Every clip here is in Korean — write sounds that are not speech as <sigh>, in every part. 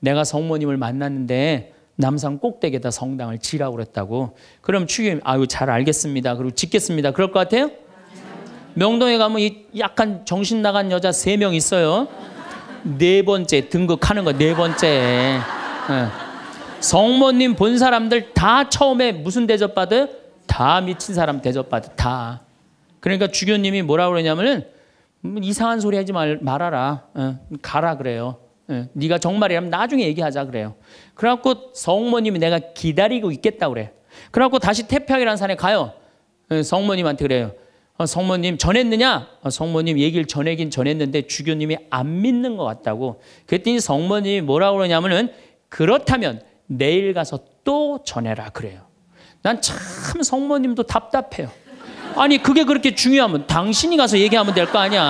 내가 성모님을 만났는데 남산 꼭대기에다 성당을 지라고 그랬다고. 그럼 추기님, 아유, 잘 알겠습니다. 그리고 짓겠습니다. 그럴 것 같아요? 명동에 가면 이 약간 정신 나간 여자 세 명 있어요. 네 번째, 등극하는 거 네 번째. 네. 성모님 본 사람들 다 처음에 무슨 대접받아요? 다 미친 사람 대접받아, 다. 그러니까 주교님이 뭐라 그러냐면은 음, 이상한 소리 하지 말, 말아라. 어, 가라 그래요. 예, 네가 정말이라면 나중에 얘기하자 그래요. 그래갖고 성모님이 내가 기다리고 있겠다 그래. 그래갖고 다시 태평이라는 산에 가요. 예, 성모님한테 그래요. 어, 성모님 전했느냐? 어, 성모님 얘기를 전하긴 전했는데 주교님이 안 믿는 것 같다고. 그랬더니 성모님이 뭐라 고 그러냐면은 그렇다면 내일 가서 또 전해라 그래요. 난 참 성모님도 답답해요. 아니 그게 그렇게 중요하면 당신이 가서 얘기하면 될 거 아니야.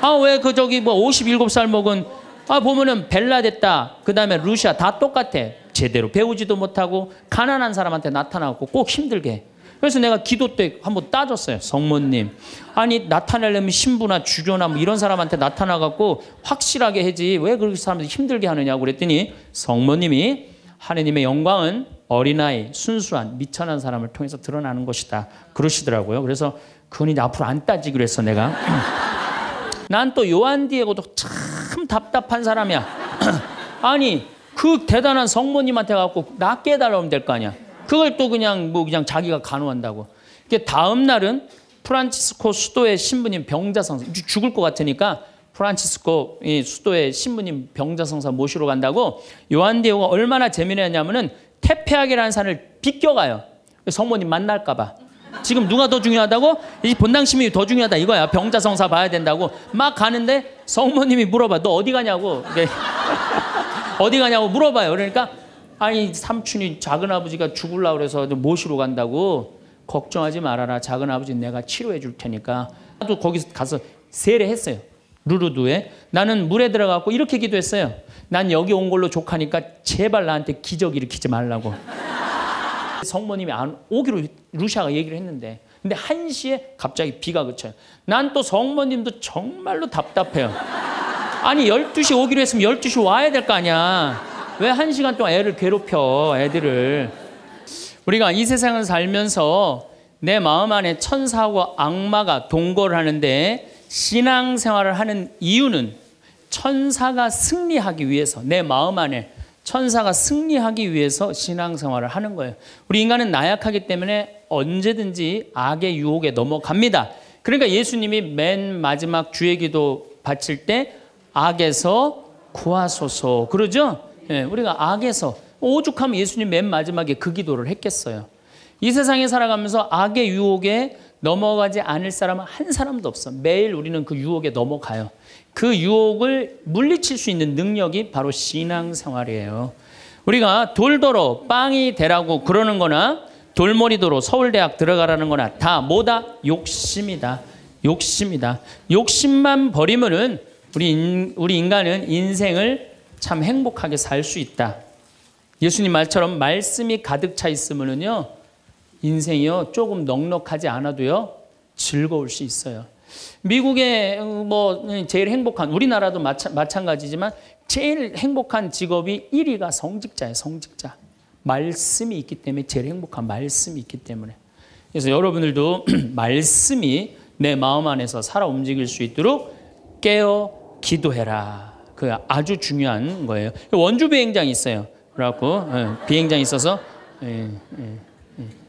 아 왜 그 저기 뭐 57살 먹은 아 보면은 벨라 됐다. 그 다음에 루시아 다 똑같아. 제대로 배우지도 못하고 가난한 사람한테 나타나고 꼭 힘들게. 그래서 내가 기도 때 한번 따졌어요. 성모님. 아니 나타내려면 신부나 주교나 뭐 이런 사람한테 나타나갖고 확실하게 해지. 왜 그렇게 사람들 이 힘들게 하느냐고 그랬더니 성모님이 하느님의 영광은 어린아이, 순수한, 미천한 사람을 통해서 드러나는 것이다. 그러시더라고요. 그래서 그건 이제 앞으로 안 따지기로 했어 내가. 난또 요한 디에고도 참 답답한 사람이야. <clears throat> 아니 그 대단한 성모님한테 갖고 낫게 해달라면 될 거 아니야. 그걸 또 그냥 뭐 그냥 자기가 간호한다고. 이게 다음 날은 프란치스코 수도의 신부님 병자성사 죽을 것 같으니까 프란치스코 수도의 신부님 병자성사 모시러 간다고 요한 디에고가 얼마나 재미있냐면은 태페하게라는 산을 비껴가요. 성모님 만날까 봐. 지금 누가 더 중요하다고? 이 본당심이 더 중요하다 이거야. 병자성사 봐야 된다고. 막 가는데 성모님이 물어봐. 너 어디 가냐고. <laughs> 어디 가냐고 물어봐요. 그러니까 아니 삼촌이 작은 아버지가 죽을라 그래서 모시러 간다고 걱정하지 말아라. 작은 아버지 내가 치료해 줄 테니까. 나도 거기서 가서 세례했어요. 루루두에 나는 물에 들어가고 이렇게 기도했어요. 난 여기 온 걸로 족하니까 제발 나한테 기적 일으키지 말라고. 성모님이 안 오기로 루시아가 얘기를 했는데 근데 1시에 갑자기 비가 그쳐요. 난 또 성모님도 정말로 답답해요. 아니 12시 오기로 했으면 12시 와야 될 거 아니야. 왜 1시간 동안 애를 괴롭혀 애들을. 우리가 이 세상을 살면서 내 마음 안에 천사와 악마가 동거를 하는데 신앙생활을 하는 이유는 천사가 승리하기 위해서 내 마음 안에 천사가 승리하기 위해서 신앙생활을 하는 거예요. 우리 인간은 나약하기 때문에 언제든지 악의 유혹에 넘어갑니다. 그러니까 예수님이 맨 마지막 주의 기도 바칠 때 악에서 구하소서 그러죠? 예, 우리가 악에서 오죽하면 예수님 맨 마지막에 그 기도를 했겠어요. 이 세상에 살아가면서 악의 유혹에 넘어가지 않을 사람은 한 사람도 없어. 매일 우리는 그 유혹에 넘어가요. 그 유혹을 물리칠 수 있는 능력이 바로 신앙생활이에요. 우리가 돌도로 빵이 되라고 그러는 거나 돌머리도로 서울대학 들어가라는 거나 다 뭐다? 욕심이다. 욕심이다. 욕심만 버리면은 우리, 인, 우리 인간은 인생을 참 행복하게 살 수 있다. 예수님 말처럼 말씀이 가득 차 있으면은요, 인생이요, 조금 넉넉하지 않아도요, 즐거울 수 있어요. 미국의 어, 뭐 예, 제일 행복한 우리나라도 마차, 마찬가지지만 제일 행복한 직업이 1위가 성직자예요. 성직자. 말씀이 있기 때문에 제일 행복한 말씀이 있기 때문에. 그래서 여러분들도 <clears throat> 말씀이 내 마음 안에서 살아 움직일 수 있도록 깨어 기도해라. 그 아주 중요한 거예요. 원주 비행장 있어요. 그래갖고 예, 비행장 있어서 예,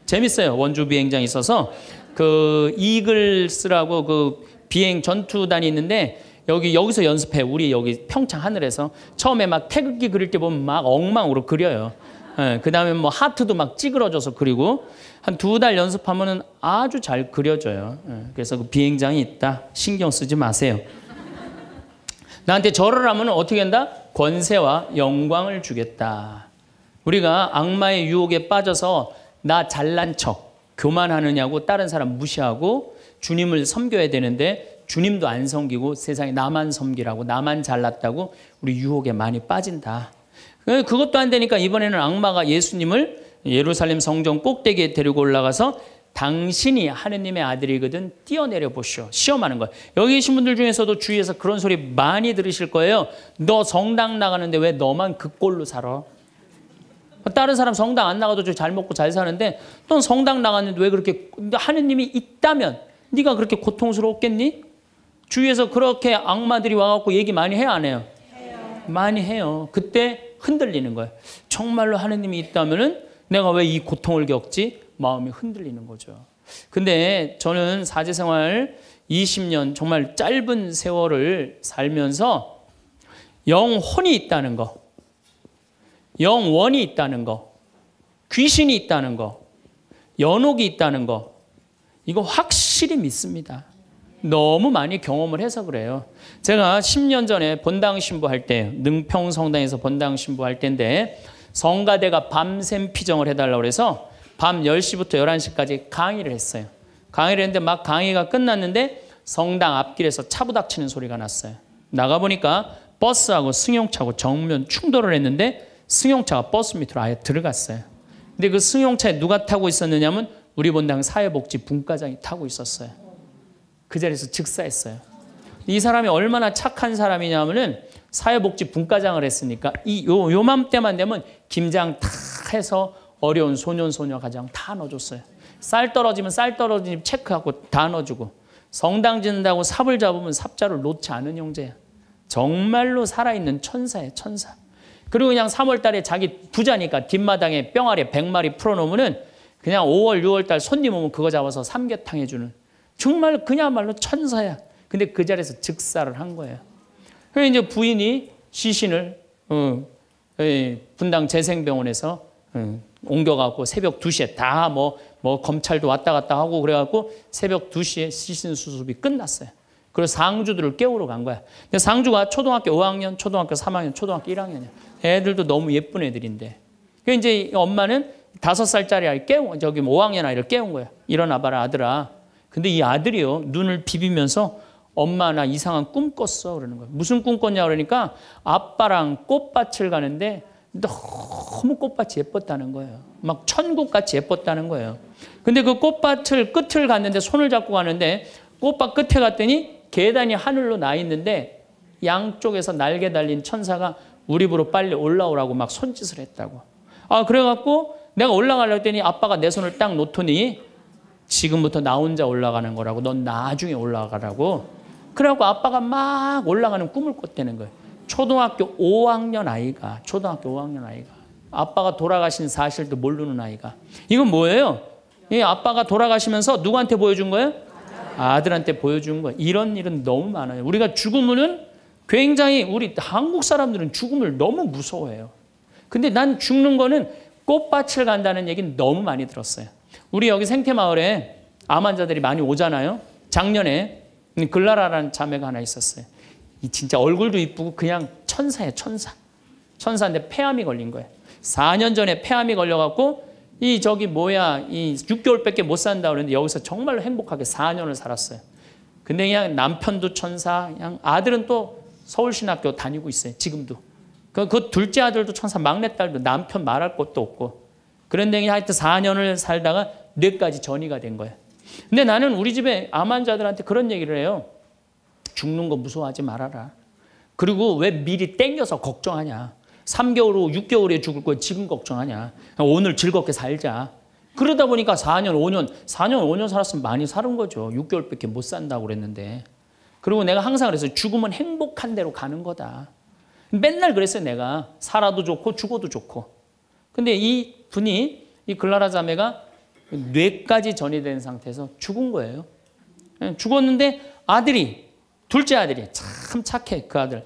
재밌어요. 원주 비행장 있어서 그 이글스라고 그 비행 전투단이 있는데 여기 여기서 연습해. 우리 여기 평창 하늘에서 처음에 막 태극기 그릴 때 보면 막 엉망으로 그려요. 예, 그다음에 뭐 하트도 막 찌그러져서 그리고 한 두 달 연습하면은 아주 잘 그려져요. 예, 그래서 그 비행장이 있다. 신경 쓰지 마세요. 나한테 절을 하면 어떻게 한다? 권세와 영광을 주겠다. 우리가 악마의 유혹에 빠져서 나 잘난 척 교만하느냐고 다른 사람 무시하고 주님을 섬겨야 되는데 주님도 안 섬기고 세상에 나만 섬기라고 나만 잘났다고 우리 유혹에 많이 빠진다. 그, 그것도 안 되니까 이번에는 악마가 예수님을 예루살렘 성전 꼭대기에 데리고 올라가서 당신이 하느님의 아들이거든 뛰어내려 보시오. 시험하는 것. 여기 계신 분들 중에서도 주위에서 그런 소리 많이 들으실 거예요. 너 성당 나가는데 왜 너만 그 꼴로 살아? 다른 사람 성당 안 나가도 잘 먹고 잘 사는데 또 성당 나갔는데 왜 그렇게 하느님이 있다면 네가 그렇게 고통스럽겠니? 주위에서 그렇게 악마들이 와갖고 얘기 많이 해요 안 해요? 해요. 많이 해요. 그때 흔들리는 거예요. 정말로 하느님이 있다면은 내가 왜 이 고통을 겪지? 마음이 흔들리는 거죠. 근데 저는 사제 생활 20년 정말 짧은 세월을 살면서 영혼이 있다는 거. 영원이 있다는 거, 귀신이 있다는 거, 연옥이 있다는 거, 이거 확실히 믿습니다. 너무 많이 경험을 해서 그래요. 제가 10년 전에 본당 신부할 때, 능평성당에서 본당 신부할 때인데, 성가대가 밤샘 피정을 해달라고 해서 밤 10시부터 11시까지 강의를 했어요. 강의를 했는데 막 강의가 끝났는데 성당 앞길에서 차부닥치는 소리가 났어요. 나가보니까 버스하고 승용차고 하 정면 충돌을 했는데 승용차가 버스 밑으로 아예 들어갔어요. 근데 그 승용차에 누가 타고 있었느냐면 우리 본당 사회복지분과장이 타고 있었어요. 그 자리에서 즉사했어요. 이 사람이 얼마나 착한 사람이냐면은 사회복지분과장을 했으니까 이 요, 요맘때만 되면 김장 다 해서 어려운 소년 소녀 가정 다 넣어줬어요. 쌀 떨어지면 쌀 떨어지면 체크하고 다 넣어주고 성당 짓는다고 삽을 잡으면 삽자를 놓지 않은 형제야. 정말로 살아있는 천사예 천사. 그리고 그냥 3월 달에 자기 부자니까 뒷마당에 뿅아리 100마리 풀어놓으면은 그냥 5월, 6월 달 손님 오면 그거 잡아서 삼계탕 해주는 정말 그야말로 천사야. 근데 그 자리에서 즉사를 한 거예요. 그래서 이제 부인이 시신을 어, 분당 재생병원에서 어, 옮겨갖고 새벽 2시에 다뭐뭐 뭐 검찰도 왔다 갔다 하고 그래갖고 새벽 2시에 시신 수습이 끝났어요. 그래서 상주들을 깨우러 간 거야. 근데 상주가 초등학교 5학년, 초등학교 3학년, 초등학교 1학년이야. 애들도 너무 예쁜 애들인데. 그 이제 엄마는 다섯 살짜리 아이 깨운 저기 5학년 뭐 아이를 깨운 거야. 일어나봐라 아들아. 근데 이 아들이요 눈을 비비면서 엄마 나 이상한 꿈 꿨어 그러는 거야. 무슨 꿈 꿨냐 그러니까 아빠랑 꽃밭을 가는데 너무 꽃밭이 예뻤다는 거예요. 막 천국같이 예뻤다는 거예요. 근데 그 꽃밭을 끝을 갔는데 손을 잡고 가는데 꽃밭 끝에 갔더니 계단이 하늘로 나 있는데 양쪽에서 날개 달린 천사가 우리 부로 빨리 올라오라고 막 손짓을 했다고. 아, 그래갖고 내가 올라가려 했더니 아빠가 내 손을 딱 놓더니 지금부터 나 혼자 올라가는 거라고. 넌 나중에 올라가라고. 그래갖고 아빠가 막 올라가는 꿈을 꿨다는 거예요. 초등학교 5학년 아이가, 초등학교 5학년 아이가. 아빠가 돌아가신 사실도 모르는 아이가. 이건 뭐예요? 이 아빠가 돌아가시면서 누구한테 보여준 거예요? 아들한테 보여준 거예요. 이런 일은 너무 많아요. 우리가 죽음은 굉장히 우리 한국 사람들은 죽음을 너무 무서워해요. 근데 난 죽는 거는 꽃밭을 간다는 얘기는 너무 많이 들었어요. 우리 여기 생태마을에 암 환자들이 많이 오잖아요. 작년에 글라라라는 자매가 하나 있었어요. 이 진짜 얼굴도 이쁘고 그냥 천사예요, 천사. 천사인데 폐암이 걸린 거예요. 4년 전에 폐암이 걸려갖고 이 저기 뭐야 이 6개월밖에 못 산다 그러는데 여기서 정말로 행복하게 4년을 살았어요. 근데 그냥 남편도 천사, 그냥 아들은 또 서울신학교 다니고 있어요. 지금도. 그, 그 둘째 아들도 천사 막내딸도 남편 말할 것도 없고 그런 데 하여튼 4년을 살다가 뇌까지 전이가 된 거예요. 근데 나는 우리 집에 암 환자들한테 그런 얘기를 해요. 죽는 거 무서워하지 말아라. 그리고 왜 미리 땡겨서 걱정하냐. 3개월 후 6개월에 후 죽을 거 지금 걱정하냐. 오늘 즐겁게 살자. 그러다 보니까 4년, 5년, 4년, 5년 살았으면 많이 살은 거죠. 6개월밖에 못 산다고 그랬는데. 그리고 내가 항상 그래서 죽음은 행복한 대로 가는 거다. 맨날 그랬어요, 내가. 살아도 좋고 죽어도 좋고. 근데 이 분이, 이 글라라 자매가 뇌까지 전이 된 상태에서 죽은 거예요. 예, 죽었는데 아들이, 둘째 아들이 참 착해, 그 아들.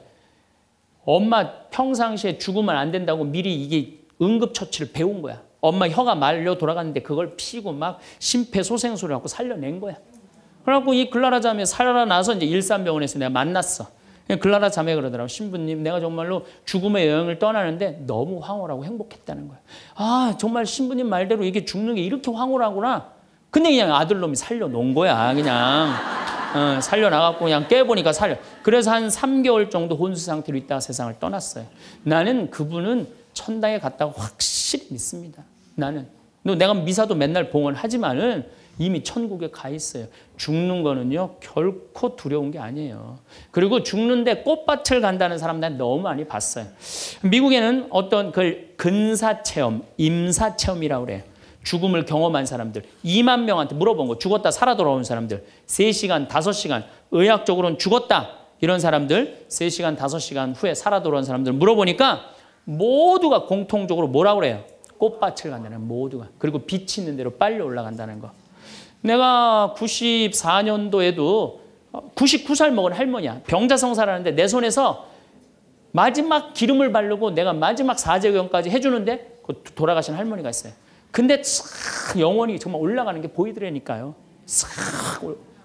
엄마 평상시에 죽으면 안 된다고 미리 이게 응급처치를 배운 거야. 엄마 혀가 말려 돌아갔는데 그걸 피고 막 심폐소생술을 하고 살려낸 거야. 그래갖고 이 글라라 자매 살아나서 이제 일산병원에서 내가 만났어. 글라라 자매 그러더라고. 신부님, 내가 정말로 죽음의 여행을 떠나는데 너무 황홀하고 행복했다는 거야. 아, 정말 신부님 말대로 이게 죽는 게 이렇게 황홀하구나. 근데 그냥 아들놈이 살려놓은 거야, 그냥. 어, 살려나갔고 그냥 깨보니까 살려. 그래서 한 3개월 정도 혼수 상태로 있다가 세상을 떠났어요. 나는 그분은 천당에 갔다고 확실히 믿습니다. 나는. 내가 미사도 맨날 봉헌하지만은 이미 천국에 가 있어요. 죽는 거는요, 결코 두려운 게 아니에요. 그리고 죽는데 꽃밭을 간다는 사람 난 너무 많이 봤어요. 미국에는 어떤 그 근사 체험, 임사 체험이라고 그래요. 죽음을 경험한 사람들 2만 명한테 물어본 거 죽었다 살아 돌아온 사람들 3시간 5시간 의학적으로는 죽었다 이런 사람들 3시간 5시간 후에 살아 돌아온 사람들 물어보니까 모두가 공통적으로 뭐라 그래요? 꽃밭을 간다는 모두가 그리고 빛이 있는 대로 빨리 올라간다는 거 내가 94년도에도 99살 먹은 할머니야. 병자성사라는데 내 손에서 마지막 기름을 바르고 내가 마지막 사제경까지 해주는데 그 돌아가신 할머니가 있어요. 근데 싹 영혼이 정말 올라가는 게 보이더라니까요. 싹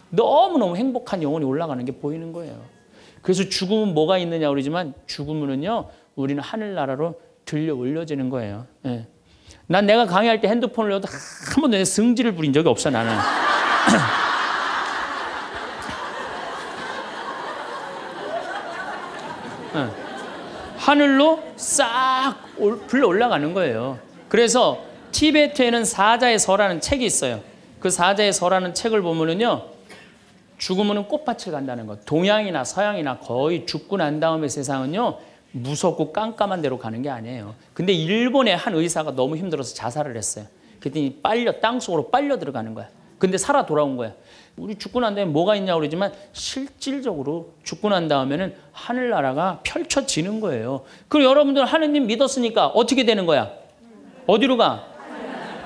너무너무 행복한 영혼이 올라가는 게 보이는 거예요. 그래서 죽음은 뭐가 있느냐 그러지만 죽음은요 우리는 하늘나라로 들려 올려지는 거예요. 예. 난 내가 강의할 때 핸드폰을 넣어도 한 번도 내 성질을 부린 적이 없어 나는. <laughs> 하늘로 싹 불러 올라가는 거예요. 그래서 티베트에는 사자의 서라는 책이 있어요. 그 사자의 서라는 책을 보면은요, 죽으면 꽃밭을 간다는 것. 동양이나 서양이나 거의 죽고 난 다음에 세상은요, 무섭고 깜깜한 데로 가는 게 아니에요. 근데 일본의 한 의사가 너무 힘들어서 자살을 했어요. 그랬더니 빨려 땅속으로 빨려 들어가는 거야. 근데 살아 돌아온 거야. 우리 죽고 난 다음에 뭐가 있냐고 그러지만 실질적으로 죽고 난 다음에는 하늘나라가 펼쳐지는 거예요. 그리고 여러분들 하느님 믿었으니까 어떻게 되는 거야? 어디로 가?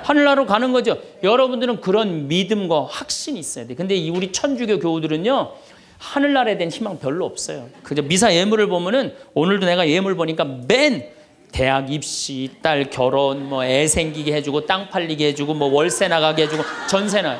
하늘나라로 가는 거죠. 여러분들은 그런 믿음과 확신이 있어야 돼. 근데 우리 천주교 교우들은요. 하늘나라에 대한 희망 별로 없어요. 그저 미사 예물을 보면은 오늘도 내가 예물 보니까 맨 대학 입시, 딸 결혼, 뭐 애 생기게 해주고 땅 팔리게 해주고 뭐 월세 나가게 해주고 전세 나.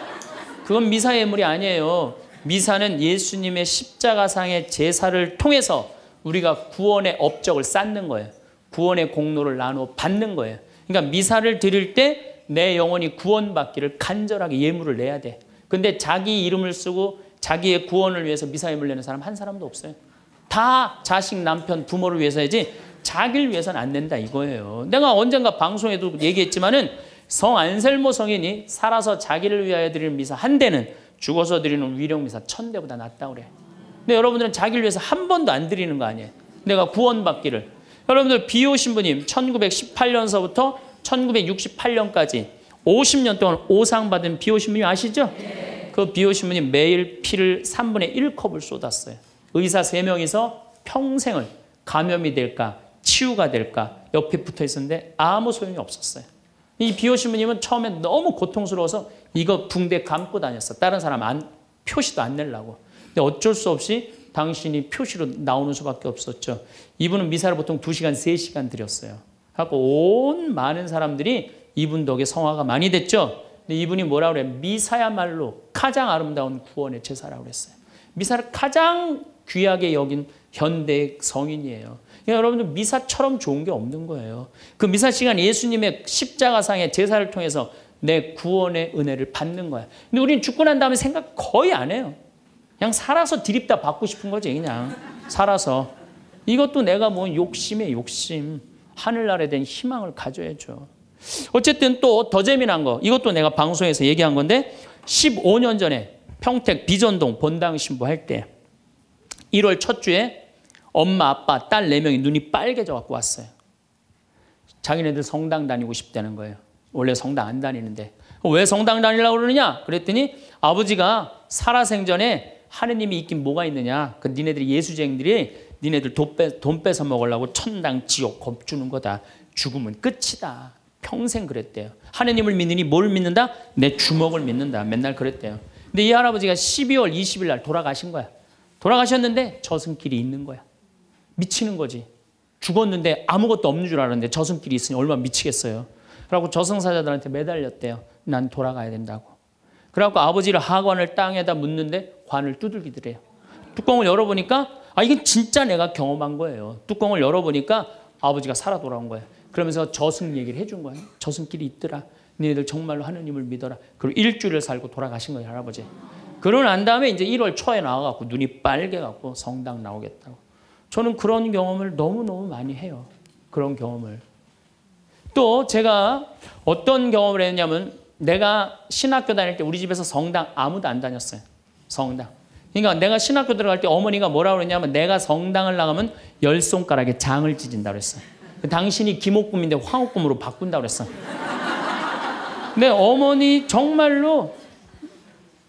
그건 미사 예물이 아니에요. 미사는 예수님의 십자가상의 제사를 통해서 우리가 구원의 업적을 쌓는 거예요. 구원의 공로를 나누어 받는 거예요. 그러니까 미사를 드릴 때 내 영혼이 구원받기를 간절하게 예물을 내야 돼. 근데 자기 이름을 쓰고 자기의 구원을 위해서 미사임을 내는 사람 한 사람도 없어요. 다 자식, 남편, 부모를 위해서 야지 자기를 위해서는 안 낸다 이거예요. 내가 언젠가 방송에도 얘기했지만은 성 안셀모 성인이 살아서 자기를 위하여 드리는 미사 한 대는 죽어서 드리는 위령 미사 천 대보다 낫다 그래. 근데 여러분들은 자기를 위해서 한 번도 안 드리는 거 아니에요. 내가 구원받기를. 여러분들 비오 신부님 1918년서부터 1968년까지 50년 동안 오상 받은 비오 신부님 아시죠? 그 비오신 분이 매일 피를 3분의 1컵을 쏟았어요. 의사 3명이서 평생을 감염이 될까, 치유가 될까, 옆에 붙어 있었는데 아무 소용이 없었어요. 이 비오신 분님은 처음에 너무 고통스러워서 이거 붕대 감고 다녔어. 다른 사람 안, 표시도 안 내려고. 근데 어쩔 수 없이 당신이 표시로 나오는 수밖에 없었죠. 이분은 미사를 보통 2시간, 3시간 드렸어요. 하고 온 많은 사람들이 이분 덕에 성화가 많이 됐죠. 근데 이분이 뭐라 그래? 미사야말로 가장 아름다운 구원의 제사라고 그랬어요. 미사를 가장 귀하게 여긴 현대 성인이에요. 그러니까 여러분들 미사처럼 좋은 게 없는 거예요. 그 미사 시간 예수님의 십자가상의 제사를 통해서 내 구원의 은혜를 받는 거야. 근데 우리는 죽고 난 다음에 생각 거의 안 해요. 그냥 살아서 드립다 받고 싶은 거지 그냥 살아서 이것도 내가 뭐 욕심의 욕심 하늘나라에 대한 희망을 가져야죠. 어쨌든 또 더 재미난 거 이것도 내가 방송에서 얘기한 건데 15년 전에 평택 비전동 본당 신부 할 때 1월 첫 주에 엄마 아빠 딸 4명이 눈이 빨개져 갖고 왔어요. 자기네들 성당 다니고 싶다는 거예요. 원래 성당 안 다니는데 왜 성당 다니려고 그러느냐? 그랬더니 아버지가 살아생전에 하느님이 있긴 뭐가 있느냐? 그 니네들이 예수쟁들이 니네들 돈, 빼, 돈 뺏어 먹으려고 천당 지옥 겁주는 거다. 죽으면 끝이다. 평생 그랬대요. 하느님을 믿느니 뭘 믿는다? 내 주먹을 믿는다. 맨날 그랬대요. 근데 이 할아버지가 12월 20일 날 돌아가신 거야. 돌아가셨는데 저승길이 있는 거야. 미치는 거지. 죽었는데 아무것도 없는 줄 알았는데 저승길이 있으니 얼마나 미치겠어요. 그러고 저승사자들한테 매달렸대요. 난 돌아가야 된다고. 그래갖고 아버지를 하관을 땅에다 묻는데 관을 두들기더래요. 뚜껑을 열어보니까 아 이건 진짜 내가 경험한 거예요. 뚜껑을 열어보니까 아버지가 살아 돌아온 거예요. 그러면서 저승 얘기를 해준 거예요. 저승길이 있더라. 너희들 정말로 하느님을 믿어라. 그리고 일주일을 살고 돌아가신 거예요, 할아버지. 그러고 난 다음에 이제 1월 초에 나와갖고 눈이 빨개갖고 성당 나오겠다고. 저는 그런 경험을 너무너무 많이 해요. 그런 경험을. 또 제가 어떤 경험을 했냐면 내가 신학교 다닐 때 우리 집에서 성당 아무도 안 다녔어요. 성당. 그러니까 내가 신학교 들어갈 때 어머니가 뭐라 그러냐면 내가 성당을 나가면 열 손가락에 장을 찢은다 그랬어요. 그 당신이 기목금인데 황옥금으로 바꾼다 그랬어. 근데 어머니 정말로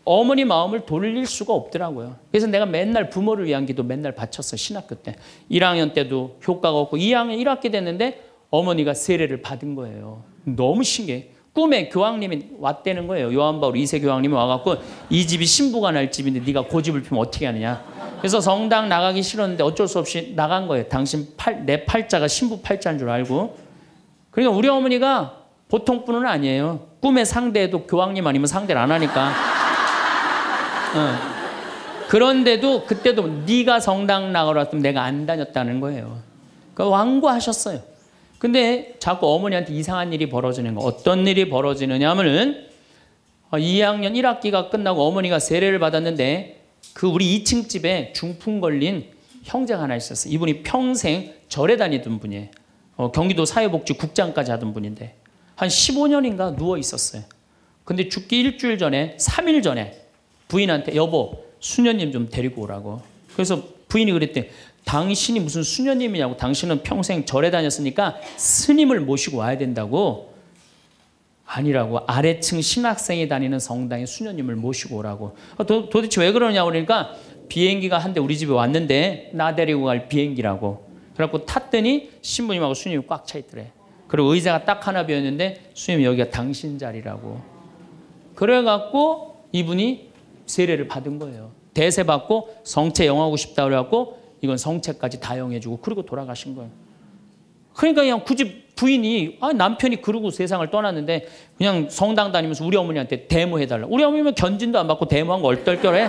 어머니 마음을 돌릴 수가 없더라고요. 그래서 내가 맨날 부모를 위한 기도 맨날 바쳤어 신학교 때. 1학년 때도 효과가 없고 2학년 1학기 됐는데 어머니가 세례를 받은 거예요. 너무 신기해. 꿈에 교황님이 왔다는 거예요. 요한바울 2세 교황님이 와갖고 이 집이 신부가 날 집인데 네가 고집을 피면 어떻게 하느냐. 그래서 성당 나가기 싫었는데 어쩔 수 없이 나간 거예요. 당신 팔, 내 팔자가 신부 팔자인 줄 알고. 그러니까 우리 어머니가 보통 분은 아니에요. 꿈에 상대해도 교황님 아니면 상대를 안 하니까. 어. 그런데도 그때도 네가 성당 나가러 왔으면 내가 안 다녔다는 거예요. 그러니까 완고하셨어요. 근데 자꾸 어머니한테 이상한 일이 벌어지는 거. 어떤 일이 벌어지느냐 하면은 2학년 어, 1학기가 끝나고 어머니가 세례를 받았는데 그 우리 2층 집에 중풍 걸린 형제가 하나 있었어. 이분이 평생 절에 다니던 분이에요. 어, 경기도 사회복지 국장까지 하던 분인데 한 15년인가 누워 있었어요. 근데 죽기 일주일 전에 3일 전에 부인한테 여보 수녀님 좀 데리고 오라고. 그래서 부인이 그랬대. 당신이 무슨 수녀님이냐고 당신은 평생 절에 다녔으니까 스님을 모시고 와야 된다고 아니라고 아래층 신학생이 다니는 성당에 수녀님을 모시고 오라고 아, 도, 도대체 왜 그러냐고 그러니까 비행기가 한 대 우리 집에 왔는데 나 데리고 갈 비행기라고 그래갖고 탔더니 신부님하고 수님이 녀꽉차 있더래 그리고 의자가 딱 하나 비었는데 수님 녀 여기가 당신 자리라고 그래갖고 이분이 세례를 받은 거예요 대세 받고 성체 영하고 싶다 그래갖고 이건 성체까지 다용해주고 그리고 돌아가신 거예요. 그러니까 그냥 굳이 부인이 아, 남편이 그러고 세상을 떠났는데 그냥 성당 다니면서 우리 어머니한테 데모해달라. 우리 어머니면 견진도 안 받고 데모한 거 얼떨결에 응,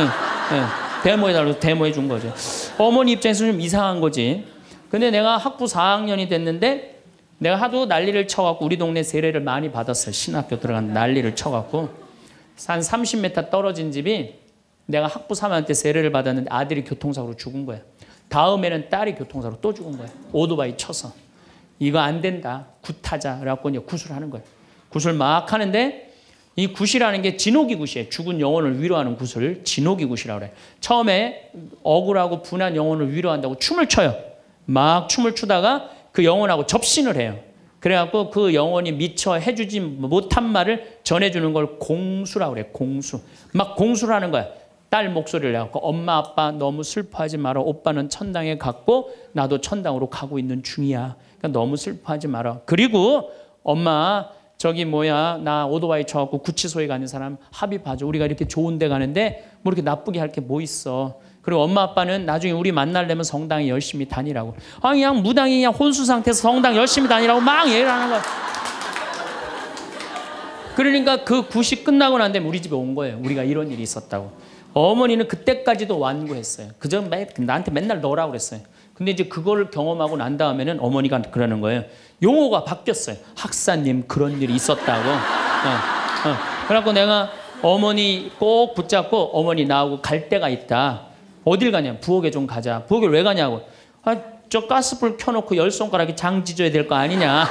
응. 데모해달라고 데모해준 거죠. 어머니 입장에서 좀 이상한 거지. 근데 내가 학부 4학년이 됐는데 내가 하도 난리를 쳐갖고 우리 동네 세례를 많이 받았어요. 신학교 들어간 난리를 쳐갖고 한 30m 떨어진 집이 내가 학부 3학년 때 세례를 받았는데 아들이 교통사고로 죽은 거야. 다음에는 딸이 교통사고로 또 죽은 거야. 오토바이 쳐서. 이거 안 된다. 굿하자라고 이제 구술하는 거야. 구술 막 하는데 이 굿이라는 게 진옥이 굿이에요. 죽은 영혼을 위로하는 굿을 진옥이 굿이라고 그래. 처음에 억울하고 분한 영혼을 위로한다고 춤을 춰요. 막 춤을 추다가 그 영혼하고 접신을 해요. 그래갖고 그 영혼이 미처 해주지 못한 말을 전해주는 걸 공수라고 그래. 공수. 막 공수를 하는 거야. 딸 목소리를 내갖고 엄마 아빠 너무 슬퍼하지 마라. 오빠는 천당에 갔고 나도 천당으로 가고 있는 중이야. 그러니까 너무 슬퍼하지 마라. 그리고 엄마 저기 뭐야 나 오토바이 쳐갖고 구치소에 가는 사람 합의 봐줘. 우리가 이렇게 좋은 데 가는데 뭐 이렇게 나쁘게 할 게 뭐 있어. 그리고 엄마 아빠는 나중에 우리 만날려면 성당에 열심히 다니라고. 아 그냥 무당이 그냥 혼수 상태에서 성당 열심히 다니라고 막 얘기를 하는 거야. 그러니까 그 굿이 끝나고 난 다음에 우리 집에 온 거예요. 우리가 이런 일이 있었다고. 어머니는 그때까지도 완고했어요. 그저 나한테 맨날 너라고 그랬어요. 근데 이제 그걸 경험하고 난 다음에는 어머니가 그러는 거예요. 용어가 바뀌었어요. 학사님 그런 일이 있었다고. 어, 어. 그래갖고 내가 어머니 꼭 붙잡고 어머니 나하고 갈 데가 있다. 어딜 가냐? 부엌에 좀 가자. 부엌에 왜 가냐고. 아, 저 가스불 켜놓고 열손가락에장 지져야 될 거 아니냐.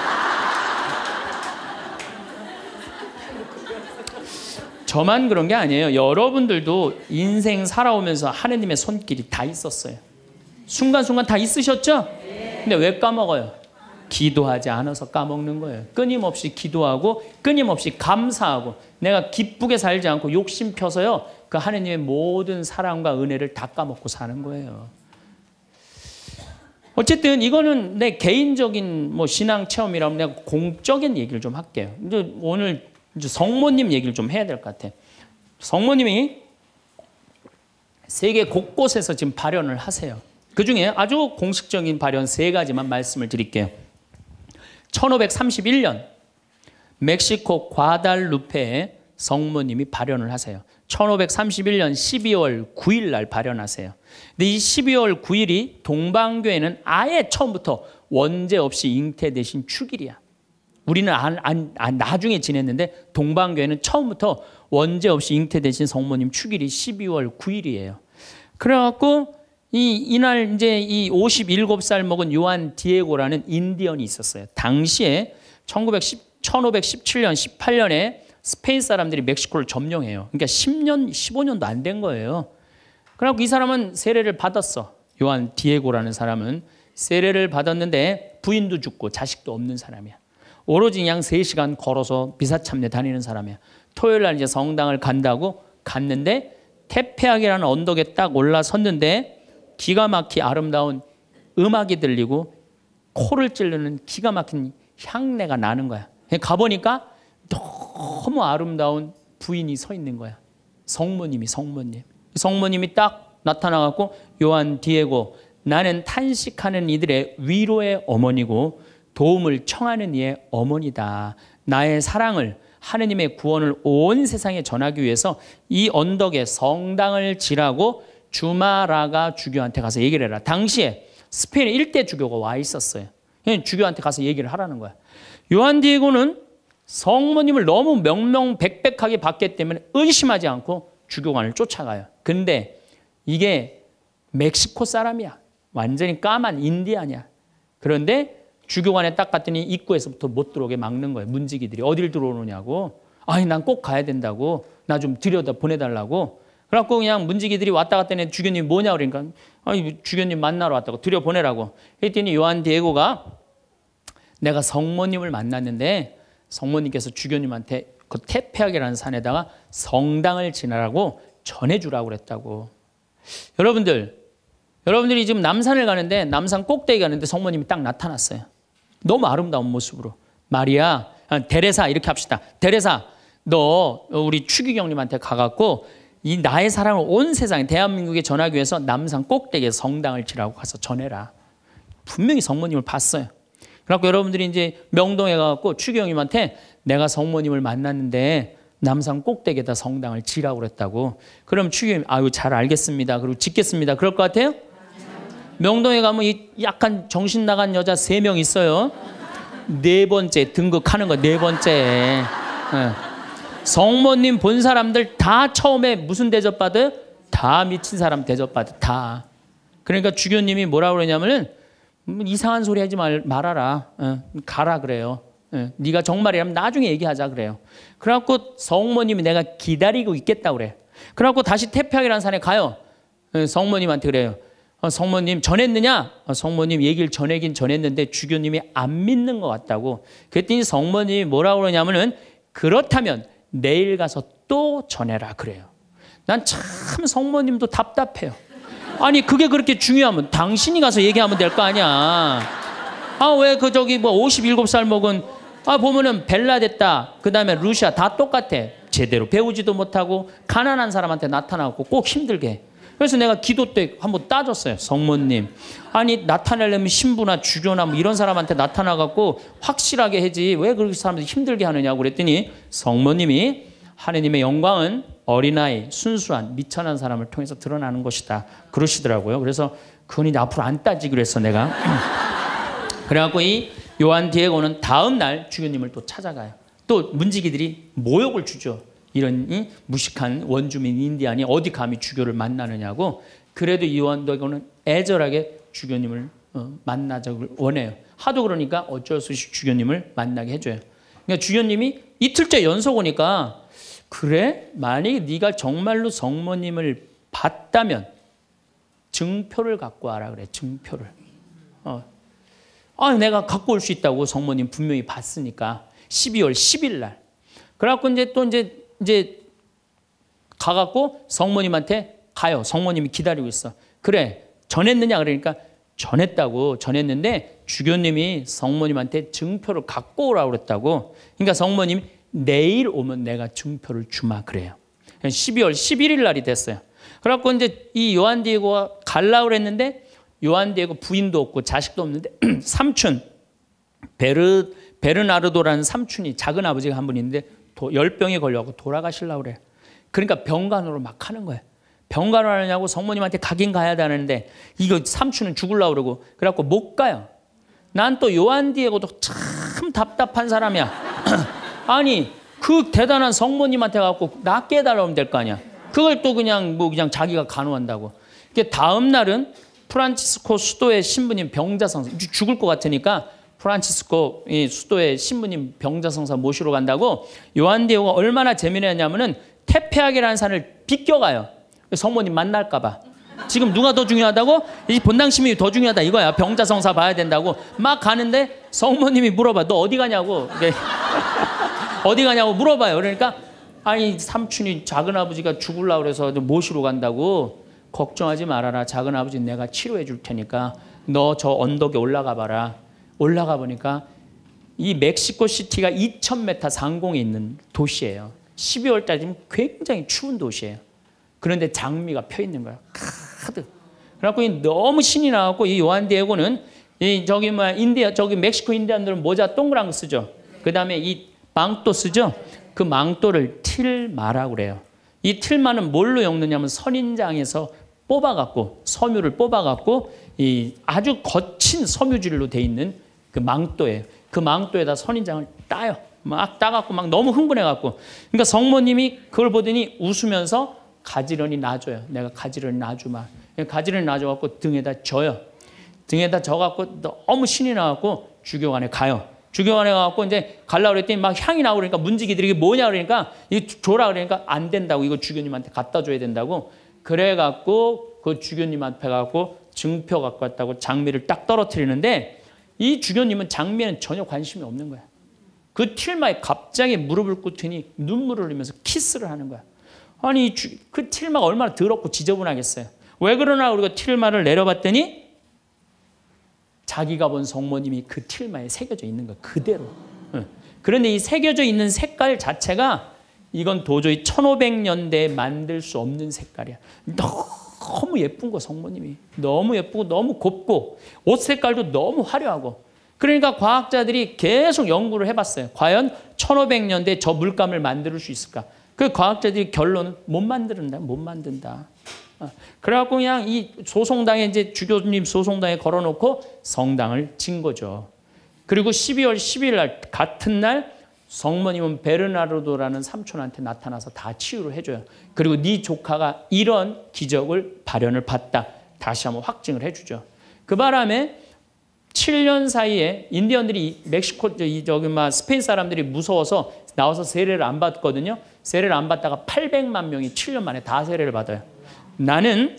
저만 그런 게 아니에요. 여러분들도 인생 살아오면서 하느님의 손길이 다 있었어요. 순간순간 다 있으셨죠? 근데 왜 까먹어요? 기도하지 않아서 까먹는 거예요. 끊임없이 기도하고 끊임없이 감사하고 내가 기쁘게 살지 않고 욕심 펴서요. 그 하느님의 모든 사랑과 은혜를 다 까먹고 사는 거예요. 어쨌든 이거는 내 개인적인 뭐 신앙 체험이라면 내가 공적인 얘기를 좀 할게요. 근데 오늘 이제 성모님 얘기를 좀 해야 될 것 같아. 성모님이 세계 곳곳에서 지금 발현을 하세요. 그 중에 아주 공식적인 발현 세 가지만 말씀을 드릴게요. 1531년 멕시코 과달루페에 성모님이 발현을 하세요. 1531년 12월 9일 날 발현하세요. 근데 이 12월 9일이 동방교회는 아예 처음부터 원죄 없이 잉태되신 축일이야. 우리는 안, 안, 안 나중에 지냈는데 동방교회는 처음부터 원죄 없이 잉태되신 성모님 축일이 12월 9일이에요. 그래갖고 이 이날 이제 이 57살 먹은 요한 디에고라는 인디언이 있었어요. 당시에 1910 1517년 18년에 스페인 사람들이 멕시코를 점령해요. 그러니까 10년 15년도 안 된 거예요. 그래갖고 이 사람은 세례를 받았어. 요한 디에고라는 사람은 세례를 받았는데 부인도 죽고 자식도 없는 사람이야. 오로지 양 3시간 걸어서 미사참례 다니는 사람이야. 토요일 날 이제 성당을 간다고 갔는데 태폐양이라는 언덕에 딱 올라섰는데 기가 막히 아름다운 음악이 들리고 코를 찌르는 기가 막힌 향내가 나는 거야. 가보니까 너무 아름다운 부인이 서 있는 거야. 성모님이 성모님. 성모님이 딱 나타나갖고 요한 디에고 나는 탄식하는 이들의 위로의 어머니고 도움을 청하는 이의 어머니다. 나의 사랑을 하느님의 구원을 온 세상에 전하기 위해서 이 언덕에 성당을 지라고 주마라가 주교한테 가서 얘기를 해라. 당시에 스페인 일대 주교가 와 있었어요. 주교한테 가서 얘기를 하라는 거야. 요한 디에고는 성모님을 너무 명명백백하게 봤기 때문에 의심하지 않고 주교관을 쫓아가요. 근데 이게 멕시코 사람이야. 완전히 까만 인디안이 그런데 주교관에 딱 갔더니 입구에서부터 못 들어오게 막는 거예요. 문지기들이 어딜 들어오느냐고. 아니 난 꼭 가야 된다고. 나 좀 들여다 보내달라고. 그래갖고 그냥 문지기들이 왔다 갔다 했는데 주교님 뭐냐 그러니까 아니 주교님 만나러 왔다고 들여보내라고. 했더니 요한 디에고가 내가 성모님을 만났는데 성모님께서 주교님한테 그태폐하게라는 산에다가 성당을 지나라고 전해주라고 그랬다고. 여러분들, 여러분들이 지금 남산을 가는데 남산 꼭대기 가는데 성모님이 딱 나타났어요. 너무 아름다운 모습으로 마리아 아, 데레사 이렇게 합시다. 데레사 너 우리 추기경님한테 가갖고 이 나의 사랑을 온 세상에 대한민국에 전하기 위해서 남산 꼭대기에 성당을 지라고 가서 전해라. 분명히 성모님을 봤어요. 그래갖고 여러분들이 이제 명동에 가갖고 추경님한테 기 내가 성모님을 만났는데 남산 꼭대기에다 성당을 지라고 그랬다고. 그럼 추경님 기 아유 잘 알겠습니다. 그리고 짓겠습니다. 그럴 것 같아요? 명동에 가면 이 약간 정신 나간 여자 세 명 있어요. 네 번째 등극하는 거 네 번째. 예. 성모님 본 사람들 다 처음에 무슨 대접 받아요? 다 미친 사람 대접 받아 다. 그러니까 주교님이 뭐라고 그러냐면은 음, 이상한 소리 하지 말, 말아라. 어, 가라 그래요. 어, 네가 정말이라면 나중에 얘기하자 그래요. 그래갖고 성모님이 내가 기다리고 있겠다 그래. 그래갖고 다시 태평이라는 산에 가요. 성모님한테 그래요. 어, 성모님 전했느냐? 어, 성모님 얘기를 전하긴 전했는데 주교님이 안 믿는 것 같다고. 그랬더니 성모님이 뭐라고 그러냐면은 그렇다면 내일 가서 또 전해라 그래요. 난 참 성모님도 답답해요. 아니 그게 그렇게 중요하면 당신이 가서 얘기하면 될 거 아니야. 아 왜 그 저기 뭐 57살 먹은 아 보면은 벨라 됐다. 그다음에 루시아 다 똑같아. 제대로 배우지도 못하고 가난한 사람한테 나타나고 꼭 힘들게. 그래서 내가 기도 때 한번 따졌어요. 성모님. 아니, 나타내려면 신부나 주교나 뭐 이런 사람한테 나타나갖고 확실하게 해지. 왜 그렇게 사람들이 힘들게 하느냐고 그랬더니 성모님이 하느님의 영광은 어린아이, 순수한, 미천한 사람을 통해서 드러나는 것이다. 그러시더라고요. 그래서 그건 이제 앞으로 안 따지기로 했어, 내가. <clears throat> 그래갖고 이 요한 디에고는 다음날 주교님을 또 찾아가요. 또 문지기들이 모욕을 주죠. 이런 이 무식한 원주민 인디안이 어디 감히 주교를 만나느냐고 그래도 이완덕은 애절하게 주교님을 어, 만나자고 원해요. 하도 그러니까 어쩔 수 없이 주교님을 만나게 해줘요. 그러니까 주교님이 이틀째 연속 오니까 그래 만약에 네가 정말로 성모님을 봤다면 증표를 갖고 와라 그래 증표를. 어. 아 내가 갖고 올 수 있다고 성모님 분명히 봤으니까 12월 10일 날. 그래갖고 이제 또 이제 이제 가갖고 성모님한테 가요. 성모님이 기다리고 있어. 그래, 전했느냐? 그러니까 전했다고 전했는데 주교님이 성모님한테 증표를 갖고 오라고 그랬다고. 그러니까 성모님 내일 오면 내가 증표를 주마 그래요. 12월 그러니까 11일 날이 됐어요. 그래갖고 이제 이 요한 디에고가 갈라 그랬는데 요한 디에고 부인도 없고 자식도 없는데 <clears throat> 삼촌 베르 베르나르도라는 삼촌이 작은 아버지가 한분 있는데 도, 열병에 걸려갖고 돌아가시려고 그래. 그러니까 병간으로막 하는 거야. 병간을 하느냐고 성모님한테 가긴 가야 되는데 이거 삼촌은 죽을라 그러고 그래갖고 못 가요. 난 또 요한 디에고도 참 답답한 사람이야. <clears throat> 아니 그 대단한 성모님한테 갖고 낫게 해달라면 될 거 아니야. 그걸 또 그냥 뭐 그냥 자기가 간호한다고. 그 다음 날은 프란치스코 수도의 신부님 병자상 선 죽을 것 같으니까 프란치스코 이 수도의 신부님 병자성사 모시러 간다고 요한디오가 얼마나 재미있냐면은 태페악이라는 산을 비껴가요. 성모님 만날까 봐. 지금 누가 더 중요하다고? 이본당시민이더 중요하다 이거야. 병자성사 봐야 된다고 막 가는데 성모님이 물어봐. 너 어디 가냐고. <laughs> 어디 가냐고 물어봐요. 그러니까 아니 삼촌이 작은 아버지가 죽을라 그래서 모시러 간다고 걱정하지 말아라. 작은 아버지 내가 치료해 줄 테니까 너 저 언덕에 올라가 봐라. 올라가 보니까 이 멕시코 시티가 2000m 상공에 있는 도시예요. 12월 달쯤 굉장히 추운 도시예요. 그런데 장미가 펴 있는 거야. 카드. 그래갖고 너무 신이 나갖고 이 요한 디에고는 이 저기 뭐 인디아 저기 멕시코 인디안들은 모자 동그란 거 쓰죠. 그다음에 이 망토 쓰죠. 그 망토를 틸마라고 그래요. 이틸마는 뭘로 엮느냐면 선인장에서 뽑아갖고 섬유를 뽑아갖고 이 아주 거친 섬유질로 돼 있는 그 망토에 그 망토에다 선인장을 따요. 막 따갖고 막 너무 흥분해갖고 그러니까 성모님이 그걸 보더니 웃으면서 가지런히 놔줘요. 내가 가지런히 놔주마. 가지런히 놔줘갖고 등에다 져요. 등에다 져갖고 너무 신이 나갖고 주교관에 가요. 주교관에 가갖고 이제 갈라 그랬더니 막 향이 나오고 그러니까 문지기들이 이게 뭐냐 그러니까 이거 줘라 그러니까 안 된다고 이거 주교님한테 갖다 줘야 된다고 그래갖고 그 주교님 앞에 가갖고 증표 갖고 왔다고 장미를 딱 떨어뜨리는데 이 주교님은 장미에는 전혀 관심이 없는 거야. 그 틸마에 갑자기 무릎을 꿇더니 눈물을 흘리면서 키스를 하는 거야. 아니 그 틸마가 얼마나 더럽고 지저분하겠어요. 왜 그러나 우리가 틸마를 내려봤더니 자기가 본 성모님이 그 틸마에 새겨져 있는 거 그대로. 예. 그런데 이 새겨져 있는 색깔 자체가 이건 도저히 1500년대에 만들 수 없는 색깔이야. 너무 너무 예쁜 거 성모님이 너무 예쁘고 너무 곱고 옷 색깔도 너무 화려하고 그러니까 과학자들이 계속 연구를 해봤어요. 과연 1500년대 저 물감을 만들 수 있을까? 그 과학자들이 결론은 못 만든다, 못 만든다. 어. 그래갖고 그냥 이 소송당에 이제 주교님 소송당에 걸어놓고 성당을 진 거죠. 그리고 12월 10일 날 같은 날 성모님은 베르나르도라는 삼촌한테 나타나서 다 치유를 해줘요. 그리고 네 조카가 이런 기적을 발현을 받다. 다시 한번 확증을 해주죠. 그 바람에 7년 사이에 인디언들이 멕시코 저기 막 스페인 사람들이 무서워서 나와서 세례를 안 받거든요. 세례를 안 받다가 800만 명이 7년 만에 다 세례를 받아요. 나는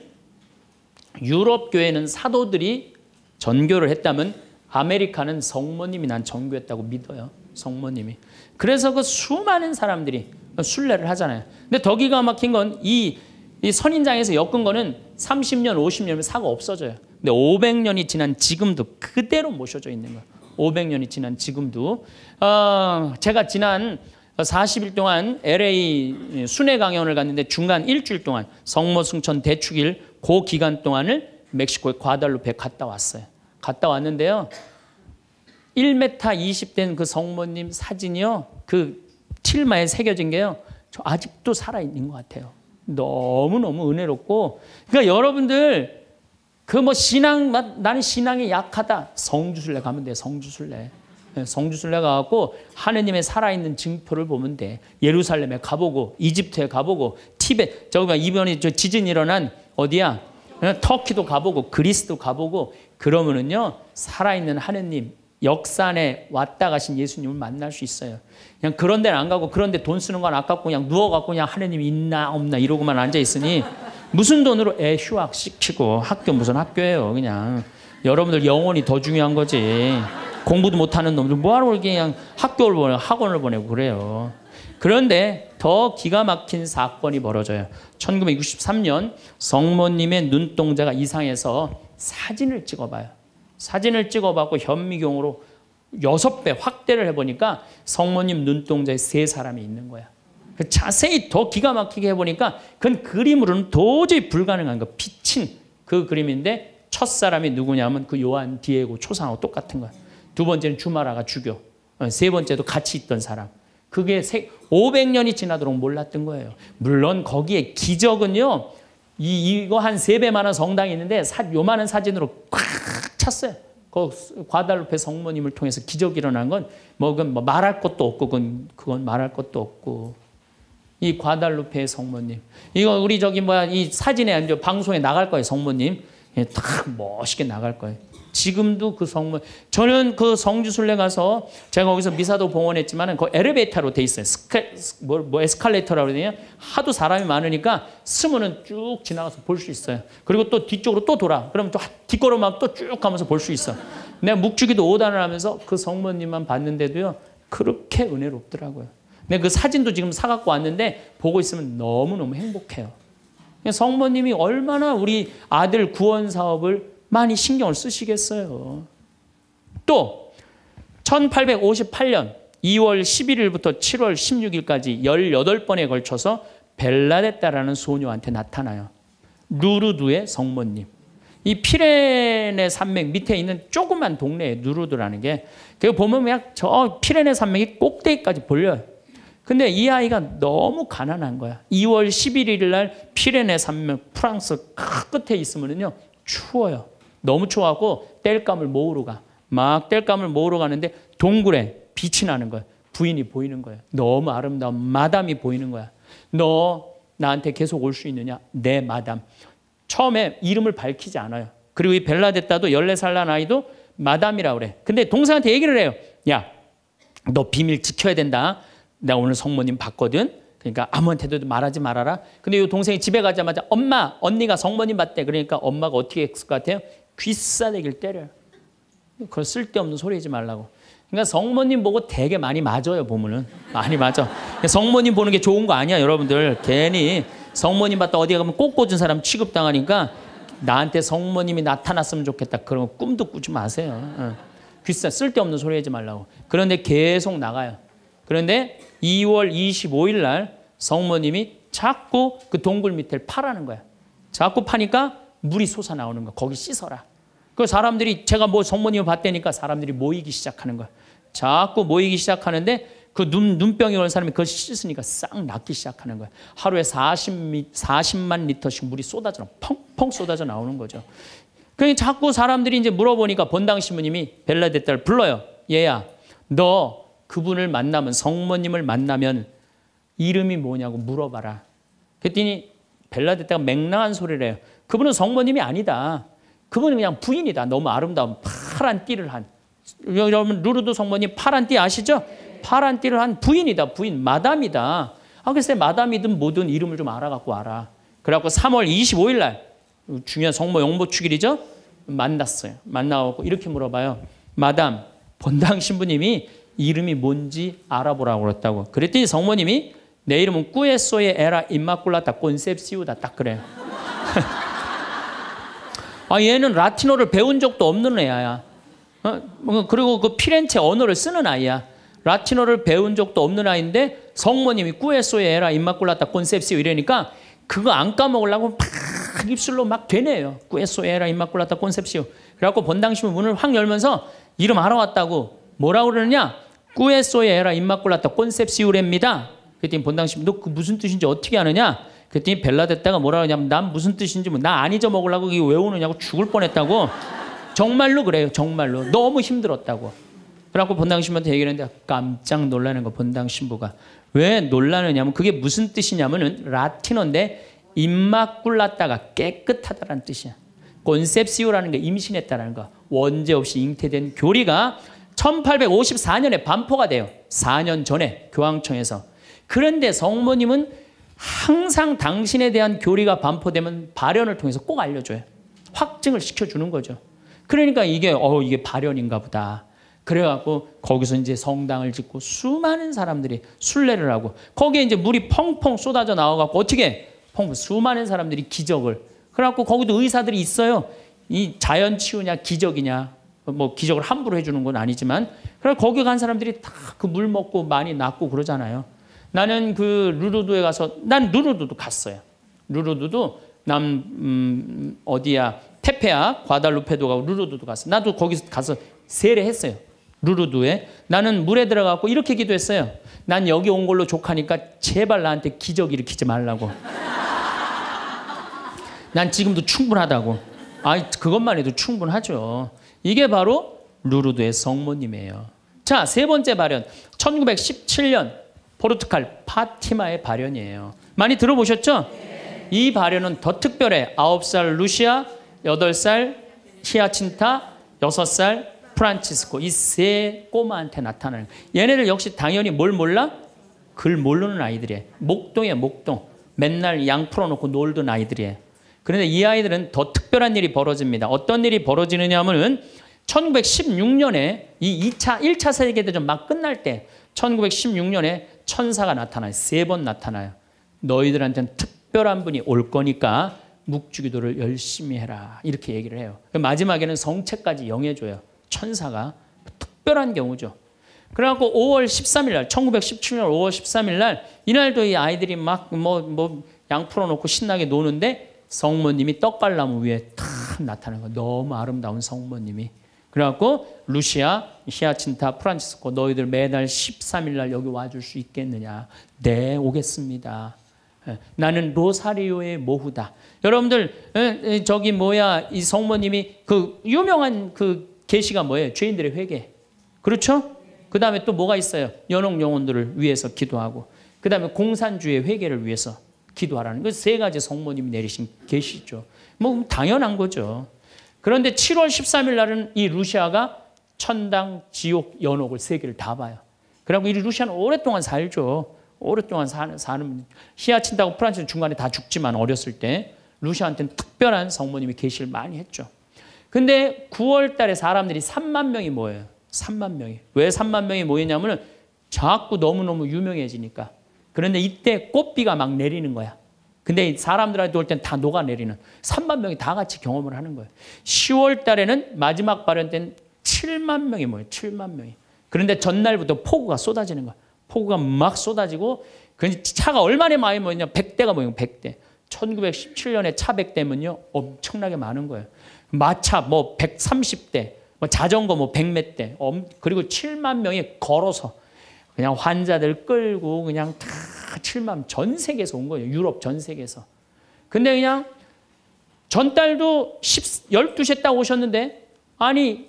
유럽 교회는 사도들이 전교를 했다면 아메리카는 성모님이 난 전교했다고 믿어요. 성모님이. 그래서 그 수많은 사람들이 순례를 하잖아요. 근데 더 기가 막힌 건이 이 선인장에서 엮은 거는 30년, 50년이면 사고 없어져요. 근데 500년이 지난 지금도 그대로 모셔져 있는 거예요. 500년이 지난 지금도. 어, 제가 지난 40일 동안 LA 순회 강연을 갔는데 중간 일주일 동안 성모승천 대축일 그 기간 동안을 멕시코의 과달루페 갔다 왔어요. 갔다 왔는데요. 1m 20된 그 성모님 사진이요. 그 칠마에 새겨진 게요. 저 아직도 살아있는 것 같아요. 너무너무 은혜롭고. 그러니까 여러분들, 그 뭐 신앙, 나는 신앙이 약하다. 성주순례 가면 돼, 성주순례. 예, 성주순례 가갖고 하느님의 살아있는 증표를 보면 돼. 예루살렘에 가보고, 이집트에 가보고, 티벳, 저기 이번에 저 지진 일어난 어디야? 예, 터키도 가보고, 그리스도 가보고, 그러면은요, 살아있는 하느님, 역산에 왔다 가신 예수님을 만날 수 있어요. 그냥 그런 데는 안 가고 그런 데 돈 쓰는 건 아깝고 그냥 누워갖고 그냥 하느님 있나 없나 이러고만 앉아있으니 무슨 돈으로 애 휴학 시키고 학교 무슨 학교예요 그냥. 여러분들 영혼이 더 중요한 거지. 공부도 못하는 놈들 뭐하러 그냥 학교를 보내 학원을 보내고 그래요. 그런데 더 기가 막힌 사건이 벌어져요. 1963년 성모님의 눈동자가 이상해서 사진을 찍어봐요. 사진을 찍어봤고 현미경으로 여섯 배 확대를 해보니까 성모님 눈동자에 세 사람이 있는 거야. 그 자세히 더 기가 막히게 해보니까 그건 그림으로는 도저히 불가능한 거. 비친 그 그림인데 첫 사람이 누구냐면 그 요한 디에고 초상하고 똑같은 거야. 두 번째는 주마라가 죽여. 어, 세 번째도 같이 있던 사람. 그게 500년이 지나도록 몰랐던 거예요. 물론 거기에 기적은요. 이, 이거 한 세 배만한 성당이 있는데 사, 요만한 사진으로 꽉 찼어요. 그 과달루페 성모님을 통해서 기적이 일어난 건, 뭐, 뭐 말할 것도 없고, 그건, 그건 말할 것도 없고. 이 과달루페 성모님. 이거 우리 저기 뭐야, 이 사진에, 이제 방송에 나갈 거예요, 성모님. 예, 멋있게 나갈 거예요. 지금도 그 성문 저는 그 성주순례 가서 제가 거기서 미사도 봉헌했지만은 그 엘리베이터로 돼 있어요. 스칼 뭐, 뭐 에스칼레이터라고 그러냐? 하도 사람이 많으니까 스문은 쭉 지나가서 볼 수 있어요. 그리고 또 뒤쪽으로 또 돌아. 그럼 또 뒷걸음만 또 쭉 가면서 볼 수 있어. 내가 묵주기도 5단을 하면서 그 성모님만 봤는데도요. 그렇게 은혜롭더라고요. 근데 그 사진도 지금 사갖고 왔는데 보고 있으면 너무너무 행복해요. 성모님이 얼마나 우리 아들 구원 사업을 많이 신경을 쓰시겠어요. 또 1858년 2월 11일부터 7월 16일까지 18번에 걸쳐서 벨라데타라는 소녀한테 나타나요. 누르두의 성모님. 이 피레네 산맥 밑에 있는 조그만 동네에 누르두라는 게 그거 보면 그냥 저 피레네 산맥이 꼭대기까지 보려요. 근데 이 아이가 너무 가난한 거야. 2월 11일 날 피레네 산맥 프랑스 끝에 있으면요 추워요. 너무 추워하고 땔감을 모으러 가. 막 땔감을 모으러 가는데 동굴에 빛이 나는 거야. 부인이 보이는 거야. 너무 아름다운 마담이 보이는 거야. 너 나한테 계속 올 수 있느냐? 내 마담. 처음에 이름을 밝히지 않아요. 그리고 이 벨라데타도 14살 난 아이도 마담이라 그래. 근데 동생한테 얘기를 해요. 야, 너 비밀 지켜야 된다. 내가 오늘 성모님 봤거든. 그러니까 아무한테도 말하지 말아라. 근데 이 동생이 집에 가자마자 엄마, 언니가 성모님 봤대. 그러니까 엄마가 어떻게 했을 것 같아요? 귀싸대기를 때려요. 그 쓸데없는 소리 하지 말라고. 그러니까 성모님 보고 되게 많이 맞아요, 보면은. 많이 맞아. 그러니까 성모님 보는 게 좋은 거 아니야, 여러분들. 괜히 성모님 봤다 어디 가면 꼭 꽂은 사람 취급당하니까 나한테 성모님이 나타났으면 좋겠다. 그런 거 꿈도 꾸지 마세요. 귀싸, 쓸데없는 소리 하지 말라고. 그런데 계속 나가요. 그런데 2월 25일 날 성모님이 자꾸 그 동굴 밑을 파라는 거야. 자꾸 파니까 물이 솟아나오는 거 거기 씻어라. 그 사람들이 제가 뭐 성모님을 봤다니까 사람들이 모이기 시작하는 거 자꾸 모이기 시작하는데 그 눈, 눈병이 온 사람이 그걸 씻으니까 싹 낫기 시작하는 거야. 하루에 40, 40만 리터씩 물이 쏟아져, 펑펑 쏟아져 나오는 거죠. 그러니 자꾸 사람들이 이제 물어보니까 본당 신부님이 벨라데타 불러요. 얘야, 너 그분을 만나면, 성모님을 만나면 이름이 뭐냐고 물어봐라. 그랬더니 벨라데타가 맹랑한 소리를 해요. 그분은 성모님이 아니다. 그분은 그냥 부인이다. 너무 아름다운 파란 띠를 한. 여러분 루르드 성모님 파란 띠 아시죠? 파란 띠를 한 부인이다. 부인 마담이다. 아 글쎄 마담이든 뭐든 이름을 좀 알아갖고 와라. 그래갖고 3월 25일 날 중요한 성모 영모 축일이죠. 만났어요. 만나갖고 이렇게 물어봐요. 마담 본당 신부님이 이름이 뭔지 알아보라고 그랬다고. 그랬더니 성모님이 내 이름은 꾸에소의 에라 임마꿀라다 콘셉시우다 딱 그래요. <laughs> 아 얘는 라틴어를 배운 적도 없는 애야. 어? 그리고 그 피렌체 언어를 쓰는 아이야. 라틴어를 배운 적도 없는 아이인데 성모님이 꾸에소에 에라 임마꿀라타 콘셉시오 이러니까 그거 안 까먹으려고 팍 입술로 막 되네요. 꾸에소에 에라 임마꿀라타 콘셉시오. 그래갖고 본당신문 문을 확 열면서 이름 알아왔다고 뭐라 그러느냐? 꾸에소에 에라 임마꿀라타 콘셉시오랩니다. 그랬더니 본당신문 너그 무슨 뜻인지 어떻게 아느냐? 그랬더니 벨라됐다가 뭐라 그러냐면 난 무슨 뜻인지 뭐나안 잊어먹으려고 이게 외우느냐고 죽을 뻔했다고 정말로 그래요 정말로 너무 힘들었다고 그래갖고 본당 신부한테 얘기를 했는데 깜짝 놀라는 거 본당 신부가 왜 놀라느냐면 그게 무슨 뜻이냐면은 라틴어인데 입마굴라다가 깨끗하다라는 뜻이야 콘셉시오라는 게 임신했다라는 거 원죄 없이 잉태된 교리가 1854년에 반포가 돼요 4년 전에 교황청에서 그런데 성모님은 항상 당신에 대한 교리가 반포되면 발현을 통해서 꼭 알려줘요. 확증을 시켜주는 거죠. 그러니까 이게 어 이게 발현인가 보다. 그래갖고 거기서 이제 성당을 짓고 수많은 사람들이 순례를 하고 거기에 이제 물이 펑펑 쏟아져 나와갖고 어떻게 펑펑 수많은 사람들이 기적을 그래갖고 거기도 의사들이 있어요. 이 자연 치유냐 기적이냐 뭐 기적을 함부로 해주는 건 아니지만 그래 거기 간 사람들이 다 그 물 먹고 많이 낫고 그러잖아요. 나는 그루르드에 가서 난루르드도 갔어요. 루르드도남 음, 어디야 테페아 과달루페도 가고 루르드도 갔어. 나도 거기서 가서 세례했어요. 루르드에 나는 물에 들어가고 이렇게 기도했어요. 난 여기 온 걸로 족하니까 제발 나한테 기적 일으키지 말라고. <laughs> 난 지금도 충분하다고. 아, 그것만 해도 충분하죠. 이게 바로 루르드의 성모님이에요. 자, 세 번째 발언 1917년 포르투갈 파티마의 발현이에요. 많이 들어보셨죠? 이 발현은 더 특별해. 9살 루시아, 8살 히아친타, 6살 프란치스코 이 세 꼬마한테 나타나는 얘네들 역시 당연히 뭘 몰라? 글 모르는 아이들이에 목동이야 목동 맨날 양 풀어놓고 놀던 아이들이에 요 그런데 이 아이들은 더 특별한 일이 벌어집니다 어떤 일이 벌어지느냐 하면은 1916년에 이 2차 1차 세계대전 막 끝날 때 1916년에 천사가 나타나요. 세 번 나타나요. 너희들한테는 특별한 분이 올 거니까 묵주기도를 열심히 해라. 이렇게 얘기를 해요. 그 마지막에는 성체까지 영해줘요. 천사가. 특별한 경우죠. 그래갖고 5월 13일 날, 1917년 5월 13일 날, 이날도 이 아이들이 막 뭐, 뭐, 양 풀어놓고 신나게 노는데 성모님이 떡갈나무 위에 탁 나타나는 거. 너무 아름다운 성모님이. 그래갖고 루시아, 히아친타, 프란치스코 너희들 매달 13일 날 여기 와줄 수 있겠느냐? 네, 오겠습니다. 예, 나는 로사리오의 모후다. 여러분들 예, 예, 저기 뭐야 이 성모님이 그 유명한 그 계시가 뭐예요? 죄인들의 회개. 그렇죠? 그 다음에 또 뭐가 있어요? 연옥 영혼들을 위해서 기도하고 그 다음에 공산주의 회개를 위해서 기도하라는 그 세 가지 성모님이 내리신 계시죠. 뭐 당연한 거죠. 그런데 7월 13일 날은 이 루시아가 천당, 지옥, 연옥을 세 개를 다 봐요. 그리고 이 루시아는 오랫동안 살죠. 오랫동안 사는, 사는 히아친다고 프란스는 중간에 다 죽지만 어렸을 때 루시아한테는 특별한 성모님이 계시를 많이 했죠. 근데 9월 달에 사람들이 3만 명이 모여요. 3만 명이. 왜 3만 명이 모이냐면은 자꾸 너무너무 유명해지니까. 그런데 이때 꽃비가 막 내리는 거야. 근데 사람들한테 올 땐 다 녹아내리는 3만 명이 다 같이 경험을 하는 거예요. 10월 달에는 마지막 발언 때 7만 명이 모여요. 7만 명이. 그런데 전날부터 폭우가 쏟아지는 거야. 폭우가 막 쏟아지고 차가 얼마나 많이 모였냐? 100대가 모인 거예요. 100대. 1917년에 차 100대면요. 엄청나게 많은 거예요. 마차 뭐 130대, 뭐 자전거 뭐 100몇 대. 그리고 7만 명이 걸어서 그냥 환자들 끌고 그냥 다 7만 전 세계에서 온 거예요. 유럽 전 세계에서. 근데 그냥 전달도 10, 12시에 딱 오셨는데 아니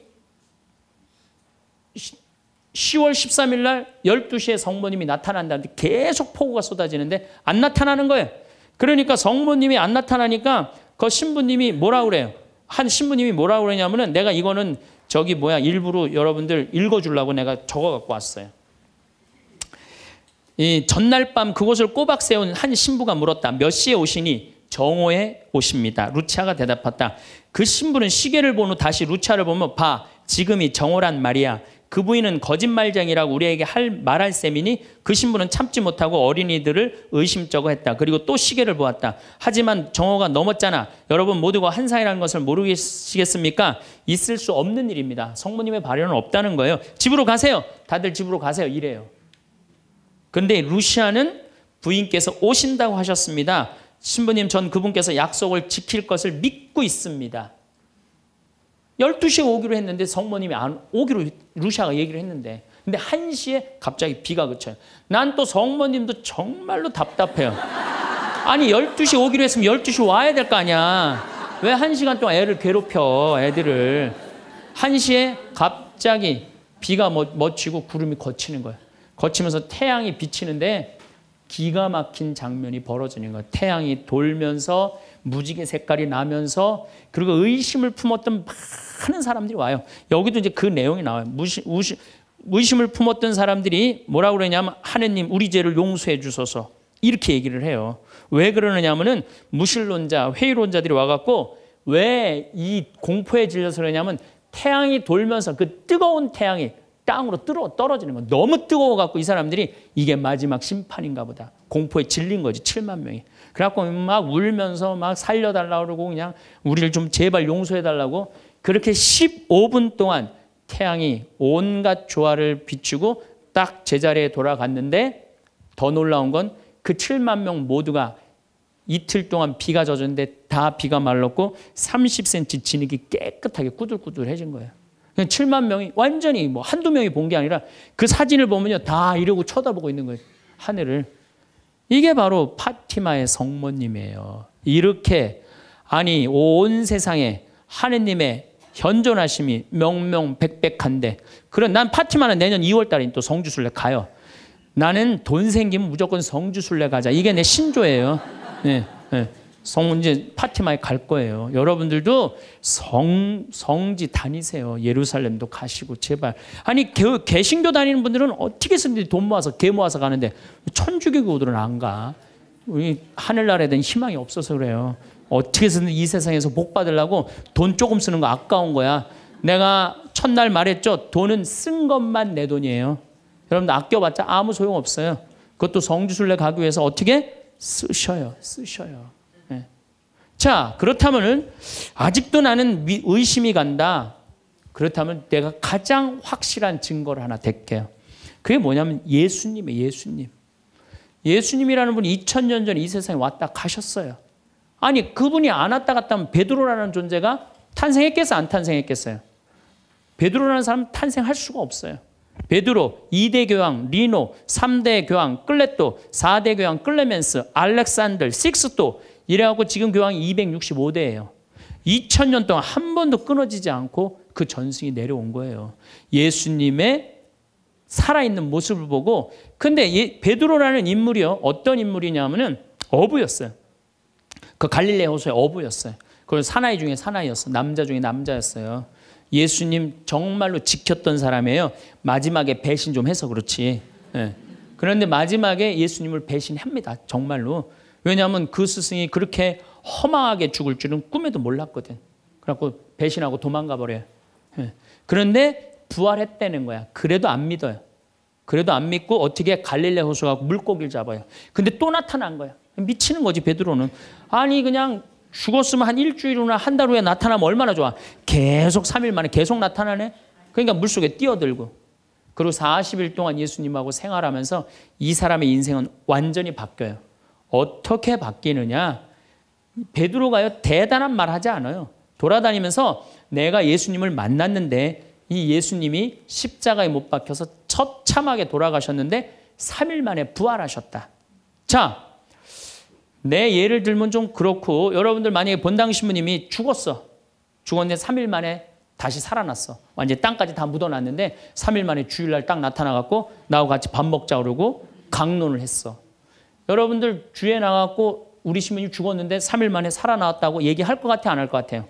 10월 13일 날 12시에 성모님이 나타난다는데 계속 폭우가 쏟아지는데 안 나타나는 거예요. 그러니까 성모님이 안 나타나니까 그 신부님이 뭐라 그래요? 한 신부님이 뭐라 그러냐면은 내가 이거는 저기 뭐야 일부러 여러분들 읽어주려고 내가 적어갖고 왔어요. 이 전날 밤 그곳을 꼬박 세운 한 신부가 물었다. 몇 시에 오시니? 정오에 오십니다. 루차가 대답했다. 그 신부는 시계를 본 후 다시 루차를 보며 봐. 지금이 정오란 말이야. 그 부인은 거짓말쟁이라고 우리에게 할 말할 셈이니 그 신부는 참지 못하고 어린이들을 의심쩍어 했다. 그리고 또 시계를 보았다. 하지만 정오가 넘었잖아. 여러분 모두가 한사이라는 것을 모르시겠습니까? 있을 수 없는 일입니다. 성모님의 발언은 없다는 거예요. 집으로 가세요. 다들 집으로 가세요. 이래요. 근데 루시아는 부인께서 오신다고 하셨습니다. 신부님 전 그분께서 약속을 지킬 것을 믿고 있습니다. 12시에 오기로 했는데 성모님이 안 오기로 루시아가 얘기를 했는데 근데 1시에 갑자기 비가 그쳐요. 난 또 성모님도 정말로 답답해요. 아니 12시 오기로 했으면 12시 와야 될 거 아니야. 왜 1시간 동안 애를 괴롭혀 애들을. 1시에 갑자기 비가 멎, 멎고 구름이 걷히는 거예요. 거치면서 태양이 비치는데 기가 막힌 장면이 벌어지는 거예요. 태양이 돌면서 무지개 색깔이 나면서 그리고 의심을 품었던 많은 사람들이 와요. 여기도 이제 그 내용이 나와요. 무시, 우시, 의심을 품었던 사람들이 뭐라고 그러냐면 하느님 우리 죄를 용서해 주소서 이렇게 얘기를 해요. 왜 그러느냐면은 무신론자, 회의론자들이 와갖고 왜 이 공포에 질려서 그러냐면 태양이 돌면서 그 뜨거운 태양이 땅으로 떨어지는 거 너무 뜨거워갖고 이 사람들이 이게 마지막 심판인가 보다. 공포에 질린 거지, 7만 명이. 그래갖고 막 울면서 막 살려달라고 그러고 그냥 우리를 좀 제발 용서해달라고 그렇게 15분 동안 태양이 온갖 조화를 비추고 딱 제자리에 돌아갔는데 더 놀라운 건 그 7만 명 모두가 이틀 동안 비가 젖었는데 다 비가 말랐고 30cm 진흙이 깨끗하게 꾸들꾸들해진 거예요. 그냥 7만 명이 완전히 뭐 한두 명이 본 게 아니라 그 사진을 보면요. 다 이러고 쳐다보고 있는 거예요. 하늘을. 이게 바로 파티마의 성모님이에요. 이렇게 아니 온 세상에 하느님의 현존하심이 명명백백한데 그런 난 파티마는 내년 2월 달에 또 성주순례 가요. 나는 돈 생기면 무조건 성주순례 가자. 이게 내 신조예요. 네, 네. 성문제 파티마에 갈 거예요. 여러분들도 성 성지 다니세요. 예루살렘도 가시고 제발. 아니 개, 개신교 다니는 분들은 어떻게 쓰는지돈 모아서 개 모아서 가는데 천주교교들은 안 가. 우리 하늘나라에 대한 희망이 없어서 그래요. 어떻게 쓰는지이 세상에서 복 받으려고 돈 조금 쓰는 거 아까운 거야. 내가 첫날 말했죠. 돈은 쓴 것만 내 돈이에요. 여러분 들 아껴봤자 아무 소용 없어요. 그것도 성지순례 가기 위해서 어떻게 쓰셔요. 쓰셔요. 자, 그렇다면 아직도 나는 의심이 간다. 그렇다면 내가 가장 확실한 증거를 하나 댈게요. 그게 뭐냐면 예수님의 예수님. 예수님이라는 분이 2000년 전에 이 세상에 왔다 가셨어요. 아니, 그분이 안 왔다 갔다 하면 베드로라는 존재가 탄생했겠어요? 안 탄생했겠어요? 베드로라는 사람 은 탄생할 수가 없어요. 베드로, 2대 교황, 리노, 3대 교황, 클레토, 4대 교황, 클레멘스, 알렉산들, 식스토, 이래갖고 지금 교황이 265대예요. 2000년 동안 한 번도 끊어지지 않고 그 전승이 내려온 거예요. 예수님의 살아있는 모습을 보고 근데 예, 베드로라는 인물이요. 어떤 인물이냐면은 어부였어요. 그 갈릴레 호수의 어부였어요. 그 사나이 중에 사나이였어. 남자 중에 남자였어요. 예수님 정말로 지켰던 사람이에요. 마지막에 배신 좀 해서 그렇지. 네. 그런데 마지막에 예수님을 배신합니다. 정말로. 왜냐하면 그 스승이 그렇게 허망하게 죽을 줄은 꿈에도 몰랐거든. 그래갖고 배신하고 도망가 버려요. 예. 그런데 부활했다는 거야. 그래도 안 믿어요. 그래도 안 믿고 어떻게 갈릴레 호수 가고 물고기를 잡아요. 근데 또 나타난 거야. 미치는 거지 베드로는. 아니 그냥 죽었으면 한 일주일 후나 한 달 후에 나타나면 얼마나 좋아. 계속 3일 만에 계속 나타나네. 그러니까 물속에 뛰어들고. 그리고 40일 동안 예수님하고 생활하면서 이 사람의 인생은 완전히 바뀌어요. 어떻게 바뀌느냐? 베드로가요 대단한 말 하지 않아요. 돌아다니면서 내가 예수님을 만났는데 이 예수님이 십자가에 못 박혀서 처참하게 돌아가셨는데 3일 만에 부활하셨다. 자, 내 예를 들면 좀 그렇고 여러분들 만약에 본당 신부님이 죽었어. 죽었는데 3일 만에 다시 살아났어. 완전 땅까지 다 묻어놨는데 3일 만에 주일날 딱 나타나갖고 나하고 같이 밥 먹자 그러고 강론을 했어. 여러분들 주에 나갔고 우리 시민이 죽었는데 3일 만에 살아나왔다고 얘기할 것 같아요? 안 할 것 같아요?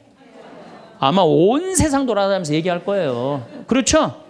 아마 온 세상 돌아다니면서 얘기할 거예요. 그렇죠?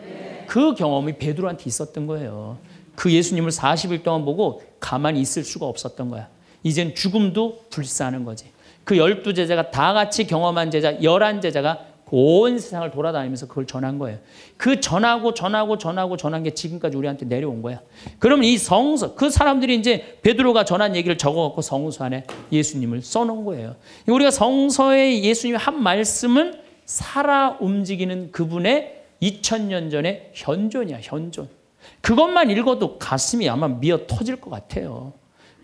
그 경험이 베드로한테 있었던 거예요. 그 예수님을 40일 동안 보고 가만히 있을 수가 없었던 거야. 이젠 죽음도 불사하는 거지. 그 열두 제자가 다 같이 경험한 제자 열한 제자가 온 세상을 돌아다니면서 그걸 전한 거예요. 그 전하고 전하고 전하고 전한 게 지금까지 우리한테 내려온 거야. 그러면 이 성서 그 사람들이 이제 베드로가 전한 얘기를 적어갖고 성서 안에 예수님을 써놓은 거예요. 우리가 성서의 예수님의 한 말씀은 살아 움직이는 그분의 2000년 전의 현존이야 현존. 그것만 읽어도 가슴이 아마 미어 터질 것 같아요.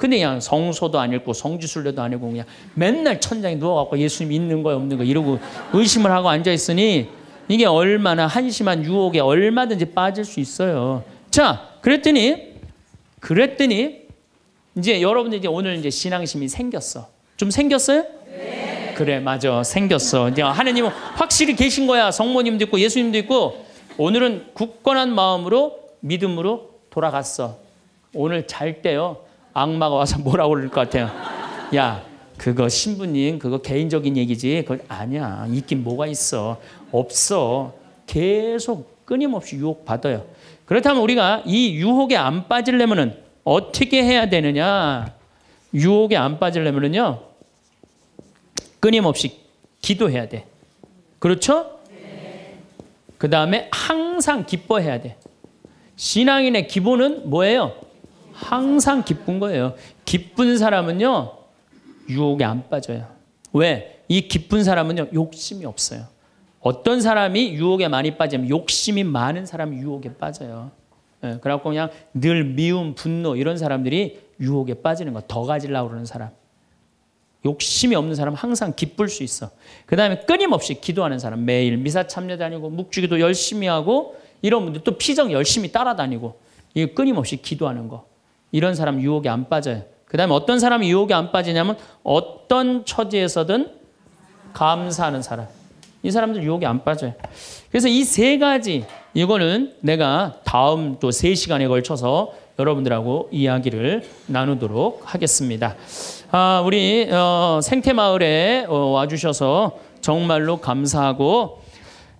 근데 그냥 성소도 아니고 성지순례도 아니고 그냥 맨날 천장에 누워갖고 예수님 있는 거야 없는 거야 이러고 의심을 하고 앉아 있으니 이게 얼마나 한심한 유혹에 얼마든지 빠질 수 있어요. 자, 그랬더니 그랬더니 이제 여러분들 이제 오늘 이제 신앙심이 생겼어. 좀 생겼어요? 네. 그래, 맞아. 생겼어. 이제 하느님은 확실히 계신 거야. 성모님도 있고 예수님도 있고 오늘은 굳건한 마음으로 믿음으로 돌아갔어. 오늘 잘 때요. 악마가 와서 뭐라고 그럴 것 같아요. 야, 그거 신부님, 그거 개인적인 얘기지. 그 아니야. 있긴 뭐가 있어. 없어. 계속 끊임없이 유혹받아요. 그렇다면 우리가 이 유혹에 안 빠지려면은 어떻게 해야 되느냐? 유혹에 안 빠지려면은요. 끊임없이 기도해야 돼. 그렇죠? 그 다음에 항상 기뻐해야 돼. 신앙인의 기본은 뭐예요? 항상 기쁜 거예요. 기쁜 사람은요, 유혹에 안 빠져요. 왜? 이 기쁜 사람은요, 욕심이 없어요. 어떤 사람이 유혹에 많이 빠지면 욕심이 많은 사람이 유혹에 빠져요. 예, 그래갖고 그냥 늘 미움, 분노 이런 사람들이 유혹에 빠지는 거. 더 가지려고 그러는 사람. 욕심이 없는 사람 항상 기쁠 수 있어. 그 다음에 끊임없이 기도하는 사람. 매일 미사 참여 다니고 묵주기도 열심히 하고 이런 분들 또 피정 열심히 따라다니고 이 끊임없이 기도하는 거. 이런 사람 유혹에 안 빠져요. 그 다음에 어떤 사람이 유혹에 안 빠지냐면 어떤 처지에서든 감사하는 사람. 이 사람들 유혹에 안 빠져요. 그래서 이 세 가지, 이거는 내가 다음 또 세 시간에 걸쳐서 여러분들하고 이야기를 나누도록 하겠습니다. 아, 우리 어, 생태마을에 어, 와주셔서 정말로 감사하고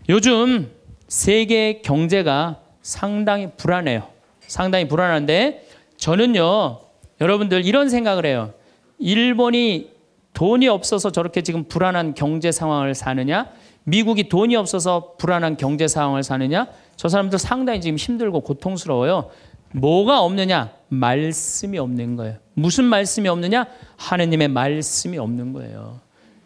요즘 세계 경제가 상당히 불안해요. 상당히 불안한데 저는요, 여러분들 이런 생각을 해요. 일본이 돈이 없어서 저렇게 지금 불안한 경제 상황을 사느냐? 미국이 돈이 없어서 불안한 경제 상황을 사느냐? 저 사람들 상당히 지금 힘들고 고통스러워요. 뭐가 없느냐? 말씀이 없는 거예요. 무슨 말씀이 없느냐? 하느님의 말씀이 없는 거예요.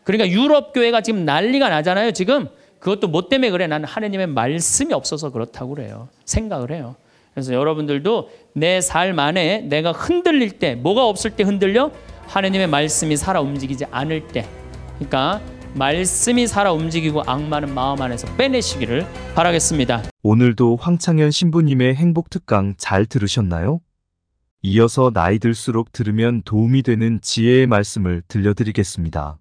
그러니까 유럽 교회가 지금 난리가 나잖아요. 지금 그것도 뭐 때문에 그래? 난 하느님의 말씀이 없어서 그렇다고 그래요. 생각을 해요. 그래서 여러분들도 내 삶 안에 내가 흔들릴 때 뭐가 없을 때 흔들려? 하느님의 말씀이 살아 움직이지 않을 때. 그러니까 말씀이 살아 움직이고 악마는 마음 안에서 빼내시기를 바라겠습니다. 오늘도 황창현 신부님의 행복 특강 잘 들으셨나요? 이어서 나이 들수록 들으면 도움이 되는 지혜의 말씀을 들려드리겠습니다.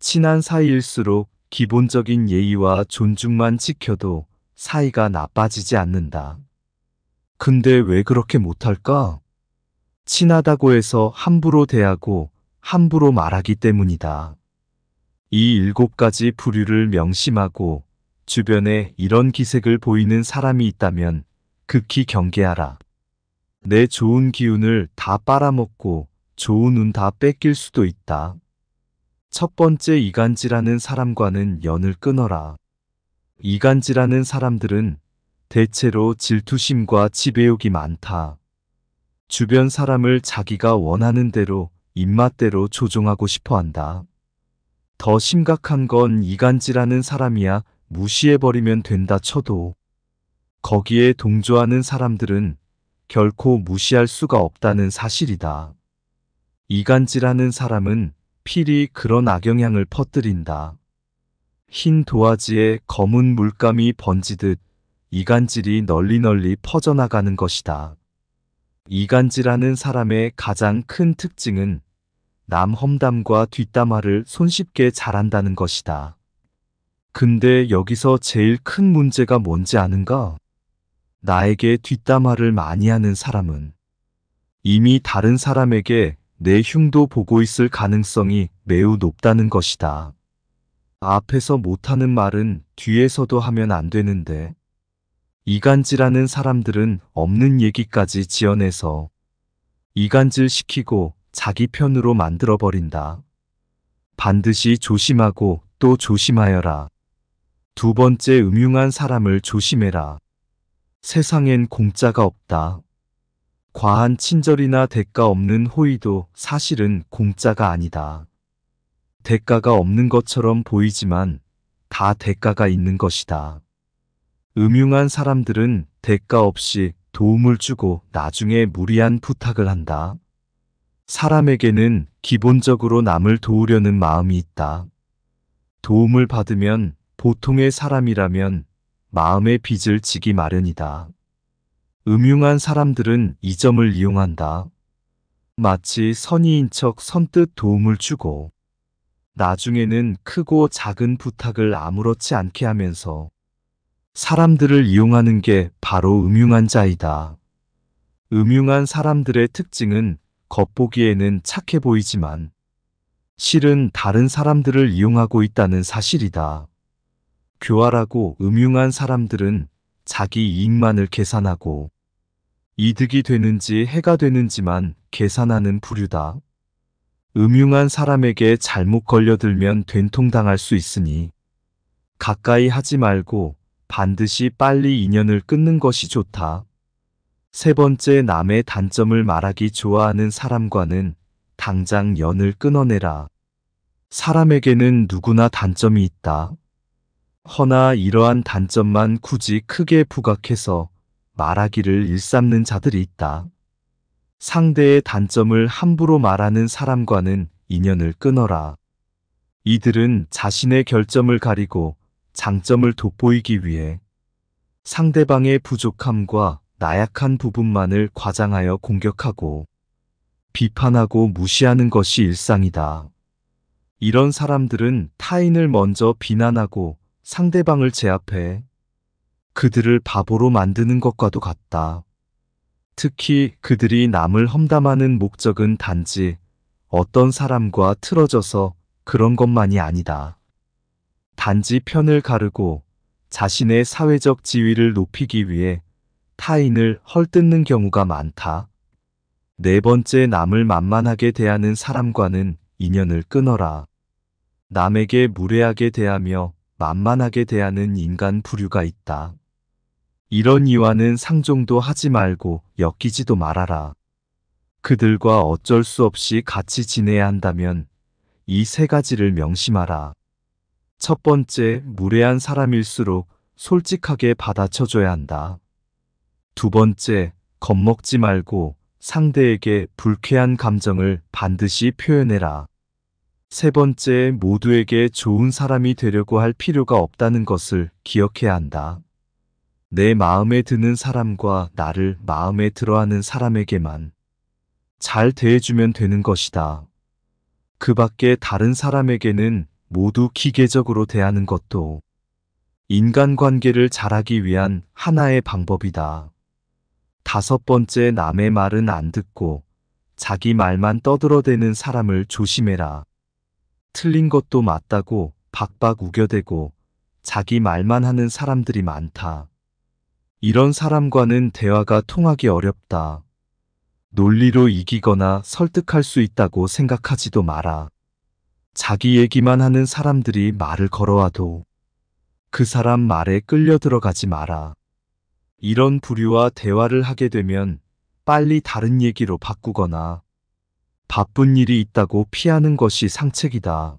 친한 사이일수록 기본적인 예의와 존중만 지켜도 사이가 나빠지지 않는다. 근데 왜 그렇게 못할까? 친하다고 해서 함부로 대하고 함부로 말하기 때문이다. 이 일곱 가지 부류를 명심하고 주변에 이런 기색을 보이는 사람이 있다면 극히 경계하라. 내 좋은 기운을 다 빨아먹고 좋은 운 다 뺏길 수도 있다. 첫 번째 이간지라는 사람과는 연을 끊어라. 이간지라는 사람들은 대체로 질투심과 지배욕이 많다. 주변 사람을 자기가 원하는 대로 입맛대로 조종하고 싶어 한다. 더 심각한 건 이간질하는 사람이야 무시해버리면 된다 쳐도 거기에 동조하는 사람들은 결코 무시할 수가 없다는 사실이다. 이간질하는 사람은 필히 그런 악영향을 퍼뜨린다. 흰 도화지에 검은 물감이 번지듯 이간질이 널리 널리 퍼져나가는 것이다. 이간질하는 사람의 가장 큰 특징은 남 험담과 뒷담화를 손쉽게 잘한다는 것이다. 근데 여기서 제일 큰 문제가 뭔지 아는가? 나에게 뒷담화를 많이 하는 사람은 이미 다른 사람에게 내 흉도 보고 있을 가능성이 매우 높다는 것이다. 앞에서 못하는 말은 뒤에서도 하면 안 되는데 이간질하는 사람들은 없는 얘기까지 지어내서 이간질 시키고 자기 편으로 만들어버린다. 반드시 조심하고 또 조심하여라. 두 번째 음흉한 사람을 조심해라. 세상엔 공짜가 없다. 과한 친절이나 대가 없는 호의도 사실은 공짜가 아니다. 대가가 없는 것처럼 보이지만 다 대가가 있는 것이다. 음흉한 사람들은 대가 없이 도움을 주고 나중에 무리한 부탁을 한다. 사람에게는 기본적으로 남을 도우려는 마음이 있다. 도움을 받으면 보통의 사람이라면 마음의 빚을 지기 마련이다. 음흉한 사람들은 이 점을 이용한다. 마치 선의인 척 선뜻 도움을 주고 나중에는 크고 작은 부탁을 아무렇지 않게 하면서 사람들을 이용하는 게 바로 음흉한 자이다. 음흉한 사람들의 특징은 겉보기에는 착해 보이지만 실은 다른 사람들을 이용하고 있다는 사실이다. 교활하고 음흉한 사람들은 자기 이익만을 계산하고 이득이 되는지 해가 되는지만 계산하는 부류다. 음흉한 사람에게 잘못 걸려들면 된통당할 수 있으니 가까이 하지 말고 반드시 빨리 인연을 끊는 것이 좋다. 세 번째 남의 단점을 말하기 좋아하는 사람과는 당장 연을 끊어내라. 사람에게는 누구나 단점이 있다. 허나 이러한 단점만 굳이 크게 부각해서 말하기를 일삼는 자들이 있다. 상대의 단점을 함부로 말하는 사람과는 인연을 끊어라. 이들은 자신의 결점을 가리고 장점을 돋보이기 위해 상대방의 부족함과 나약한 부분만을 과장하여 공격하고 비판하고 무시하는 것이 일상이다. 이런 사람들은 타인을 먼저 비난하고 상대방을 제압해 그들을 바보로 만드는 것과도 같다. 특히 그들이 남을 험담하는 목적은 단지 어떤 사람과 틀어져서 그런 것만이 아니다. 단지 편을 가르고 자신의 사회적 지위를 높이기 위해 타인을 헐뜯는 경우가 많다. 네 번째 남을 만만하게 대하는 사람과는 인연을 끊어라. 남에게 무례하게 대하며 만만하게 대하는 인간 부류가 있다. 이런 이와는 상종도 하지 말고 엮이지도 말아라. 그들과 어쩔 수 없이 같이 지내야 한다면 이 세 가지를 명심하라. 첫 번째, 무례한 사람일수록 솔직하게 받아쳐줘야 한다. 두 번째, 겁먹지 말고 상대에게 불쾌한 감정을 반드시 표현해라. 세 번째, 모두에게 좋은 사람이 되려고 할 필요가 없다는 것을 기억해야 한다. 내 마음에 드는 사람과 나를 마음에 들어하는 사람에게만 잘 대해주면 되는 것이다. 그 밖에 다른 사람에게는 모두 기계적으로 대하는 것도 인간관계를 잘하기 위한 하나의 방법이다. 다섯 번째 남의 말은 안 듣고 자기 말만 떠들어대는 사람을 조심해라. 틀린 것도 맞다고 박박 우겨대고 자기 말만 하는 사람들이 많다. 이런 사람과는 대화가 통하기 어렵다. 논리로 이기거나 설득할 수 있다고 생각하지도 마라. 자기 얘기만 하는 사람들이 말을 걸어와도 그 사람 말에 끌려 들어가지 마라. 이런 부류와 대화를 하게 되면 빨리 다른 얘기로 바꾸거나 바쁜 일이 있다고 피하는 것이 상책이다.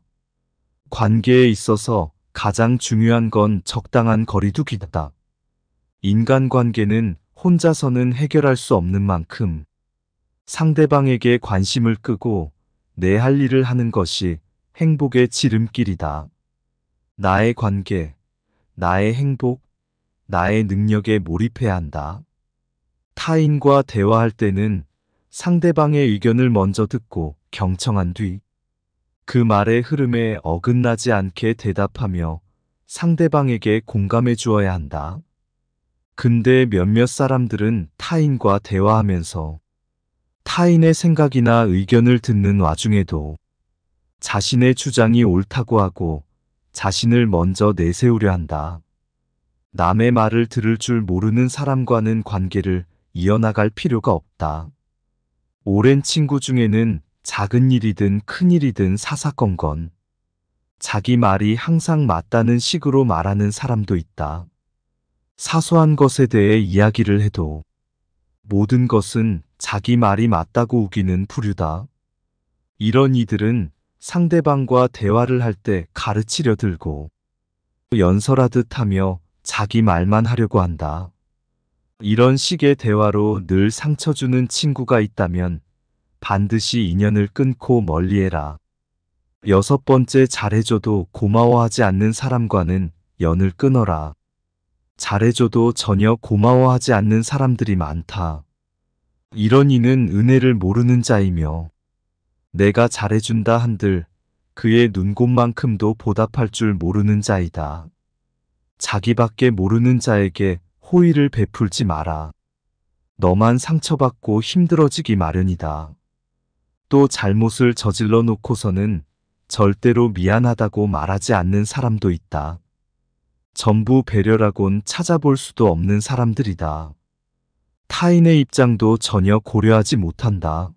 관계에 있어서 가장 중요한 건 적당한 거리두기다. 인간관계는 혼자서는 해결할 수 없는 만큼 상대방에게 관심을 끄고 내 할 일을 하는 것이 행복의 지름길이다. 나의 관계, 나의 행복, 나의 능력에 몰입해야 한다. 타인과 대화할 때는 상대방의 의견을 먼저 듣고 경청한 뒤 그 말의 흐름에 어긋나지 않게 대답하며 상대방에게 공감해 주어야 한다. 근데 몇몇 사람들은 타인과 대화하면서 타인의 생각이나 의견을 듣는 와중에도 자신의 주장이 옳다고 하고 자신을 먼저 내세우려 한다. 남의 말을 들을 줄 모르는 사람과는 관계를 이어나갈 필요가 없다. 오랜 친구 중에는 작은 일이든 큰 일이든 사사건건 자기 말이 항상 맞다는 식으로 말하는 사람도 있다. 사소한 것에 대해 이야기를 해도 모든 것은 자기 말이 맞다고 우기는 부류다. 이런 이들은 상대방과 대화를 할 때 가르치려 들고 연설하듯 하며 자기 말만 하려고 한다. 이런 식의 대화로 늘 상처 주는 친구가 있다면 반드시 인연을 끊고 멀리해라. 여섯 번째 잘해줘도 고마워하지 않는 사람과는 연을 끊어라. 잘해줘도 전혀 고마워하지 않는 사람들이 많다. 이런 이는 은혜를 모르는 자이며 내가 잘해준다 한들 그의 눈곱만큼도 보답할 줄 모르는 자이다. 자기밖에 모르는 자에게 호의를 베풀지 마라. 너만 상처받고 힘들어지기 마련이다. 또 잘못을 저질러 놓고서는 절대로 미안하다고 말하지 않는 사람도 있다. 전부 배려라곤 찾아볼 수도 없는 사람들이다. 타인의 입장도 전혀 고려하지 못한다.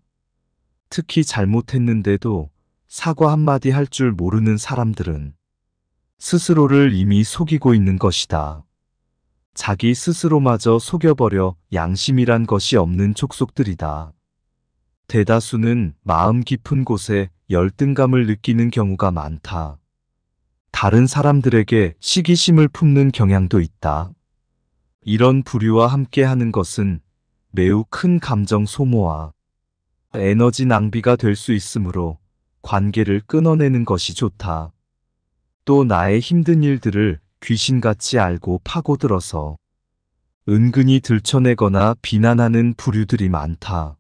특히 잘못했는데도 사과 한마디 할 줄 모르는 사람들은 스스로를 이미 속이고 있는 것이다. 자기 스스로마저 속여버려 양심이란 것이 없는 족속들이다. 대다수는 마음 깊은 곳에 열등감을 느끼는 경우가 많다. 다른 사람들에게 시기심을 품는 경향도 있다. 이런 부류와 함께 하는 것은 매우 큰 감정 소모와 에너지 낭비가 될 수 있으므로 관계를 끊어내는 것이 좋다. 또 나의 힘든 일들을 귀신같이 알고 파고들어서 은근히 들춰내거나 비난하는 부류들이 많다.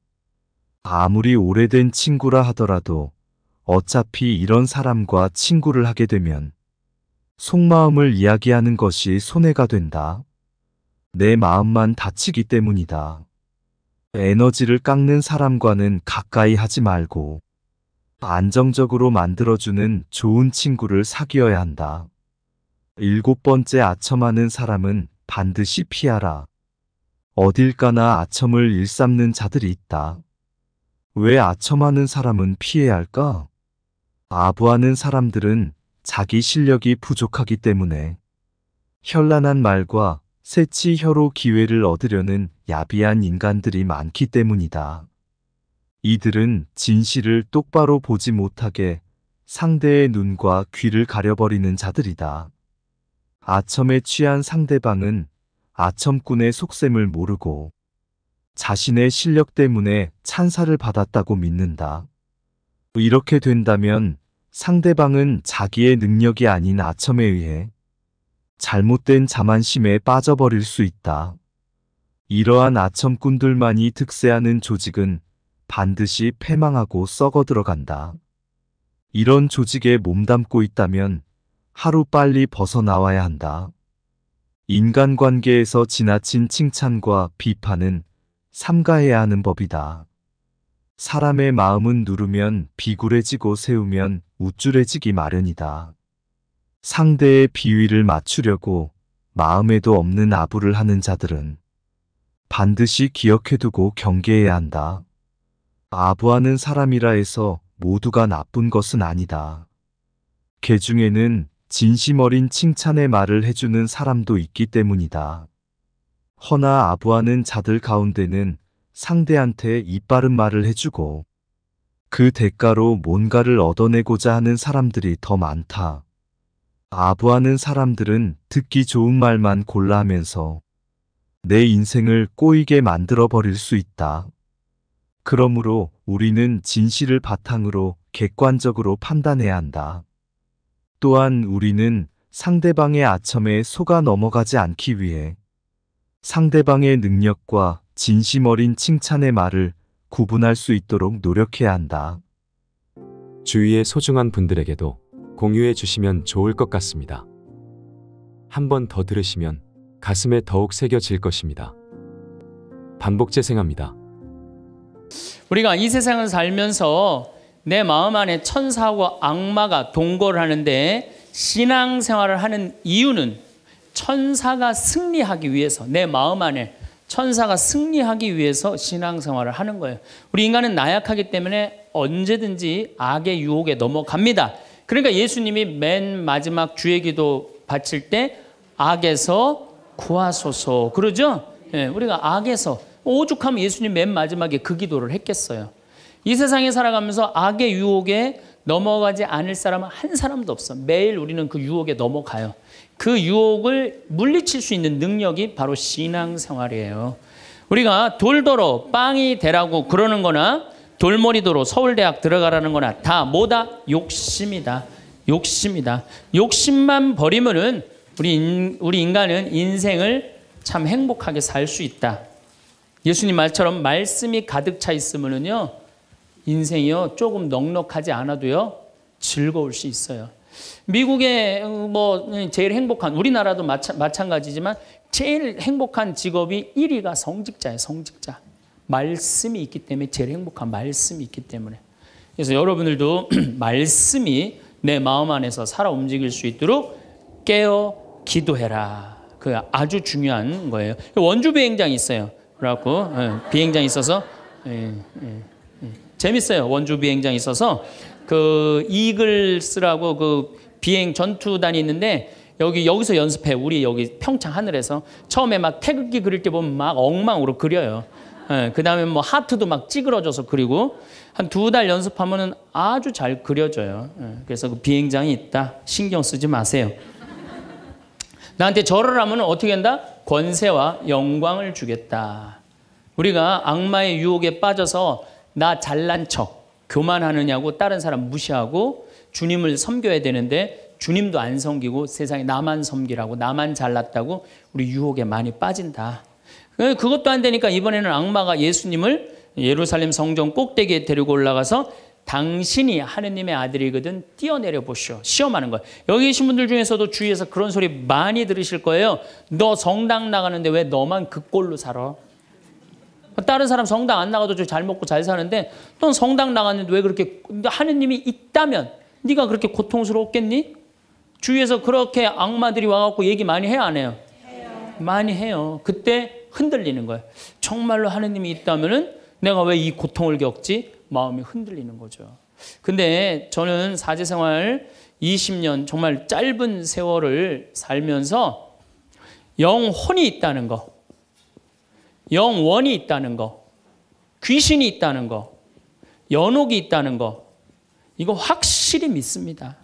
아무리 오래된 친구라 하더라도 어차피 이런 사람과 친구를 하게 되면 속마음을 이야기하는 것이 손해가 된다. 내 마음만 다치기 때문이다. 에너지를 깎는 사람과는 가까이 하지 말고 안정적으로 만들어주는 좋은 친구를 사귀어야 한다. 일곱 번째 아첨하는 사람은 반드시 피하라. 어딜가나 아첨을 일삼는 자들이 있다. 왜 아첨하는 사람은 피해야 할까? 아부하는 사람들은 자기 실력이 부족하기 때문에 현란한 말과 새치 혀로 기회를 얻으려는 야비한 인간들이 많기 때문이다. 이들은 진실을 똑바로 보지 못하게 상대의 눈과 귀를 가려버리는 자들이다. 아첨에 취한 상대방은 아첨꾼의 속셈을 모르고 자신의 실력 때문에 찬사를 받았다고 믿는다. 이렇게 된다면 상대방은 자기의 능력이 아닌 아첨에 의해 잘못된 자만심에 빠져버릴 수 있다. 이러한 아첨꾼들만이 특세하는 조직은 반드시 패망하고 썩어 들어간다. 이런 조직에 몸담고 있다면 하루 빨리 벗어나와야 한다. 인간관계에서 지나친 칭찬과 비판은 삼가해야 하는 법이다. 사람의 마음은 누르면 비굴해지고 세우면 우쭐해지기 마련이다. 상대의 비위를 맞추려고 마음에도 없는 아부를 하는 자들은 반드시 기억해두고 경계해야 한다. 아부하는 사람이라 해서 모두가 나쁜 것은 아니다. 개 중에는 진심 어린 칭찬의 말을 해주는 사람도 있기 때문이다. 허나 아부하는 자들 가운데는 상대한테 이빨른 말을 해주고 그 대가로 뭔가를 얻어내고자 하는 사람들이 더 많다. 아부하는 사람들은 듣기 좋은 말만 골라하면서 내 인생을 꼬이게 만들어 버릴 수 있다. 그러므로 우리는 진실을 바탕으로 객관적으로 판단해야 한다. 또한 우리는 상대방의 아첨에 속아 넘어가지 않기 위해 상대방의 능력과 진심 어린 칭찬의 말을 구분할 수 있도록 노력해야 한다. 주위의 소중한 분들에게도 공유해 주시면 좋을 것 같습니다. 한 번 더 들으시면 가슴에 더욱 새겨질 것입니다. 반복 재생합니다. 우리가 이 세상을 살면서 내 마음 안에 천사와 악마가 동거를 하는데 신앙생활을 하는 이유는 천사가 승리하기 위해서 내 마음 안에 천사가 승리하기 위해서 신앙생활을 하는 거예요. 우리 인간은 나약하기 때문에 언제든지 악의 유혹에 넘어갑니다. 그러니까 예수님이 맨 마지막 주의 기도 바칠 때 악에서 구하소서 그러죠? 예, 우리가 악에서 오죽하면 예수님 맨 마지막에 그 기도를 했겠어요. 이 세상에 살아가면서 악의 유혹에 넘어가지 않을 사람은 한 사람도 없어. 매일 우리는 그 유혹에 넘어가요. 그 유혹을 물리칠 수 있는 능력이 바로 신앙생활이에요. 우리가 돌더러 빵이 되라고 그러는 거나 돌머리도로 서울대학 들어가라는 거나 다 뭐다? 욕심이다. 욕심이다. 욕심만 버리면은 우리, 인, 우리 인간은 인생을 참 행복하게 살 수 있다. 예수님 말처럼 말씀이 가득 차 있으면은요, 인생이요, 조금 넉넉하지 않아도요, 즐거울 수 있어요. 미국의 음, 뭐 음, 제일 행복한 우리나라도 마찬, 마찬가지지만 제일 행복한 직업이 1위가 성직자예요. 성직자. 말씀이 있기 때문에 제일 행복한 말씀이 있기 때문에 그래서 여러분들도 <clears throat> 말씀이 내 마음 안에서 살아 움직일 수 있도록 깨어 기도해라. 그 아주 중요한 거예요. 원주 비행장 있어요. 그래갖고 예, 비행장 있어서 예, 예, 예. 재밌어요. 원주 비행장 있어서 그 이글스라고 그 비행 전투단이 있는데 여기 여기서 연습해. 우리 여기 평창 하늘에서 처음에 막 태극기 그릴 때 보면 막 엉망으로 그려요. 예, 그 다음에 뭐 하트도 막 찌그러져서 그리고 한 두 달연습하면 아주 잘 그려져요. 예, 그래서 그 비행장이 있다. 신경 쓰지 마세요. 나한테 절을 하면 어떻게 한다? 권세와 영광을 주겠다. 우리가 악마의 유혹에 빠져서 나 잘난 척, 교만하느냐고 다른 사람 무시하고 주님을 섬겨야 되는데 주님도 안 섬기고 세상에 나만 섬기라고 나만 잘났다고 우리 유혹에 많이 빠진다. 예, 그것도 안 되니까 이번에는 악마가 예수님을 예루살렘 성전 꼭대기에 데리고 올라가서 당신이 하느님의 아들이거든 뛰어내려 보시오. 시험하는 거 것. 여기 계신 분들 중에서도 주위에서 그런 소리 많이 들으실 거예요. 너 성당 나가는데 왜 너만 그 꼴로 살아? 다른 사람 성당 안 나가도 잘 먹고 잘 사는데 넌 성당 나갔는데 왜 그렇게 하느님이 있다면 네가 그렇게 고통스럽겠니? 주위에서 그렇게 악마들이 와갖고 얘기 많이 해요 안 해요? 해요. 많이 해요. 그때 흔들리는 거예요. 정말로 하느님이 있다면 내가 왜 이 고통을 겪지? 마음이 흔들리는 거죠. 근데 저는 사제생활 20년 정말 짧은 세월을 살면서 영혼이 있다는 거, 영원이 있다는 거, 귀신이 있다는 거, 연옥이 있다는 거, 이거 확실히 믿습니다.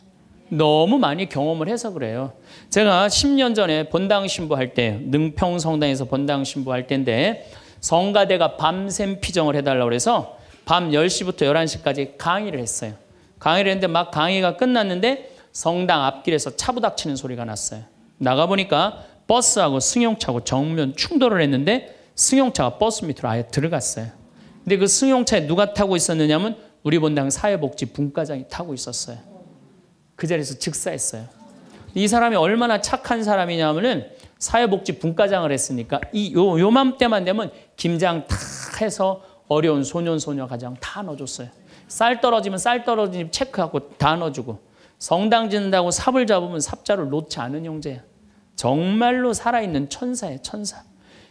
너무 많이 경험을 해서 그래요. 제가 10년 전에 본당 신부할 때 능평 성당에서 본당 신부할 때인데 성가대가 밤샘 피정을 해달라고 해서 밤 10시부터 11시까지 강의를 했어요. 강의를 했는데 막 강의가 끝났는데 성당 앞길에서 차부닥치는 소리가 났어요. 나가보니까 버스하고 승용차하고 정면 충돌을 했는데 승용차가 버스 밑으로 아예 들어갔어요. 근데 그 승용차에 누가 타고 있었느냐면 우리 본당 사회복지분과장이 타고 있었어요. 그 자리에서 즉사했어요. 이 사람이 얼마나 착한 사람이냐면은 사회복지 분과장을 했으니까 이 요, 요맘때만 되면 김장 다 해서 어려운 소년 소녀 가장 다 넣어줬어요. 쌀 떨어지면 쌀떨어지면 체크하고 다 넣어주고 성당 짓는다고 삽을 잡으면 삽자를 놓지 않은 형제야. 정말로 살아있는 천사예요 천사.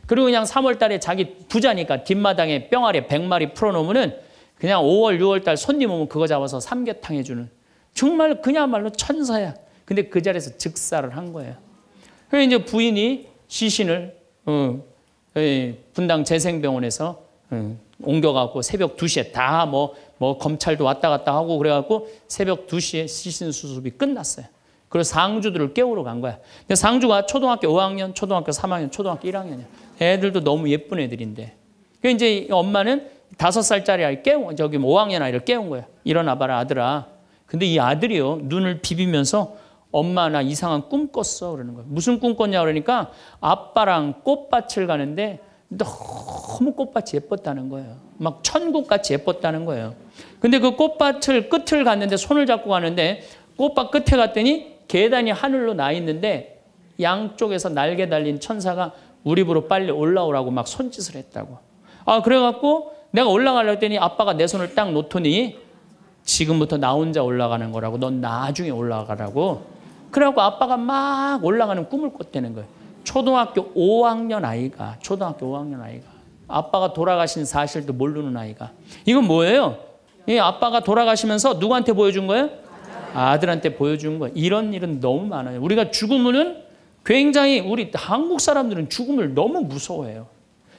그리고 그냥 3월달에 자기 부자니까 뒷마당에 뿅아리 100마리 풀어놓으면은 그냥 5월 6월달 손님 오면 그거 잡아서 삼계탕 해주는 정말 그냥말로 천사야. 근데 그 자리에서 즉사를 한 거예요. 그래서 이제 부인이 시신을 어, 분당 재생병원에서 어, 옮겨갖고 새벽 2시에 다뭐뭐 뭐 검찰도 왔다 갔다 하고 그래갖고 새벽 2시에 시신 수습이 끝났어요. 그래서 상주들을 깨우러 간 거야. 근데 상주가 초등학교 5학년, 초등학교 3학년, 초등학교 1학년이야. 애들도 너무 예쁜 애들인데. 그 이제 엄마는 다 살짜리 아이 깨운 저기 5학년 뭐 아이를 깨운 거야. 일어나봐라 아들아. 근데 이 아들이요 눈을 비비면서 엄마 나 이상한 꿈 꿨어 그러는 거예요. 무슨 꿈 꿨냐 그러니까 아빠랑 꽃밭을 가는데 너무 꽃밭이 예뻤다는 거예요. 막 천국같이 예뻤다는 거예요. 근데 그 꽃밭을 끝을 갔는데 손을 잡고 가는데 꽃밭 끝에 갔더니 계단이 하늘로 나 있는데 양쪽에서 날개 달린 천사가 우리 부로 빨리 올라오라고 막 손짓을 했다고. 아 그래갖고 내가 올라가려고 했더니 아빠가 내 손을 딱 놓더니 지금부터 나 혼자 올라가는 거라고 넌 나중에 올라가라고 그래갖고 아빠가 막 올라가는 꿈을 꿨다는 거예요. 초등학교 5학년 아이가, 초등학교 5학년 아이가, 아빠가 돌아가신 사실도 모르는 아이가. 이건 뭐예요? 이 아빠가 돌아가시면서 누구한테 보여준 거예요? 아들한테 보여준 거예요. 이런 일은 너무 많아요. 우리가 죽음은 굉장히 우리 한국 사람들은 죽음을 너무 무서워해요.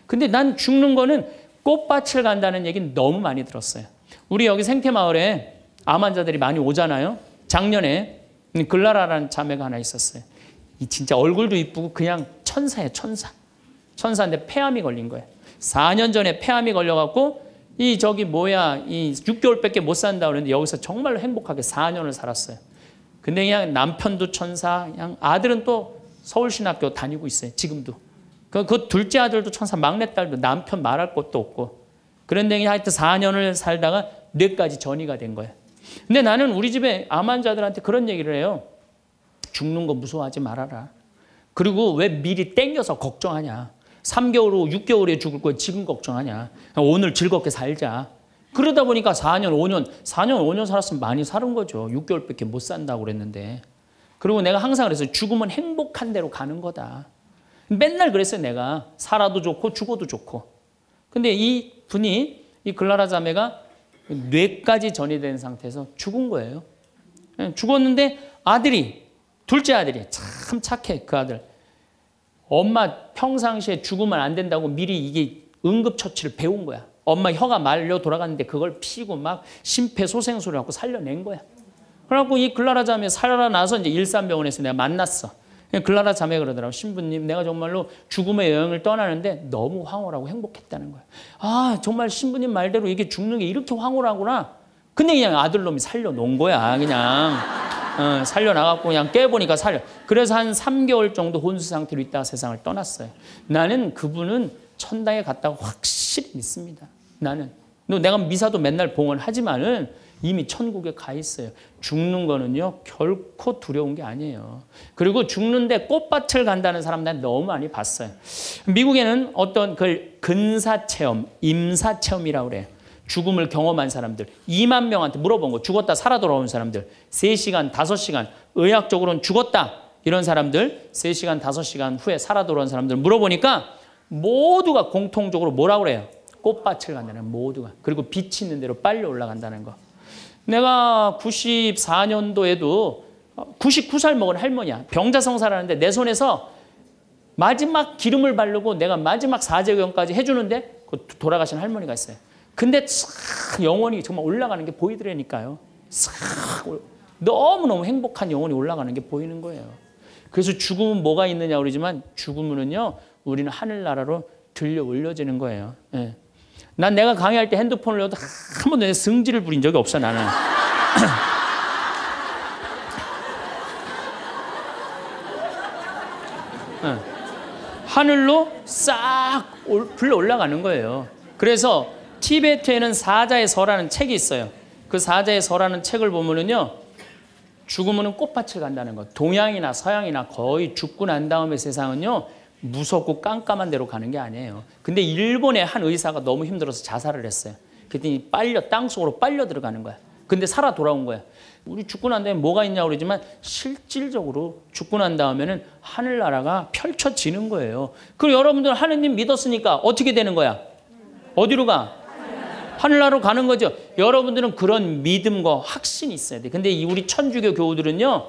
근데 난 죽는 거는 꽃밭을 간다는 얘기는 너무 많이 들었어요. 우리 여기 생태마을에 암환자들이 많이 오잖아요. 작년에 글라라라는 자매가 하나 있었어요. 이 진짜 얼굴도 이쁘고 그냥 천사예요, 천사. 천사인데 폐암이 걸린 거예요. 4년 전에 폐암이 걸려갖고 이 저기 뭐야 이 6개월밖에 못 산다 그랬는데 여기서 정말로 행복하게 4년을 살았어요. 근데 그냥 남편도 천사, 그냥 아들은 또 서울신학교 다니고 있어요. 지금도. 그, 그 둘째 아들도 천사, 막내딸도 남편 말할 것도 없고. 그런데 하여튼 4년을 살다가 뇌까지 전이가 된 거예요. 근데 나는 우리 집에 암 환자들한테 그런 얘기를 해요. 죽는 거 무서워하지 말아라. 그리고 왜 미리 땡겨서 걱정하냐. 3개월 후 6개월에 죽을 거에 지금 걱정하냐. 오늘 즐겁게 살자. 그러다 보니까 4년, 5년, 4년, 5년 살았으면 많이 사는 거죠. 6개월밖에 못 산다고 그랬는데. 그리고 내가 항상 그래서 죽음은 행복한 대로 가는 거다. 맨날 그랬어요, 내가. 살아도 좋고 죽어도 좋고. 근데 이 분이, 이 글라라 자매가 뇌까지 전이된 상태에서 죽은 거예요. 예, 죽었는데 아들이 둘째 아들이 참 착해 그 아들. 엄마 평상시에 죽으면 안 된다고 미리 이게 응급처치를 배운 거야. 엄마 혀가 말려 돌아갔는데 그걸 피고 막 심폐소생술을 하고 살려낸 거야. 그래갖고 이 글라라 자매 살아나서 이제 일산병원에서 내가 만났어. 글라라 자매 그러더라고 신부님 내가 정말로 죽음의 여행을 떠나는데 너무 황홀하고 행복했다는 거야. 아 정말 신부님 말대로 이게 죽는 게 이렇게 황홀하구나. 근데 그냥 아들놈이 살려놓은 거야 그냥. 어, 살려나갔고 그냥 깨보니까 살려. 그래서 한 3개월 정도 혼수 상태로 있다가 세상을 떠났어요. 나는 그분은 천당에 갔다고 확실히 믿습니다. 나는. 내가 미사도 맨날 봉헌하지만은 이미 천국에 가 있어요. 죽는 거는요, 결코 두려운 게 아니에요. 그리고 죽는데 꽃밭을 간다는 사람 난 너무 많이 봤어요. 미국에는 어떤 그 근사 체험, 임사 체험이라고 그래요. 죽음을 경험한 사람들 2만 명한테 물어본 거 죽었다 살아 돌아온 사람들 3시간 5시간 의학적으로는 죽었다 이런 사람들 3시간 5시간 후에 살아 돌아온 사람들 물어보니까 모두가 공통적으로 뭐라 그래요? 꽃밭을 간다는 모두가 그리고 빛이 있는 대로 빨리 올라간다는 거 내가 94년도에도 99살 먹은 할머니야. 병자성사라는데 내 손에서 마지막 기름을 바르고 내가 마지막 사제경까지 해주는데 그 돌아가신 할머니가 있어요. 근데 싹 영혼이 정말 올라가는 게 보이더라니까요. 싹 너무너무 행복한 영혼이 올라가는 게 보이는 거예요. 그래서 죽음은 뭐가 있느냐 그러지만 죽음은요 우리는 하늘나라로 들려 올려지는 거예요. 예. 난 내가 강의할 때 핸드폰을 넣어도 한 번도 내 성질을 부린 적이 없어 나는. <laughs> 하늘로 싹 불러 올라가는 거예요. 그래서 티베트에는 사자의 서라는 책이 있어요. 그 사자의 서라는 책을 보면은요, 죽으면 꽃밭을 간다는 것. 동양이나 서양이나 거의 죽고 난 다음에 세상은요, 무섭고 깜깜한 데로 가는 게 아니에요. 근데 일본의 한 의사가 너무 힘들어서 자살을 했어요. 그랬더니 빨려 땅속으로 빨려 들어가는 거야. 근데 살아 돌아온 거야. 우리 죽고 난 다음에 뭐가 있냐고 그러지만 실질적으로 죽고 난 다음에는 하늘나라가 펼쳐지는 거예요. 그리고 여러분들 하느님 믿었으니까 어떻게 되는 거야? 어디로 가? 하늘나라로 가는 거죠. 여러분들은 그런 믿음과 확신이 있어야 돼. 근데 우리 천주교 교우들은요.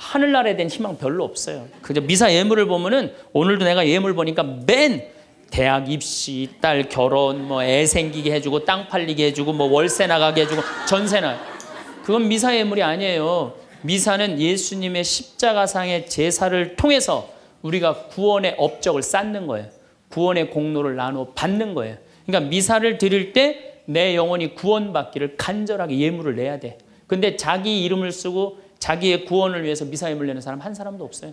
하늘나라에 대한 희망 별로 없어요. 그저 미사 예물을 보면은 오늘도 내가 예물 보니까 맨 대학 입시, 딸 결혼, 뭐 애 생기게 해주고 땅 팔리게 해주고 뭐 월세 나가게 해주고 전세 나. 그건 미사 예물이 아니에요. 미사는 예수님의 십자가상의 제사를 통해서 우리가 구원의 업적을 쌓는 거예요. 구원의 공로를 나누어 받는 거예요. 그러니까 미사를 드릴 때 내 영혼이 구원받기를 간절하게 예물을 내야 돼. 근데 자기 이름을 쓰고 자기의 구원을 위해서 미사임을 내는 사람 한 사람도 없어요.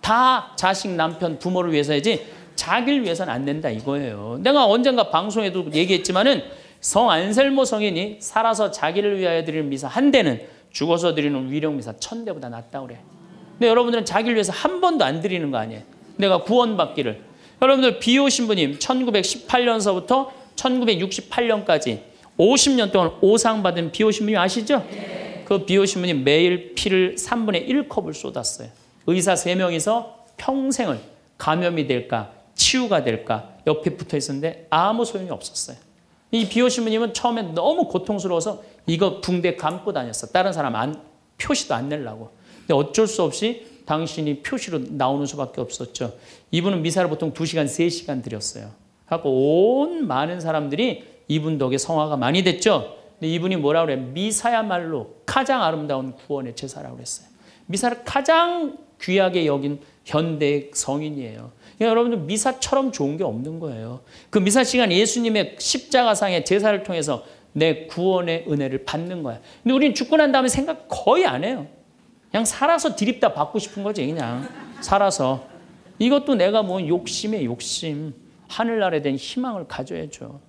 다 자식, 남편, 부모를 위해서 해지 자기를 위해서는 안 낸다 이거예요. 내가 언젠가 방송에도 얘기했지만은 성 안셀모 성인이 살아서 자기를 위하여 드리는 미사 한 대는 죽어서 드리는 위령 미사 천 대보다 낫다 그래. 근데 여러분들은 자기를 위해서 한 번도 안 드리는 거 아니에요. 내가 구원받기를. 여러분들 비오 신부님 1918년서부터 1968년까지 50년 동안 오상 받은 비오 신부님 아시죠? 네. 그 비오신 분이 매일 피를 3분의 1컵을 쏟았어요. 의사 3명이서 평생을 감염이 될까, 치유가 될까, 옆에 붙어 있었는데 아무 소용이 없었어요. 이 비오신 분님은 처음에 너무 고통스러워서 이거 붕대 감고 다녔어. 다른 사람 안, 표시도 안 내려고. 근데 어쩔 수 없이 당신이 표시로 나오는 수밖에 없었죠. 이분은 미사를 보통 2시간, 3시간 드렸어요. 갖고 온 많은 사람들이 이분 덕에 성화가 많이 됐죠. 근데 이분이 뭐라 그래? 미사야말로 가장 아름다운 구원의 제사라고 그랬어요. 미사를 가장 귀하게 여긴 현대 성인이에요. 그러니까 여러분들 미사처럼 좋은 게 없는 거예요. 그 미사 시간 예수님의 십자가상의 제사를 통해서 내 구원의 은혜를 받는 거야. 근데 우리는 죽고 난 다음에 생각 거의 안 해요. 그냥 살아서 드립다 받고 싶은 거지 그냥 살아서. 이것도 내가 뭐 욕심의 욕심, 하늘나라에 대한 희망을 가져야죠.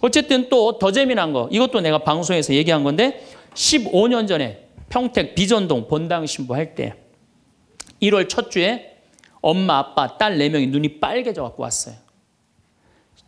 어쨌든 또 더 재미난 거 이것도 내가 방송에서 얘기한 건데 15년 전에 평택 비전동 본당 신부 할 때 1월 첫 주에 엄마 아빠 딸 4명이 눈이 빨개져 갖고 왔어요.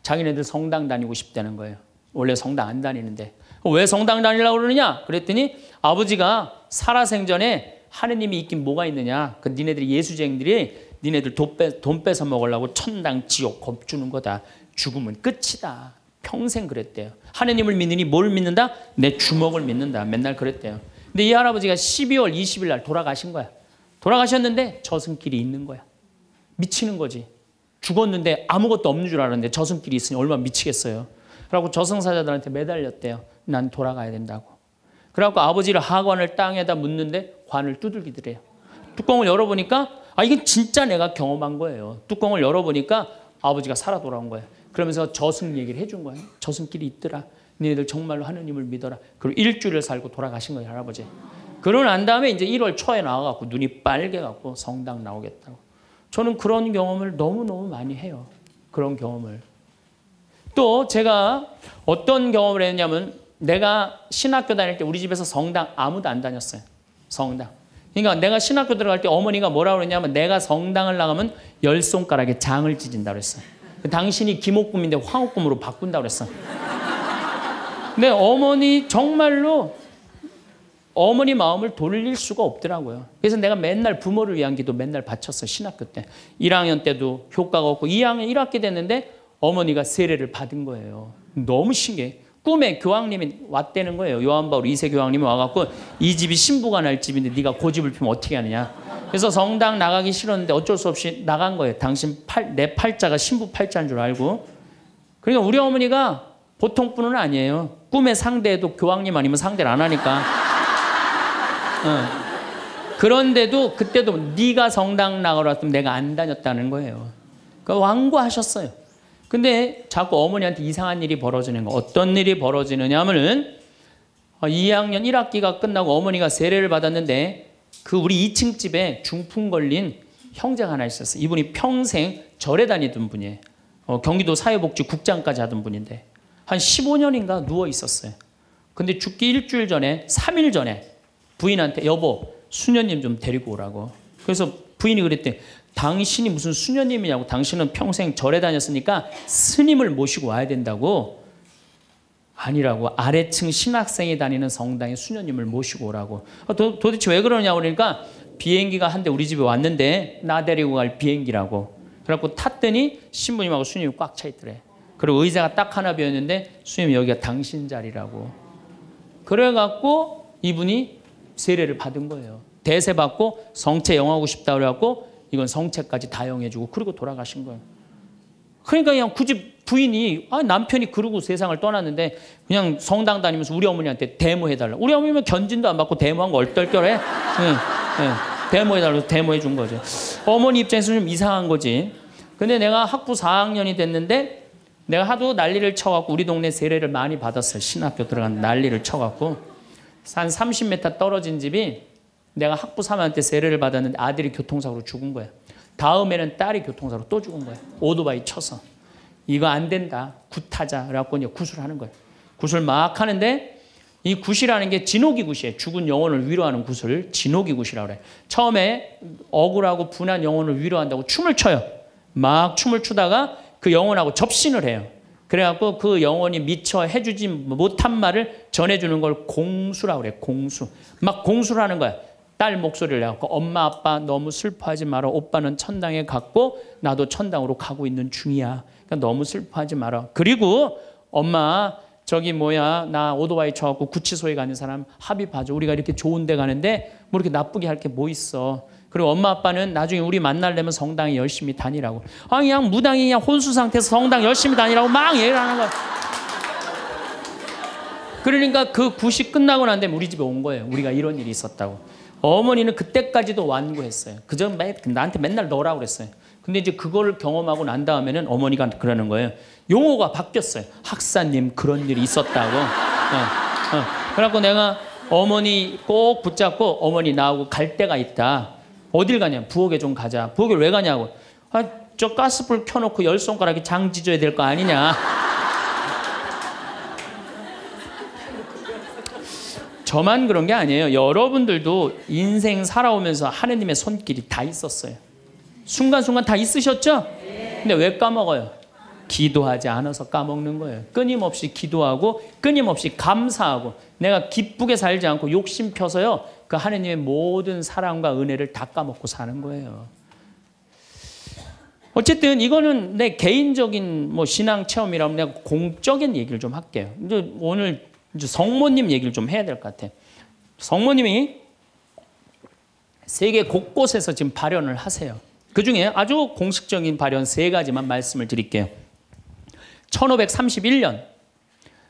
자기네들 성당 다니고 싶다는 거예요. 원래 성당 안 다니는데 왜 성당 다니려고 그러느냐? 그랬더니 아버지가 살아생전에 하느님이 있긴 뭐가 있느냐? 그 니네들이 예수쟁들이 니네들 돈, 빼, 돈 뺏어 먹으려고 천당 지옥 겁주는 거다. 죽으면 끝이다. 평생 그랬대요. 하느님을 믿느니 뭘 믿는다? 내 주먹을 믿는다. 맨날 그랬대요. 근데 이 할아버지가 12월 20일 날 돌아가신 거야. 돌아가셨는데 저승길이 있는 거야. 미치는 거지. 죽었는데 아무것도 없는 줄 알았는데 저승길이 있으니 얼마나 미치겠어요. 그러고 저승사자들한테 매달렸대요. 난 돌아가야 된다고. 그래갖고 아버지를 하관을 땅에다 묻는데 관을 두들기더래요. 뚜껑을 열어보니까 아 이건 진짜 내가 경험한 거예요. 뚜껑을 열어보니까 아버지가 살아 돌아온 거예요. 그러면서 저승 얘기를 해준 거예요. 저승길이 있더라. 너희들 정말로 하느님을 믿어라. 그리고 일주일을 살고 돌아가신 거예요, 할아버지. 그러고 난 다음에 이제 1월 초에 나와갖고 눈이 빨개갖고 성당 나오겠다고. 저는 그런 경험을 너무너무 많이 해요. 그런 경험을. 또 제가 어떤 경험을 했냐면 내가 신학교 다닐 때 우리 집에서 성당 아무도 안 다녔어요. 성당. 그러니까 내가 신학교 들어갈 때 어머니가 뭐라 그러냐면 내가 성당을 나가면 열 손가락에 장을 찢은다 그랬어요. 당신이 기목금인데 황옥금으로 바꾼다 그랬어. 근데 어머니 정말로 어머니 마음을 돌릴 수가 없더라고요. 그래서 내가 맨날 부모를 위한 기도 맨날 바쳤어 신학교 때. 1학년 때도 효과가 없고 2학년 1학기 됐는데 어머니가 세례를 받은 거예요. 너무 신기해. 꿈에 교황님이 왔다는 거예요. 요한바울 2세 교황님이 와갖고 이 집이 신부가 날 집인데 네가 고집을 피면 어떻게 하느냐. 그래서 성당 나가기 싫었는데 어쩔 수 없이 나간 거예요. 당신 팔, 내 팔자가 신부 팔자인 줄 알고. 그러니까 우리 어머니가 보통 분은 아니에요. 꿈의 상대도 교황님 아니면 상대를 안 하니까. 어. 그런데도 그때도 네가 성당 나가러 왔으면 내가 안 다녔다는 거예요. 그러니까 완고하셨어요. 근데 자꾸 어머니한테 이상한 일이 벌어지는 거. 어떤 일이 벌어지느냐 하면은 2학년 어, 1학기가 끝나고 어머니가 세례를 받았는데 그 우리 2층 집에 중풍 걸린 형제가 하나 있었어. 이분이 평생 절에 다니던 분이에요. 어, 경기도 사회복지 국장까지 하던 분인데 한 15년인가 누워 있었어요. 근데 죽기 일주일 전에 3일 전에 부인한테 여보 수녀님 좀 데리고 오라고. 그래서 부인이 그랬대. 당신이 무슨 수녀님이냐고 당신은 평생 절에 다녔으니까 스님을 모시고 와야 된다고 아니라고 아래층 신학생이 다니는 성당에 수녀님을 모시고 오라고 어, 도, 도대체 왜 그러냐고 그러니까 비행기가 한 대 우리 집에 왔는데 나 데리고 갈 비행기라고 그래갖고 탔더니 신부님하고 수녀님이 꽉차 있더래 그리고 의자가 딱 하나 비었는데 수녀님 여기가 당신 자리라고 그래갖고 이분이 세례를 받은 거예요 대세 받고 성체 영하고 싶다 그래갖고 이건 성체까지 다 영해주고 그리고 돌아가신 거예요 그러니까 그냥 굳이 부인이 아, 남편이 그러고 세상을 떠났는데 그냥 성당 다니면서 우리 어머니한테 데모해달라. 우리 어머니는 견진도 안 받고 데모한 거 얼떨결에 응, 응. 데모해달라고 데모해 준거죠 어머니 입장에서 좀 이상한 거지. 근데 내가 학부 4학년이 됐는데 내가 하도 난리를 쳐갖고 우리 동네 세례를 많이 받았어요. 신학교 들어간 난리를 쳐갖고 한 30m 떨어진 집이 내가 학부 3학년 때 세례를 받았는데 아들이 교통사고로 죽은 거야. 다음에는 딸이 교통사고로 또 죽은 거야. 오토바이 쳐서. 이거 안 된다. 굿하자. 라고 이제 굿을 하는 거예요. 굿을 막 하는데 이 굿이라는 게 진옥이 굿이에요. 죽은 영혼을 위로하는 굿을 진옥이 굿이라고 그래. 처음에 억울하고 분한 영혼을 위로한다고 춤을 춰요. 막 춤을 추다가 그 영혼하고 접신을 해요. 그래갖고 그 영혼이 미처 해주지 못한 말을 전해주는 걸 공수라고 그래. 공수. 막 공수를 하는 거야. 딸 목소리를 내갖고 엄마 아빠 너무 슬퍼하지 마라. 오빠는 천당에 갔고 나도 천당으로 가고 있는 중이야. 그러니까 너무 슬퍼하지 마라. 그리고 엄마 저기 뭐야 나 오토바이 쳐갖고 구치소에 가는 사람 합의 봐줘. 우리가 이렇게 좋은데 가는데 뭐 이렇게 나쁘게 할 게 뭐 있어. 그리고 엄마 아빠는 나중에 우리 만날려면 성당에 열심히 다니라고. 아 그냥 무당이 그냥 혼수 상태에서 성당 열심히 다니라고 막 얘기를 하는 거야. 그러니까 그 굿이 끝나고 난 다음에 우리 집에 온 거예요. 우리가 이런 일이 있었다고. 어머니는 그때까지도 완고했어요. 그전 나한테 맨날 너라고 그랬어요. 근데 이제 그걸 경험하고 난 다음에는 어머니가 그러는 거예요. 용어가 바뀌었어요. 학사님 그런 일이 있었다고. 어, 어. 그래갖고 내가 어머니 꼭 붙잡고 어머니 나하고 갈 데가 있다. 어딜 가냐? 부엌에 좀 가자. 부엌에 왜 가냐고. 아, 저 가스불 켜놓고 열 손가락에 장 지져야 될 거 아니냐. 저만 그런 게 아니에요. 여러분들도 인생 살아오면서 하느님의 손길이 다 있었어요. 순간순간 다 있으셨죠? 근데 왜 까먹어요? 기도하지 않아서 까먹는 거예요. 끊임없이 기도하고 끊임없이 감사하고 내가 기쁘게 살지 않고 욕심 펴서요. 그 하느님의 모든 사랑과 은혜를 다 까먹고 사는 거예요. 어쨌든 이거는 내 개인적인 뭐 신앙 체험이라면 내가 공적인 얘기를 좀 할게요. 이제 오늘 이제 성모님 얘기를 좀 해야 될 것 같아. 성모님이 세계 곳곳에서 지금 발현을 하세요. 그 중에 아주 공식적인 발언 세 가지만 말씀을 드릴게요. 1531년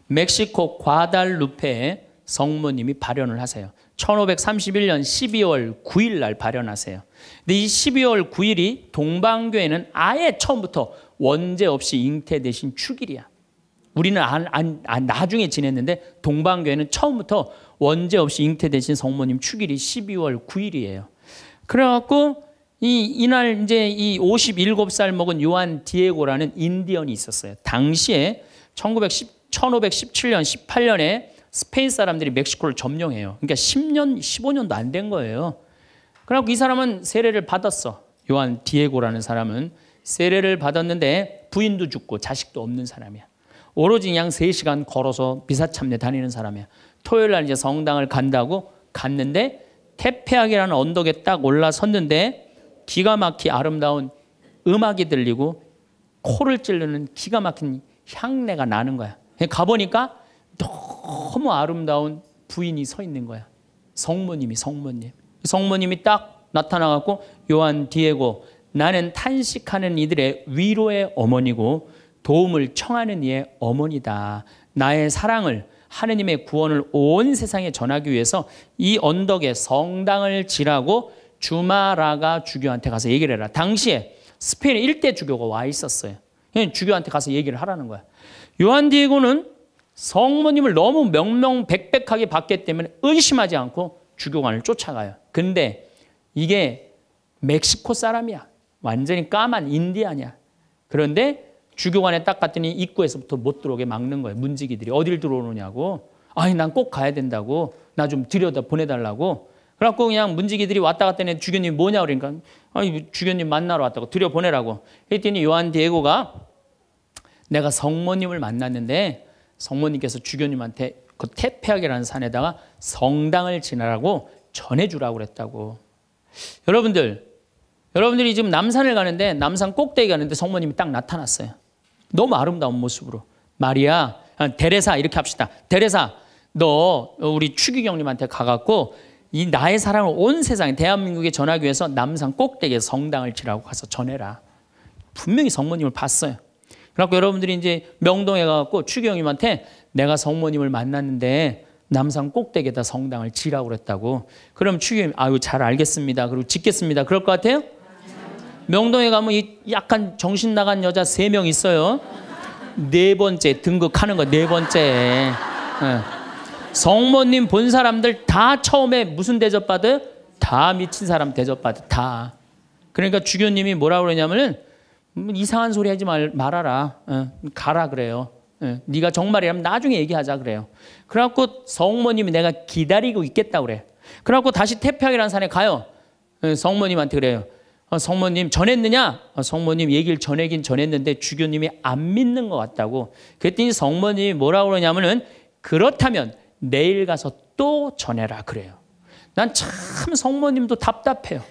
멕시코 과달루페에 성모님이 발언을 하세요. 1531년 12월 9일 날발언하세요 근데 이 12월 9일이 동방교회는 아예 처음부터 원제 없이 잉태 되신 축일이야. 우리는 안, 안, 안, 나중에 지냈는데 동방교회는 처음부터 원제 없이 잉태 되신 성모님 축일이 12월 9일이에요. 그래갖고 이, 이날 이제 이 57살 먹은 요한 디에고라는 인디언이 있었어요. 당시에 1910, 1517년, 18년에 스페인 사람들이 멕시코를 점령해요. 그러니까 10년, 15년도 안 된 거예요. 그래고이 사람은 세례를 받았어. 요한 디에고라는 사람은 세례를 받았는데 부인도 죽고 자식도 없는 사람이야. 오로지 그냥 3시간 걸어서 비사참례 다니는 사람이야. 토요일 날 이제 성당을 간다고 갔는데 태페악이라는 언덕에 딱 올라섰는데 기가 막히 아름다운 음악이 들리고 코를 찌르는 기가 막힌 향내가 나는 거야. 가보니까 너무 아름다운 부인이 서 있는 거야. 성모님이 성모님. 성모님이 딱 나타나갖고 요한 디에고 나는 탄식하는 이들의 위로의 어머니고 도움을 청하는 이의 어머니다. 나의 사랑을 하느님의 구원을 온 세상에 전하기 위해서 이 언덕에 성당을 지라고 주마라가 주교한테 가서 얘기를 해라. 당시에 스페인 일대 주교가 와 있었어요. 주교한테 가서 얘기를 하라는 거야. 요한 디에고는 성모님을 너무 명명백백하게 봤기 때문에 의심하지 않고 주교관을 쫓아가요. 근데 이게 멕시코 사람이야. 완전히 까만 인디안이 그런데 주교관에 딱 갔더니 입구에서부터 못 들어오게 막는 거예요. 문지기들이 어딜 들어오느냐고. 아니 난 꼭 가야 된다고. 나 좀 들여다 보내달라고. 그래갖고 그냥 문지기들이 왔다 갔다 했는데 주교님 뭐냐 그러니까 아니 주교님 만나러 왔다고 들여보내라고 했더니 요한 디에고가 내가 성모님을 만났는데 성모님께서 주교님한테 그 태페하게라는 산에다가 성당을 지나라고 전해주라고 그랬다고 여러분들 여러분들이 지금 남산을 가는데 남산 꼭대기 가는데 성모님이 딱 나타났어요 너무 아름다운 모습으로 마리아 대레사 아, 이렇게 합시다 대레사너 우리 추기경님한테 가갖고 이 나의 사랑을 온 세상에 대한민국에 전하기 위해서 남산 꼭대기에 성당을 지라고 가서 전해라. 분명히 성모님을 봤어요. 그래갖고 여러분들이 이제 명동에 가갖고 추경님한테 내가 성모님을 만났는데 남산 꼭대기에다 성당을 지라고 그랬다고. 그럼 추경님 아유 잘 알겠습니다. 그리고 짓겠습니다. 그럴 것 같아요? 명동에 가면 이 약간 정신 나간 여자 세 명 있어요. 네 번째 등극하는 거 네 번째. 네. 성모님 본 사람들 다 처음에 무슨 대접받아요? 다 미친 사람 대접받아. 다. 그러니까 주교님이 뭐라고 그러냐면은 음, 이상한 소리 하지 말, 말아라. 어, 가라 그래요. 어, 네가 정말이라면 나중에 얘기하자 그래요. 그래갖고 성모님이 내가 기다리고 있겠다 그래. 그래갖고 다시 태평이라는 산에 가요. 어, 성모님한테 그래요. 어, 성모님 전했느냐? 어, 성모님 얘기를 전하긴 전했는데 주교님이 안 믿는 것 같다고. 그랬더니 성모님이 뭐라고 그러냐면은 그렇다면 내일 가서 또 전해라 그래요. 난 참 성모님도 답답해요.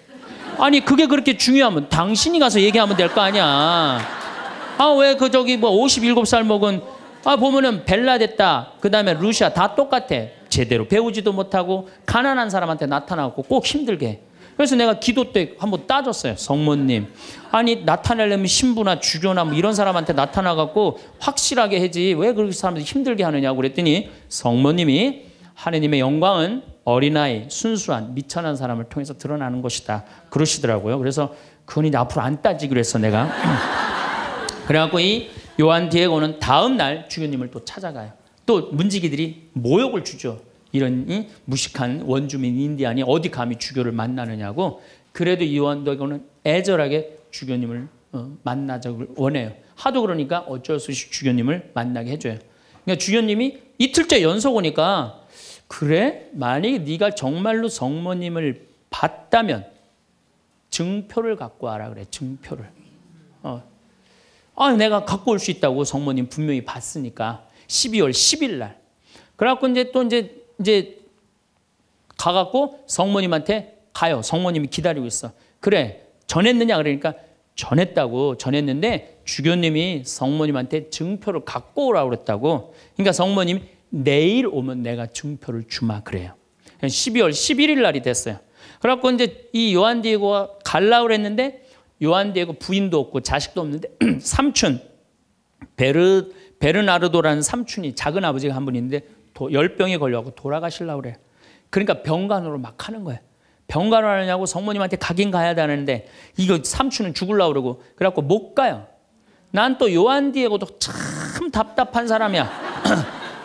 아니 그게 그렇게 중요하면 당신이 가서 얘기하면 될 거 아니야. 아 왜 그 저기 뭐 57살 먹은 아 보면은 벨라 됐다. 그다음에 루시아 다 똑같아. 제대로 배우지도 못하고 가난한 사람한테 나타나고 꼭 힘들게. 그래서 내가 기도 때 한번 따졌어요. 성모님. 아니, 나타내려면 신부나 주교나 뭐 이런 사람한테 나타나갖고 확실하게 해지. 왜 그렇게 사람들이 힘들게 하느냐고 그랬더니 성모님이 하느님의 영광은 어린아이, 순수한, 미천한 사람을 통해서 드러나는 것이다. 그러시더라고요. 그래서 그건 이제 앞으로 안 따지기로 했어, 내가. <laughs> 그래갖고 이 요한 디에고는 다음날 주교님을 또 찾아가요. 또 문지기들이 모욕을 주죠. 이런 이 무식한 원주민 인디안이 어디 감히 주교를 만나느냐고 그래도 이완덕은 애절하게 주교님을 어, 만나자고 원해요. 하도 그러니까 어쩔 수 없이 주교님을 만나게 해줘요. 그러니까 주교님이 이틀째 연속 오니까 그래 만약에 네가 정말로 성모님을 봤다면 증표를 갖고 와라 그래 증표를. 어. 아 내가 갖고 올 수 있다고 성모님 분명히 봤으니까 12월 10일 날. 그래갖고 이제 또 이제 이제 가갖고 성모님한테 가요. 성모님이 기다리고 있어. 그래. 전했느냐? 그러니까 전했다고 전했는데 주교님이 성모님한테 증표를 갖고 오라고 그랬다고. 그러니까 성모님 내일 오면 내가 증표를 주마 그래요. 12월 그러니까 11일 날이 됐어요. 그래갖고 이제 이 요한 디에고가 갈라 그랬는데 요한 디에고 부인도 없고 자식도 없는데 <clears throat> 삼촌 베르 베르나르도라는 삼촌이 작은 아버지가 한분 있는데 도, 열병에 걸려갖고 돌아가시려고 그래. 그러니까 병간으로 막 하는 거야. 병간을 하느냐고 성모님한테 가긴 가야 되는데 이거 삼촌은 죽을라 그러고 그래갖고 못 가요. 난 또 요한 디에고도 참 답답한 사람이야.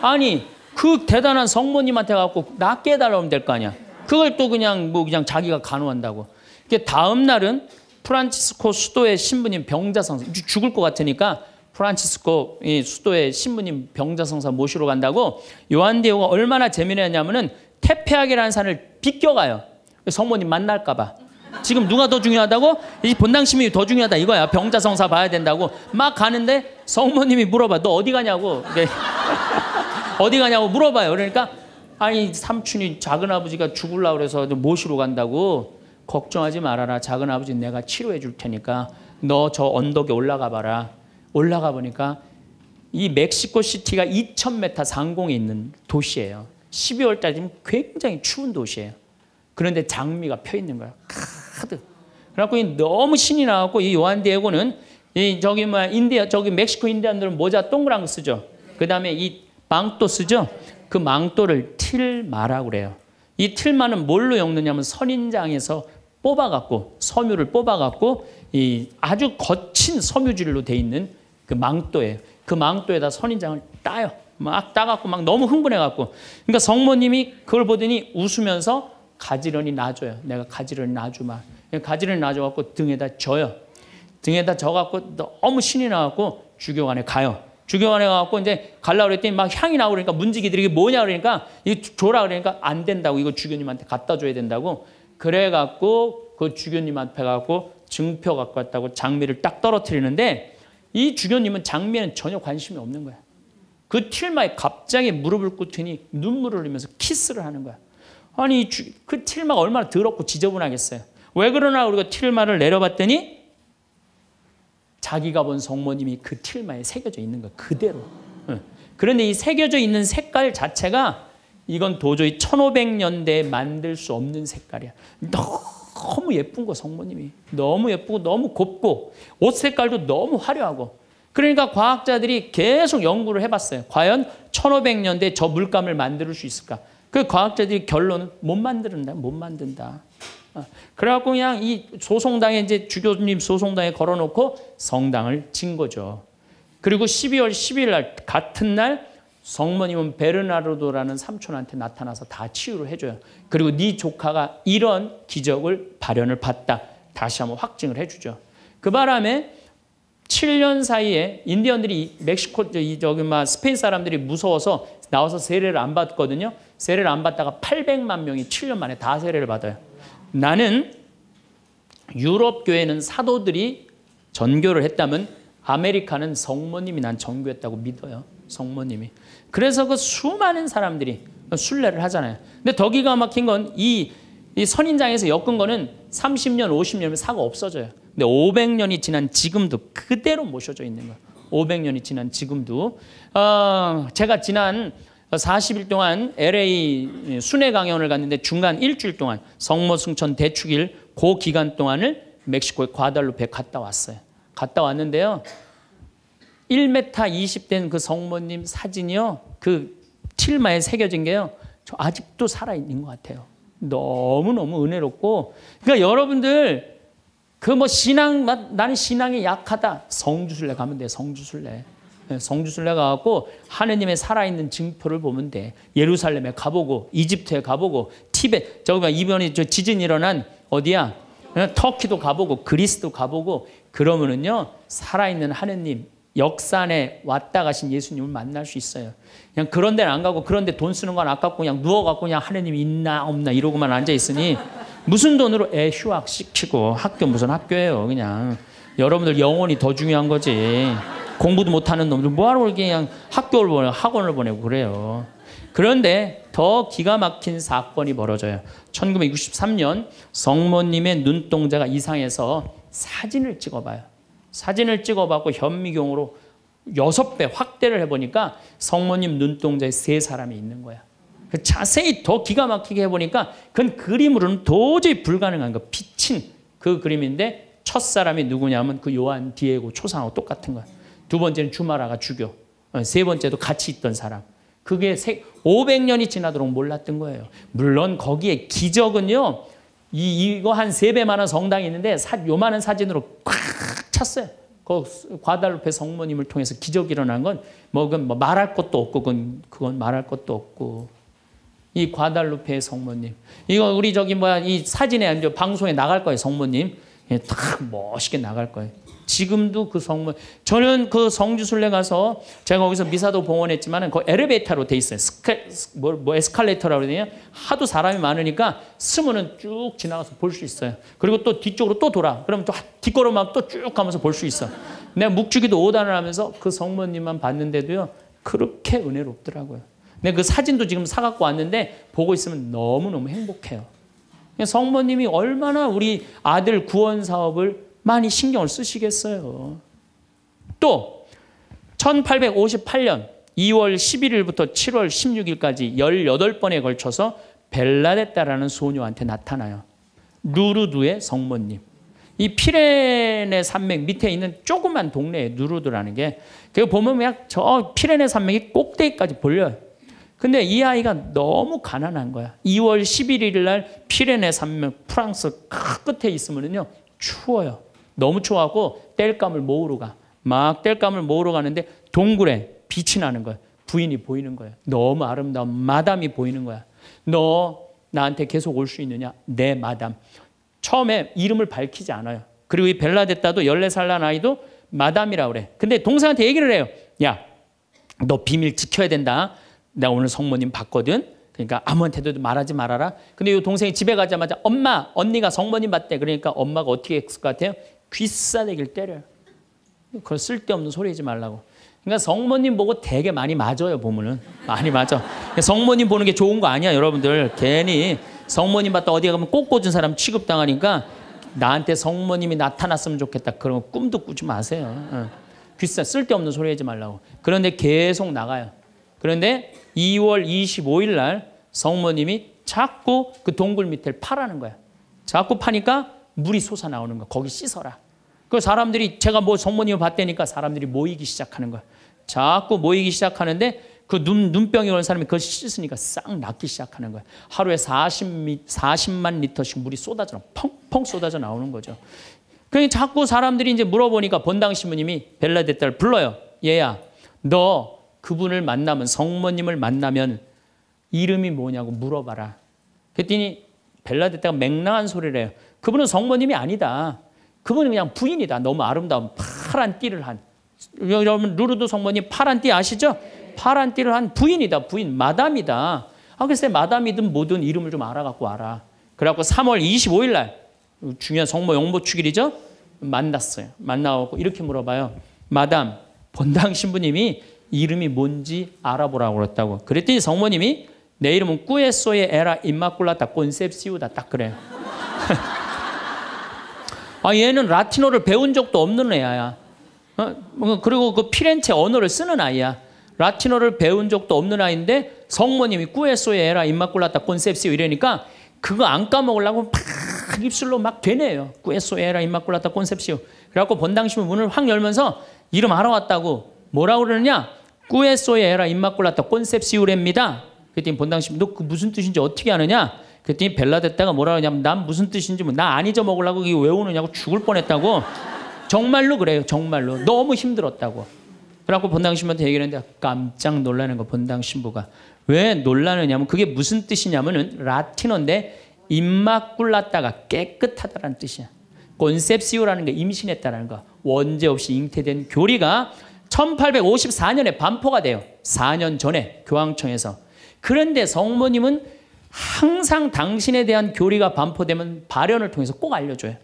<clears throat> 아니 그 대단한 성모님한테 갖고 낫게 해달라면 될 거 아니야. 그걸 또 그냥 뭐 그냥 자기가 간호한다고. 그 다음 날은 프란치스코 수도의 신부님 병자상 선 죽을 것 같으니까 프란치스코 이 수도의 신부님 병자성사 모시러 간다고 요한디오가 얼마나 재미있냐면은 태페하게라는 산을 비껴가요. 성모님 만날까 봐. 지금 누가 더 중요하다고? 이본당시민이더 중요하다 이거야. 병자성사 봐야 된다고 막 가는데 성모님이 물어봐. 너 어디 가냐고. <laughs> 어디 가냐고 물어봐요. 그러니까 아니 삼촌이 작은 아버지가 죽을라 그래서 모시러 간다고 걱정하지 말아라. 작은 아버지 내가 치료해 줄 테니까 너 저 언덕에 올라가 봐라. 올라가 보니까 이 멕시코 시티가 2000m 상공에 있는 도시예요. 12월 달이면 굉장히 추운 도시예요. 그런데 장미가 펴 있는 거야. 카드. 그래갖고 너무 신이 나갖고 이 요한 디에고는 이 저기 뭐 인디아 저기 멕시코 인디안들은 모자 동그란 거 쓰죠. 그다음에 이 망토 쓰죠. 그 망토를 틸마라고 그래요. 이틸마는 뭘로 엮느냐면 선인장에서 뽑아갖고 섬유를 뽑아갖고 이 아주 거친 섬유질로 돼 있는 그 망토에 그 망토에다 선인장을 따요. 막 따갖고 막 너무 흥분해갖고 그러니까 성모님이 그걸 보더니 웃으면서 가지런히 놔줘요. 내가 가지런히 놔주마. 가지런히 놔줘갖고 등에다 져요. 등에다 져갖고 너무 신이 나갖고 주교관에 가요. 주교관에 가갖고 이제 갈라 그랬더니 막 향이 나오니까 그러니까 문지기들이 이게 뭐냐 그러니까 이거 줘라 그러니까 안 된다고 이거 주교님한테 갖다 줘야 된다고 그래갖고 그 주교님 앞에 가갖고 증표 갖고 왔다고 장미를 딱 떨어뜨리는데 이 주교님은 장미에는 전혀 관심이 없는 거야. 그 틸마에 갑자기 무릎을 꿇더니 눈물을 흘리면서 키스를 하는 거야. 아니 주, 그 틸마가 얼마나 더럽고 지저분하겠어요. 왜 그러나 우리가 틸마를 내려봤더니 자기가 본 성모님이 그 틸마에 새겨져 있는 거 그대로. 그런데 이 새겨져 있는 색깔 자체가 이건 도저히 1500년대에 만들 수 없는 색깔이야. 너무 너무 예쁜 거 성모님이 너무 예쁘고 너무 곱고 옷 색깔도 너무 화려하고 그러니까 과학자들이 계속 연구를 해봤어요. 과연 1500년대 저 물감을 만들 수 있을까? 그 과학자들이 결론은 못 만든다, 못 만든다. 어, 그래갖고 그냥 이 소송당에 이제 주교님 소송당에 걸어놓고 성당을 진 거죠. 그리고 12월 10일 날 같은 날 성모님은 베르나르도라는 삼촌한테 나타나서 다 치유를 해줘요. 그리고 네 조카가 이런 기적을 발현을 받다. 다시 한번 확증을 해주죠. 그 바람에 7년 사이에 인디언들이 멕시코 저기 막 스페인 사람들이 무서워서 나와서 세례를 안 받거든요. 세례를 안 받다가 800만 명이 7년 만에 다 세례를 받아요. 나는 유럽 교회는 사도들이 전교를 했다면 아메리카는 성모님이 난 전교했다고 믿어요. 성모님이. 그래서 그 수많은 사람들이 순례를 하잖아요. 근데 더 기가 막힌 건이 이 선인장에서 엮은 거는 30년, 50년이면 사가 없어져요. 근데 500년이 지난 지금도 그대로 모셔져 있는 거예요. 500년이 지난 지금도. 어, 제가 지난 40일 동안 LA 순회 강연을 갔는데 중간 일주일 동안 성모승천 대축일 그 기간 동안을 멕시코의 과달루페 갔다 왔어요. 갔다 왔는데요. 1m 20된 그 성모님 사진이요. 그 칠마에 새겨진 게요. 저 아직도 살아있는 것 같아요. 너무너무 은혜롭고. 그러니까 여러분들, 그 뭐 신앙, 나는 신앙이 약하다. 성주순례 가면 돼, 성주순례. 예, 성주순례 가갖고 하느님의 살아있는 증표를 보면 돼. 예루살렘에 가보고, 이집트에 가보고, 티벳, 저기 가 이번에 저 지진 일어난 어디야? 예, 터키도 가보고, 그리스도 가보고, 그러면은요, 살아있는 하느님, 역산에 왔다 가신 예수님을 만날 수 있어요. 그냥 그런 데는 안 가고 그런 데 돈 쓰는 건 아깝고 그냥 누워갖고 그냥 하느님 있나 없나 이러고만 앉아있으니 무슨 돈으로 애 휴학 시키고 학교 무슨 학교예요 그냥. 여러분들 영혼이 더 중요한 거지. 공부도 못하는 놈들 뭐하러 그냥 학교를 보내 학원을 보내고 그래요. 그런데 더 기가 막힌 사건이 벌어져요. 1963년 성모님의 눈동자가 이상해서 사진을 찍어봐요. 사진을 찍어봤고 현미경으로 여섯 배 확대를 해보니까 성모님 눈동자에 세 사람이 있는 거야. 그 자세히 더 기가 막히게 해보니까 그건 그림으로는 도저히 불가능한 거. 비친 그 그림인데 첫 사람이 누구냐면 그 요한 디에고 초상하고 똑같은 거야. 두 번째는 주마라가 죽여. 어, 세 번째도 같이 있던 사람. 그게 500년이 지나도록 몰랐던 거예요. 물론 거기에 기적은요. 이, 이거 한 세 배만한 성당이 있는데 사, 요만한 사진으로 꽉 찼어요. 그 과달루페 성모님을 통해서 기적이 일어난 건, 뭐, 뭐 말할 것도 없고, 그건, 그건 말할 것도 없고. 이 과달루페 성모님. 이거 우리 저기 뭐야, 이 사진에, 이제 방송에 나갈 거예요, 성모님. 예, 멋있게 나갈 거예요. 지금도 그 성문 저는 그 성주순례 가서 제가 거기서 미사도 봉헌했지만은 그 엘리베이터로 돼 있어요. 스칼 뭐, 뭐 에스칼레이터라고 그러냐? 하도 사람이 많으니까 스문은 쭉 지나가서 볼 수 있어요. 그리고 또 뒤쪽으로 또 돌아. 그럼 또 뒷걸음만 또쭉 가면서 볼 수 있어. 내가 묵주기도 5단을 하면서 그 성모님만 봤는데도요. 그렇게 은혜롭더라고요. 근데 그 사진도 지금 사갖고 왔는데 보고 있으면 너무너무 행복해요. 성모님이 얼마나 우리 아들 구원 사업을 많이 신경을 쓰시겠어요. 또 1858년 2월 11일부터 7월 16일까지 18번에 걸쳐서 벨라데타라는 소녀한테 나타나요. 누르두의 성모님. 이 피레네 산맥 밑에 있는 조그만 동네에 누르두라는 게, 그 보면 그냥 저 피레네 산맥이 꼭대기까지 벌려요. 근데 이 아이가 너무 가난한 거야. 2월 11일 날 피레네 산맥 프랑스 끝에 있으면요, 추워요. 너무 추워하고 땔감을 모으러 가. 막 땔감을 모으러 가는데 동굴에 빛이 나는 거야. 부인이 보이는 거야. 너무 아름다운 마담이 보이는 거야. 너 나한테 계속 올 수 있느냐? 내 네, 마담. 처음에 이름을 밝히지 않아요. 그리고 이 벨라데타도 14살 난 아이도 마담이라 그래. 근데 동생한테 얘기를 해요. 야, 너 비밀 지켜야 된다. 내가 오늘 성모님 봤거든. 그러니까 아무한테도 말하지 말아라. 근데 이 동생이 집에 가자마자 엄마, 언니가 성모님 봤대. 그러니까 엄마가 어떻게 했을 것 같아요? 귀싸대기를 때려요. 그 쓸데없는 소리 하지 말라고. 그러니까 성모님 보고 되게 많이 맞아요, 보면은. 많이 맞아. 그러니까 성모님 보는 게 좋은 거 아니야, 여러분들. 괜히 성모님 봤다 어디 가면 꼭 꽂은 사람 취급당하니까 나한테 성모님이 나타났으면 좋겠다. 그런 꿈도 꾸지 마세요. 귀싸, 쓸데없는 소리 하지 말라고. 그런데 계속 나가요. 그런데 2월 25일 날 성모님이 자꾸 그 동굴 밑을 파라는 거야. 자꾸 파니까 물이 솟아나오는 거 거기 씻어라. 그 사람들이 제가 뭐 성모님을 봤다니까 사람들이 모이기 시작하는 거야. 자꾸 모이기 시작하는데 그 눈, 눈병이 온 사람이 그걸 씻으니까 싹 낫기 시작하는 거야. 하루에 40, 40만 리터씩 물이 쏟아져, 펑펑 쏟아져 나오는 거죠. 그러니 자꾸 사람들이 이제 물어보니까 본당 신부님이 벨라데타 불러요. 얘야, 너 그분을 만나면, 성모님을 만나면 이름이 뭐냐고 물어봐라. 그랬더니 벨라데타가 맹랑한 소리를 해요. 그분은 성모님이 아니다. 그분은 그냥 부인이다. 너무 아름다운 파란 띠를 한. 여러분 루르드 성모님 파란 띠 아시죠? 파란 띠를 한 부인이다. 부인 마담이다. 아 글쎄 마담이든 뭐든 이름을 좀 알아갖고 와라. 그래갖고 3월 25일 날 중요한 성모 영모 축일이죠. 만났어요. 만나갖고 이렇게 물어봐요. 마담 본당 신부님이 이름이 뭔지 알아보라고 그랬다고. 그랬더니 성모님이 내 이름은 꾸에소의 에라 임마꿀라다 콘셉시우다 딱 그래요. <laughs> 아 얘는 라틴어를 배운 적도 없는 애야. 어? 그리고 그 피렌체 언어를 쓰는 아이야. 라틴어를 배운 적도 없는 아이인데 성모님이 꾸에소에 에라 임마꿀라타 콘셉시오 이러니까 그거 안 까먹으려고 팍 입술로 막 되네요. 꾸에소에 에라 임마꿀라타 콘셉시오. 그래갖고 본당신문 문을 확 열면서 이름 알아왔다고 뭐라 그러느냐? 꾸에소에 에라 임마꿀라타 콘셉시오랩니다. 그랬더니 본당신 너그 무슨 뜻인지 어떻게 아느냐? 그랬더니 벨라됐다가 뭐라 그러냐면 난 무슨 뜻인지 뭐나안 잊어먹으려고 이게 외우느냐고 죽을 뻔했다고 정말로 그래요 정말로 너무 힘들었다고 그래갖고 본당 신부한테 얘기를 했는데 깜짝 놀라는 거 본당 신부가 왜 놀라느냐면 그게 무슨 뜻이냐면은 라틴어인데 입마굴라다가 깨끗하다라는 뜻이야 콘셉시오라는 게 임신했다라는 거 원죄 없이 잉태된 교리가 1854년에 반포가 돼요 4년 전에 교황청에서 그런데 성모님은 항상 당신에 대한 교리가 반포되면 발현을 통해서 꼭 알려줘요.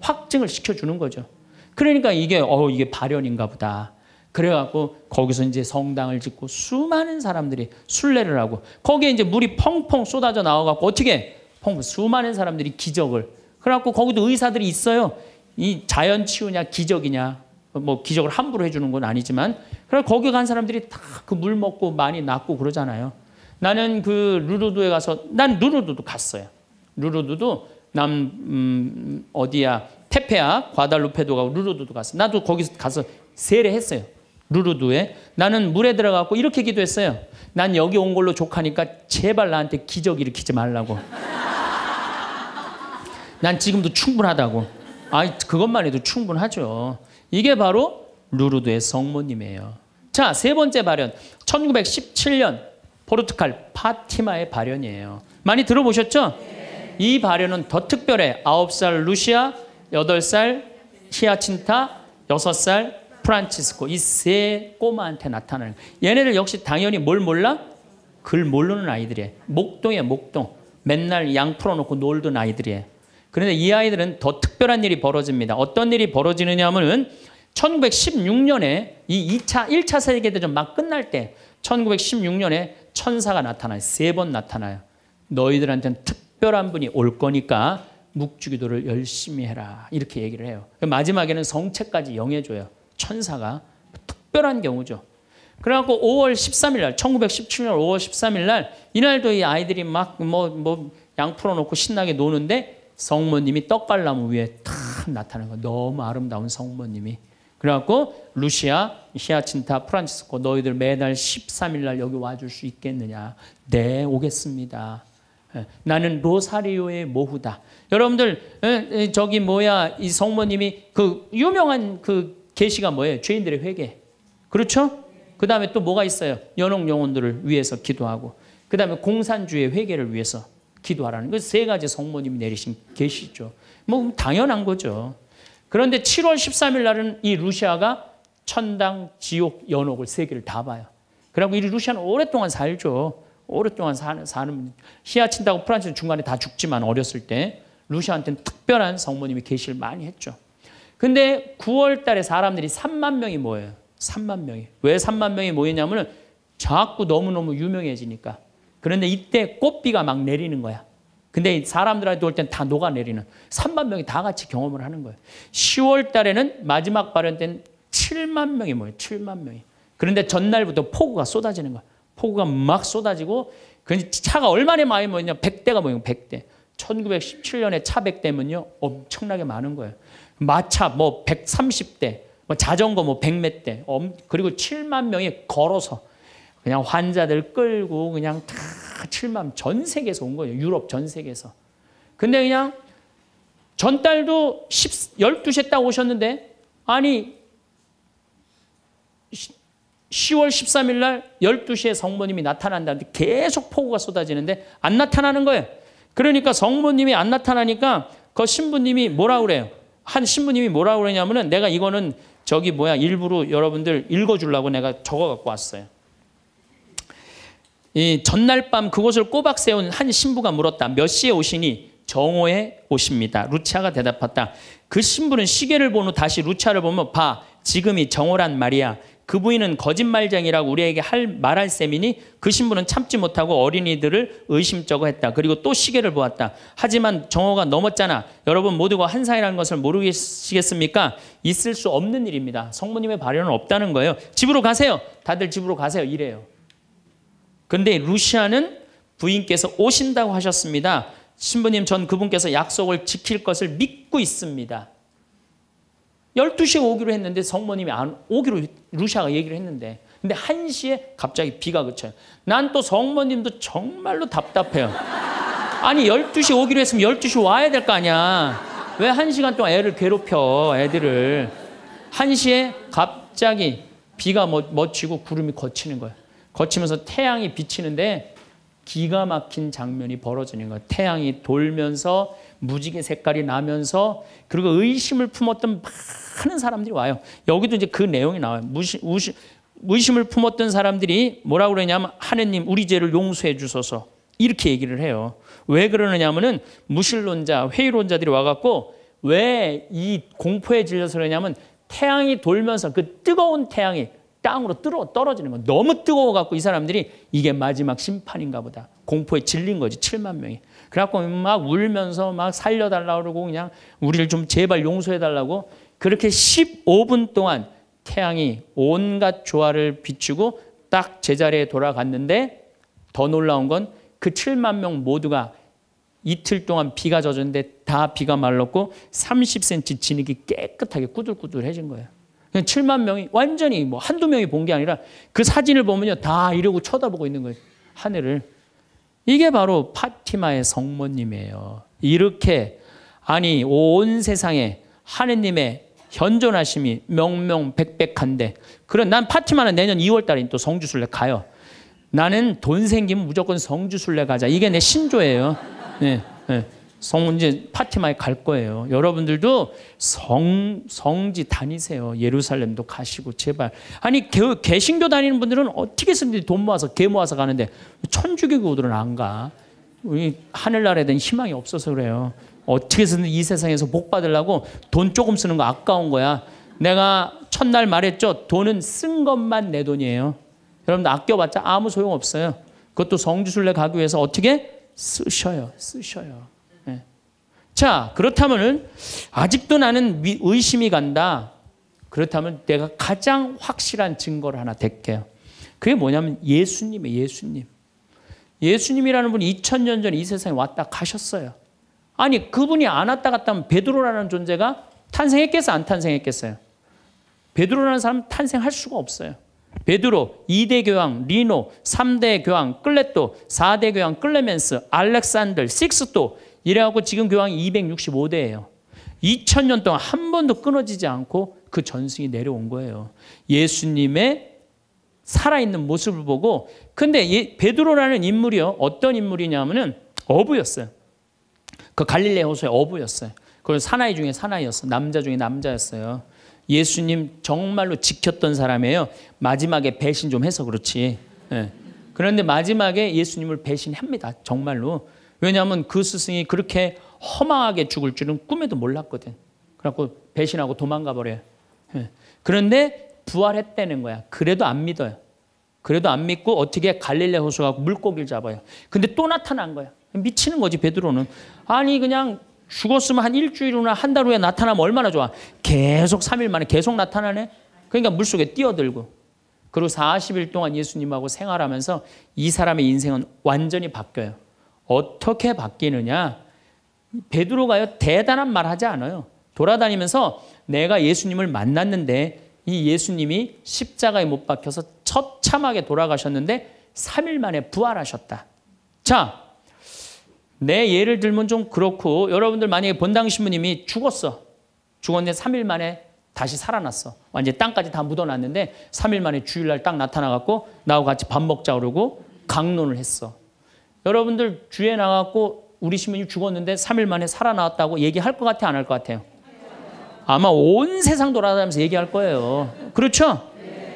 확증을 시켜주는 거죠. 그러니까 이게 어 이게 발현인가 보다. 그래갖고 거기서 이제 성당을 짓고 수많은 사람들이 순례를 하고 거기에 이제 물이 펑펑 쏟아져 나와갖고 어떻게 펑펑 수많은 사람들이 기적을 그래갖고 거기도 의사들이 있어요. 이 자연 치유냐 기적이냐 뭐 기적을 함부로 해주는 건 아니지만 그래 거기 간 사람들이 다 그 물 먹고 많이 낫고 그러잖아요. 나는 그 루르드에 가서 난 루르드도 갔어요. 루르드도 남 음, 어디야 테페아 과달루페도 가고 루르드도 갔어. 나도 거기서 가서 세례했어요. 루르드에 나는 물에 들어가고 이렇게 기도했어요. 난 여기 온 걸로 족하니까 제발 나한테 기적 일으키지 말라고. <laughs> 난 지금도 충분하다고. 아, 그것만 해도 충분하죠. 이게 바로 루르드의 성모님이에요. 자, 세 번째 발언 1917년 포르투갈 파티마의 발현이에요. 많이 들어보셨죠? 이 발현은 더 특별해. 9살 루시아, 8살 히아친타, 6살 프란치스코 이 세 꼬마한테 나타나는 얘네들 역시 당연히 뭘 몰라? 글 모르는 아이들이에 목동이야 목동 맨날 양 풀어놓고 놀던 아이들이에 요 그런데 이 아이들은 더 특별한 일이 벌어집니다 어떤 일이 벌어지느냐 하면은 1916년에 이 2차 1차 세계대전 막 끝날 때 1916년에 천사가 나타나요. 세 번 나타나요. 너희들한테는 특별한 분이 올 거니까 묵주기도를 열심히 해라. 이렇게 얘기를 해요. 그 마지막에는 성체까지 영해줘요. 천사가. 특별한 경우죠. 그래갖고 5월 13일 날, 1917년 5월 13일 날, 이날도 이 아이들이 막 뭐, 뭐, 양 풀어놓고 신나게 노는데 성모님이 떡갈나무 위에 탁 나타나는 거. 너무 아름다운 성모님이. 그래갖고 루시아, 히아친타, 프란치스코 너희들 매달 13일 날 여기 와줄 수 있겠느냐? 네, 오겠습니다. 예, 나는 로사리오의 모후다. 여러분들 예, 예, 저기 뭐야 이 성모님이 그 유명한 그 계시가 뭐예요? 죄인들의 회개. 그렇죠? 그 다음에 또 뭐가 있어요? 연옥 영혼들을 위해서 기도하고 그 다음에 공산주의 회개를 위해서 기도하라는 그 세 가지 성모님이 내리신 계시죠. 뭐 당연한 거죠. 그런데 7월 13일 날은 이 루시아가 천당, 지옥, 연옥을 세 개를 다 봐요. 그리고 이 루시아는 오랫동안 살죠. 오랫동안 사는, 사는 히아친다고 프란스는 중간에 다 죽지만 어렸을 때 루시아한테는 특별한 성모님이 계시를 많이 했죠. 근데 9월 달에 사람들이 3만 명이 모여요. 3만 명이. 왜 3만 명이 모였냐면 자꾸 너무너무 유명해지니까. 그런데 이때 꽃비가 막 내리는 거야. 근데 사람들한테 올 땐 다 녹아내리는 3만 명이 다 같이 경험을 하는 거예요. 10월 달에는 마지막 발현 땐 7만 명이 모여요. 7만 명이. 그런데 전날부터 폭우가 쏟아지는 거예요. 폭우가 막 쏟아지고 차가 얼마나 많이 모였냐? 100대가 모인 거예요. 100대. 1917년에 차 100대면요. 엄청나게 많은 거예요. 마차 뭐 130대, 뭐 자전거 뭐 100몇 대. 그리고 7만 명이 걸어서 그냥 환자들 끌고 그냥 다 7만 전 세계에서 온 거예요. 유럽 전 세계에서. 근데 그냥 전달도 10, 12시에 딱 오셨는데 아니 10월 13일 날 12시에 성모님이 나타난다는데 계속 폭우가 쏟아지는데 안 나타나는 거예요. 그러니까 성모님이 안 나타나니까 그 신부님이 뭐라 그래요? 한 신부님이 뭐라 그러냐면은 내가 이거는 저기 뭐야 일부러 여러분들 읽어주려고 내가 적어갖고 왔어요. 이 전날 밤 그곳을 꼬박 세운 한 신부가 물었다. 몇 시에 오시니? 정오에 오십니다. 루차가 대답했다. 그 신부는 시계를 본 후 다시 루차를 보며 봐. 지금이 정오란 말이야. 그 부인은 거짓말쟁이라고 우리에게 할 말할 셈이니 그 신부는 참지 못하고 어린이들을 의심쩍어 했다. 그리고 또 시계를 보았다. 하지만 정오가 넘었잖아. 여러분 모두가 한사이라는 것을 모르시겠습니까? 있을 수 없는 일입니다. 성모님의 발언은 없다는 거예요. 집으로 가세요. 다들 집으로 가세요. 이래요. 근데 루시아는 부인께서 오신다고 하셨습니다. 신부님 전 그분께서 약속을 지킬 것을 믿고 있습니다. 12시에 오기로 했는데 성모님이 안 오기로 루시아가 얘기를 했는데 근데 1시에 갑자기 비가 그쳐요. 난 또 성모님도 정말로 답답해요. 아니 12시 오기로 했으면 12시 와야 될 거 아니야. 왜 1시간 동안 애를 괴롭혀 애들을. 1시에 갑자기 비가 멎, 멎고 구름이 걷히는 거예요. 거치면서 태양이 비치는데 기가 막힌 장면이 벌어지는 거예요. 태양이 돌면서 무지개 색깔이 나면서 그리고 의심을 품었던 많은 사람들이 와요. 여기도 이제 그 내용이 나와요. 무시, 우시, 의심을 품었던 사람들이 뭐라고 그러냐면 하느님 우리 죄를 용서해 주소서 이렇게 얘기를 해요. 왜 그러느냐면은 무신론자, 회의론자들이 와갖고 왜 이 공포에 질려서 그러냐면 태양이 돌면서 그 뜨거운 태양이 땅으로 떨어지는 거 너무 뜨거워갖고 이 사람들이 이게 마지막 심판인가 보다. 공포에 질린 거지, 7만 명이. 그래갖고 막 울면서 막 살려달라고 그러고 그냥 우리를 좀 제발 용서해달라고 그렇게 15분 동안 태양이 온갖 조화를 비추고 딱 제자리에 돌아갔는데 더 놀라운 건 그 7만 명 모두가 이틀 동안 비가 젖었는데 다 비가 말랐고 30cm 진흙이 깨끗하게 꾸들꾸들해진 거예요. 그냥 7만 명이 완전히 뭐 한두 명이 본 게 아니라 그 사진을 보면요. 다 이러고 쳐다보고 있는 거예요. 하늘을. 이게 바로 파티마의 성모님이에요. 이렇게 아니 온 세상에 하느님의 현존하심이 명명백백한데 그런 난 파티마는 내년 2월 달에 또 성주순례 가요. 나는 돈 생기면 무조건 성주순례 가자. 이게 내 신조예요. 네, 네. 성문제 파티마에 갈 거예요. 여러분들도 성 성지 다니세요. 예루살렘도 가시고 제발. 아니 개, 개신교 다니는 분들은 어떻게 쓰는지돈 모아서 개 모아서 가는데 천주교교들은 안 가. 우리 하늘나라에 대한 희망이 없어서 그래요. 어떻게 쓰는지이 세상에서 복 받으려고 돈 조금 쓰는 거 아까운 거야. 내가 첫날 말했죠. 돈은 쓴 것만 내 돈이에요. 여러분 아껴봤자 아무 소용 없어요. 그것도 성지순례 가기 위해서 어떻게 쓰셔요. 쓰셔요. 자, 그렇다면 아직도 나는 의심이 간다. 그렇다면 내가 가장 확실한 증거를 하나 댈게요. 그게 뭐냐면 예수님의 예수님. 예수님이라는 분이 2000년 전에 이 세상에 왔다 가셨어요. 아니, 그분이 안 왔다 갔다 하면 베드로라는 존재가 탄생했겠어요? 안 탄생했겠어요? 베드로라는 사람 은 탄생할 수가 없어요. 베드로, 2대 교황, 리노, 3대 교황, 끌레토, 4대 교황, 끌레멘스, 알렉산들, 식스토, 이래갖고 지금 교황이 265대예요. 2000년 동안 한 번도 끊어지지 않고 그 전승이 내려온 거예요. 예수님의 살아있는 모습을 보고 근데 예, 베드로라는 인물이요. 어떤 인물이냐면은 어부였어요. 그 갈릴레 호수의 어부였어요. 그 사나이 중에 사나이였어. 남자 중에 남자였어요. 예수님 정말로 지켰던 사람이에요. 마지막에 배신 좀 해서 그렇지. 예. 그런데 마지막에 예수님을 배신합니다. 정말로. 왜냐하면 그 스승이 그렇게 허망하게 죽을 줄은 꿈에도 몰랐거든. 그래갖고 배신하고 도망가 버려요. 예. 그런데 부활했다는 거야. 그래도 안 믿어요. 그래도 안 믿고 어떻게 갈릴레 호수 가고 물고기를 잡아요. 근데 또 나타난 거야. 미치는 거지 베드로는. 아니 그냥 죽었으면 한 일주일 후나 한 달 후에 나타나면 얼마나 좋아. 계속 3일 만에 계속 나타나네. 그러니까 물속에 뛰어들고. 그리고 40일 동안 예수님하고 생활하면서 이 사람의 인생은 완전히 바뀌어요. 어떻게 바뀌느냐? 베드로가요 대단한 말 하지 않아요. 돌아다니면서 내가 예수님을 만났는데 이 예수님이 십자가에 못 박혀서 처참하게 돌아가셨는데 3일 만에 부활하셨다. 자, 내 예를 들면 좀 그렇고 여러분들 만약에 본당신부님이 죽었어. 죽었는데 3일 만에 다시 살아났어. 완전 땅까지 다 묻어놨는데 3일 만에 주일날 딱 나타나갖고 나하고 같이 밥 먹자 그러고 강론을 했어. 여러분들 주에 나갔고 우리 시민이 죽었는데 3일 만에 살아나왔다고 얘기할 것 같아요? 안 할 것 같아요? 아마 온 세상 돌아다니면서 얘기할 거예요. 그렇죠?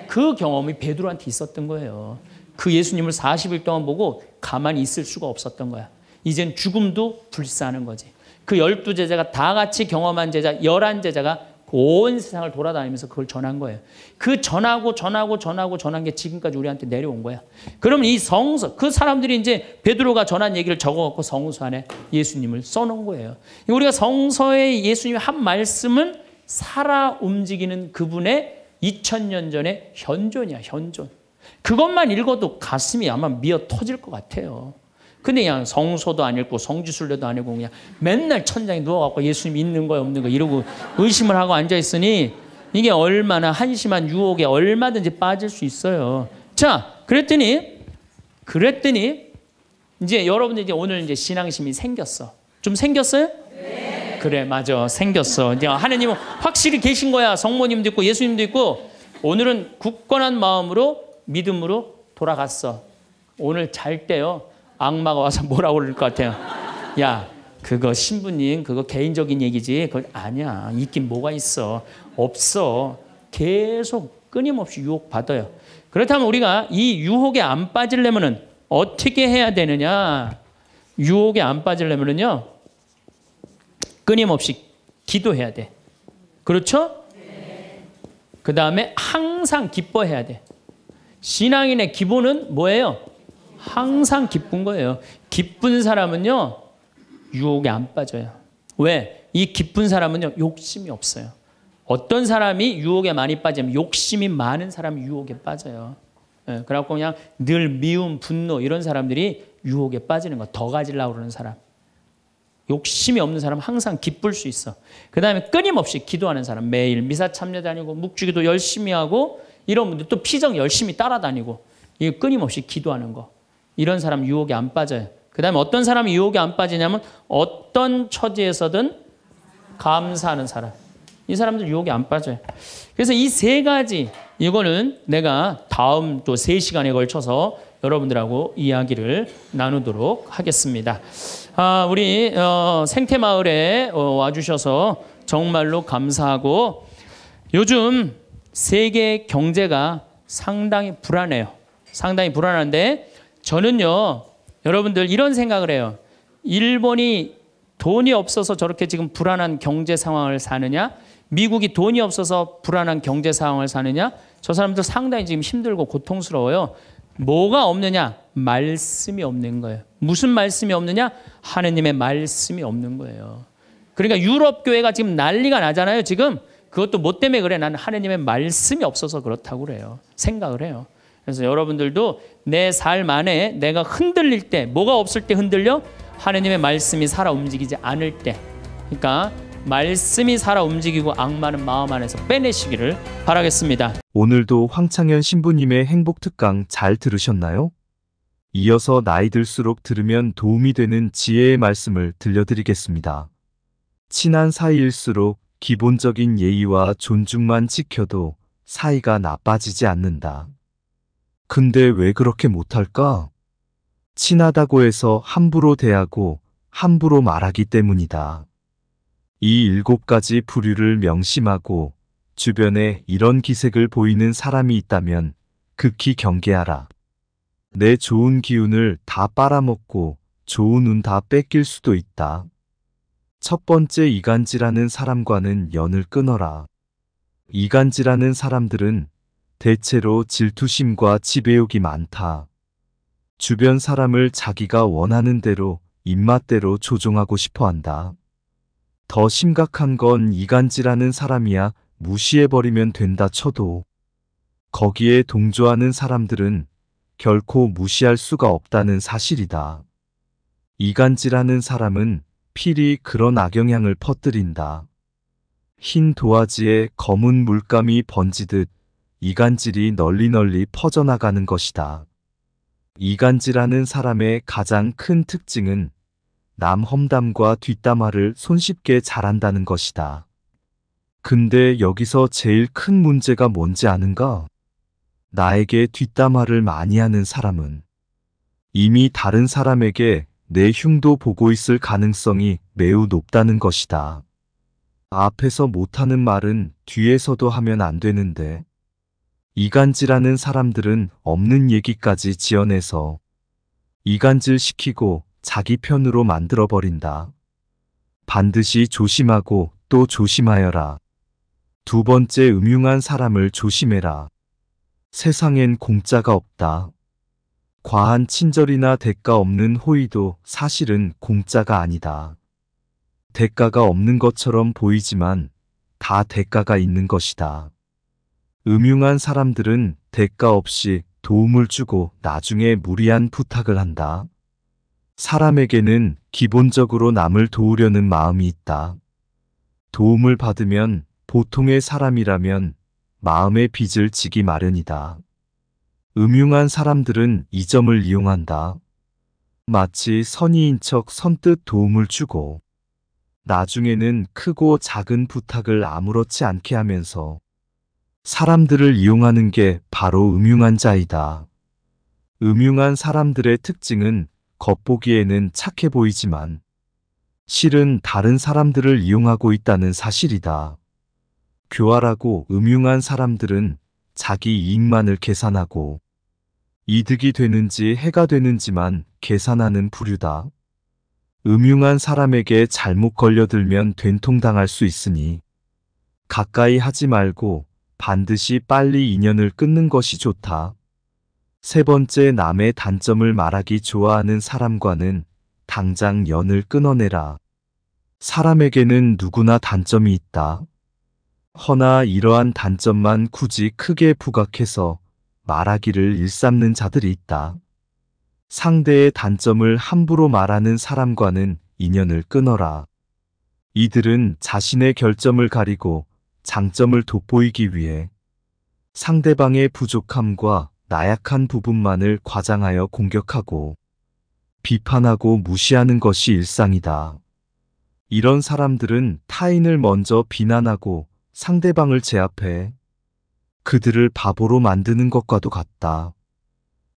그 경험이 베드로한테 있었던 거예요. 그 예수님을 40일 동안 보고 가만히 있을 수가 없었던 거야. 이젠 죽음도 불사하는 거지. 그 열두 제자가 다 같이 경험한 제자 열한 제자가 온 세상을 돌아다니면서 그걸 전한 거예요. 그 전하고 전하고 전하고 전한 게 지금까지 우리한테 내려온 거야. 그러면 이 성서 그 사람들이 이제 베드로가 전한 얘기를 적어갖고 성서 안에 예수님을 써놓은 거예요. 우리가 성서의 예수님의 한 말씀은 살아 움직이는 그분의 2000년 전의 현존이야 현존. 그것만 읽어도 가슴이 아마 미어 터질 것 같아요. 근데 그냥 성소도 아니고 성지순례도 아니고 그냥 맨날 천장에 누워갖고 예수님 있는 거야 없는 거야 이러고 의심을 하고 앉아 있으니 이게 얼마나 한심한 유혹에 얼마든지 빠질 수 있어요. 자, 그랬더니 그랬더니 이제 여러분들 이제 오늘 이제 신앙심이 생겼어. 좀 생겼어요? 네. 그래, 맞아. 생겼어. 이제 하느님은 확실히 계신 거야. 성모님도 있고 예수님도 있고 오늘은 굳건한 마음으로 믿음으로 돌아갔어. 오늘 잘 때요. 악마가 와서 뭐라 고 그럴 것 같아요. 야, 그거 신부님, 그거 개인적인 얘기지. 그 아니야. 있긴 뭐가 있어. 없어. 계속 끊임없이 유혹받아요. 그렇다면 우리가 이 유혹에 안 빠지려면은 어떻게 해야 되느냐? 유혹에 안 빠지려면은요. 끊임없이 기도해야 돼. 그렇죠? 그 다음에 항상 기뻐해야 돼. 신앙인의 기본은 뭐예요? 항상 기쁜 거예요. 기쁜 사람은요, 유혹에 안 빠져요. 왜? 이 기쁜 사람은요, 욕심이 없어요. 어떤 사람이 유혹에 많이 빠지면 욕심이 많은 사람이 유혹에 빠져요. 예, 그래갖고 그냥 늘 미움, 분노 이런 사람들이 유혹에 빠지는 거. 더 가지려고 그러는 사람. 욕심이 없는 사람 항상 기쁠 수 있어. 그 다음에 끊임없이 기도하는 사람. 매일 미사 참여 다니고 묵주기도 열심히 하고 이런 분들 또 피정 열심히 따라다니고 이 끊임없이 기도하는 거. 이런 사람 유혹에 안 빠져요. 그 다음에 어떤 사람이 유혹에 안 빠지냐면 어떤 처지에서든 감사하는 사람. 이 사람들 유혹에 안 빠져요. 그래서 이 세 가지, 이거는 내가 다음 또 세 시간에 걸쳐서 여러분들하고 이야기를 나누도록 하겠습니다. 아, 우리 어, 생태마을에 어, 와주셔서 정말로 감사하고 요즘 세계 경제가 상당히 불안해요. 상당히 불안한데 저는요, 여러분들 이런 생각을 해요. 일본이 돈이 없어서 저렇게 지금 불안한 경제 상황을 사느냐? 미국이 돈이 없어서 불안한 경제 상황을 사느냐? 저 사람들 상당히 지금 힘들고 고통스러워요. 뭐가 없느냐? 말씀이 없는 거예요. 무슨 말씀이 없느냐? 하느님의 말씀이 없는 거예요. 그러니까 유럽 교회가 지금 난리가 나잖아요. 지금 그것도 뭐 때문에 그래? 나는 하느님의 말씀이 없어서 그렇다고 그래요. 생각을 해요. 그래서 여러분들도 내 삶 안에 내가 흔들릴 때 뭐가 없을 때 흔들려? 하느님의 말씀이 살아 움직이지 않을 때. 그러니까 말씀이 살아 움직이고 악마는 마음 안에서 빼내시기를 바라겠습니다. 오늘도 황창현 신부님의 행복 특강 잘 들으셨나요? 이어서 나이 들수록 들으면 도움이 되는 지혜의 말씀을 들려드리겠습니다. 친한 사이일수록 기본적인 예의와 존중만 지켜도 사이가 나빠지지 않는다. 근데 왜 그렇게 못할까? 친하다고 해서 함부로 대하고 함부로 말하기 때문이다. 이 일곱 가지 부류를 명심하고 주변에 이런 기색을 보이는 사람이 있다면 극히 경계하라. 내 좋은 기운을 다 빨아먹고 좋은 운 다 뺏길 수도 있다. 첫 번째 이간지라는 사람과는 연을 끊어라. 이간지라는 사람들은 대체로 질투심과 지배욕이 많다. 주변 사람을 자기가 원하는 대로 입맛대로 조종하고 싶어 한다. 더 심각한 건 이간질하는 사람이야 무시해버리면 된다 쳐도 거기에 동조하는 사람들은 결코 무시할 수가 없다는 사실이다. 이간질하는 사람은 필히 그런 악영향을 퍼뜨린다. 흰 도화지에 검은 물감이 번지듯 이간질이 널리 널리 퍼져나가는 것이다. 이간질하는 사람의 가장 큰 특징은 남 험담과 뒷담화를 손쉽게 잘한다는 것이다. 근데 여기서 제일 큰 문제가 뭔지 아는가? 나에게 뒷담화를 많이 하는 사람은 이미 다른 사람에게 내 흉도 보고 있을 가능성이 매우 높다는 것이다. 앞에서 못하는 말은 뒤에서도 하면 안 되는데 이간질하는 사람들은 없는 얘기까지 지어내서 이간질 시키고 자기 편으로 만들어버린다. 반드시 조심하고 또 조심하여라. 두 번째 음흉한 사람을 조심해라. 세상엔 공짜가 없다. 과한 친절이나 대가 없는 호의도 사실은 공짜가 아니다. 대가가 없는 것처럼 보이지만 다 대가가 있는 것이다. 음흉한 사람들은 대가 없이 도움을 주고 나중에 무리한 부탁을 한다. 사람에게는 기본적으로 남을 도우려는 마음이 있다. 도움을 받으면 보통의 사람이라면 마음의 빚을 지기 마련이다. 음흉한 사람들은 이 점을 이용한다. 마치 선의인 척 선뜻 도움을 주고 나중에는 크고 작은 부탁을 아무렇지 않게 하면서 사람들을 이용하는 게 바로 음흉한 자이다. 음흉한 사람들의 특징은 겉보기에는 착해 보이지만 실은 다른 사람들을 이용하고 있다는 사실이다. 교활하고 음흉한 사람들은 자기 이익만을 계산하고 이득이 되는지 해가 되는지만 계산하는 부류다. 음흉한 사람에게 잘못 걸려들면 된통당할 수 있으니 가까이 하지 말고 반드시 빨리 인연을 끊는 것이 좋다. 세 번째 남의 단점을 말하기 좋아하는 사람과는 당장 연을 끊어내라. 사람에게는 누구나 단점이 있다. 허나 이러한 단점만 굳이 크게 부각해서 말하기를 일삼는 자들이 있다. 상대의 단점을 함부로 말하는 사람과는 인연을 끊어라. 이들은 자신의 결점을 가리고 장점을 돋보이기 위해 상대방의 부족함과 나약한 부분만을 과장하여 공격하고 비판하고 무시하는 것이 일상이다. 이런 사람들은 타인을 먼저 비난하고 상대방을 제압해 그들을 바보로 만드는 것과도 같다.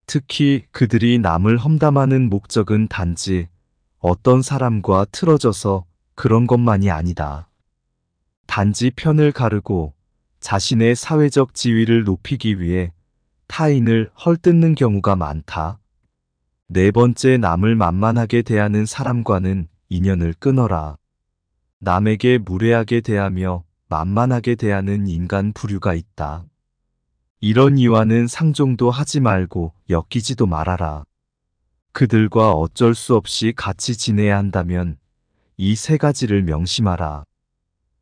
특히 그들이 남을 험담하는 목적은 단지 어떤 사람과 틀어져서 그런 것만이 아니다. 단지 편을 가르고 자신의 사회적 지위를 높이기 위해 타인을 헐뜯는 경우가 많다. 네 번째 남을 만만하게 대하는 사람과는 인연을 끊어라. 남에게 무례하게 대하며 만만하게 대하는 인간 부류가 있다. 이런 이와는 상종도 하지 말고 엮이지도 말아라. 그들과 어쩔 수 없이 같이 지내야 한다면 이 세 가지를 명심하라.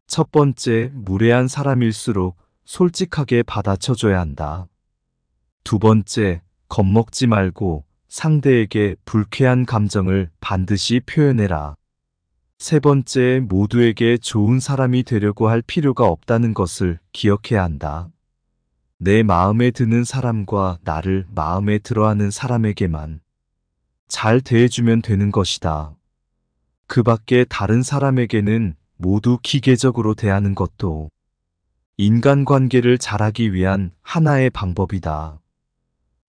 첫 번째, 무례한 사람일수록 솔직하게 받아쳐줘야 한다. 두 번째, 겁먹지 말고 상대에게 불쾌한 감정을 반드시 표현해라. 세 번째, 모두에게 좋은 사람이 되려고 할 필요가 없다는 것을 기억해야 한다. 내 마음에 드는 사람과 나를 마음에 들어하는 사람에게만 잘 대해주면 되는 것이다. 그 밖에 다른 사람에게는 모두 기계적으로 대하는 것도 인간관계를 잘하기 위한 하나의 방법이다.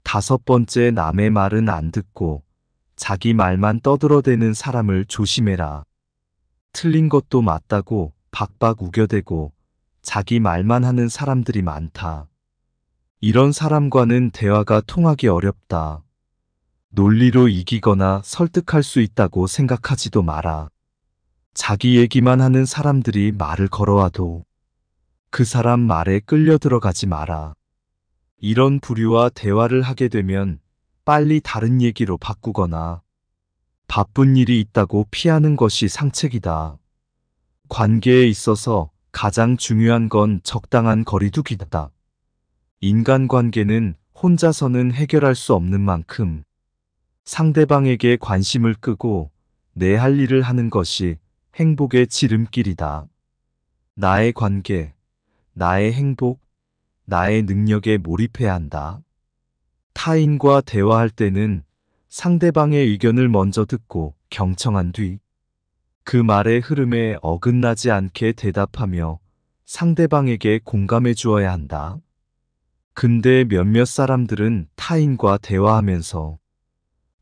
다섯 번째 남의 말은 안 듣고 자기 말만 떠들어대는 사람을 조심해라. 틀린 것도 맞다고 박박 우겨대고 자기 말만 하는 사람들이 많다. 이런 사람과는 대화가 통하기 어렵다. 논리로 이기거나 설득할 수 있다고 생각하지도 마라. 자기 얘기만 하는 사람들이 말을 걸어와도 그 사람 말에 끌려 들어가지 마라. 이런 부류와 대화를 하게 되면 빨리 다른 얘기로 바꾸거나 바쁜 일이 있다고 피하는 것이 상책이다. 관계에 있어서 가장 중요한 건 적당한 거리두기다. 인간관계는 혼자서는 해결할 수 없는 만큼 상대방에게 관심을 끄고 내 할 일을 하는 것이 행복의 지름길이다. 나의 관계, 나의 행복, 나의 능력에 몰입해야 한다. 타인과 대화할 때는 상대방의 의견을 먼저 듣고 경청한 뒤 그 말의 흐름에 어긋나지 않게 대답하며 상대방에게 공감해 주어야 한다. 근데 몇몇 사람들은 타인과 대화하면서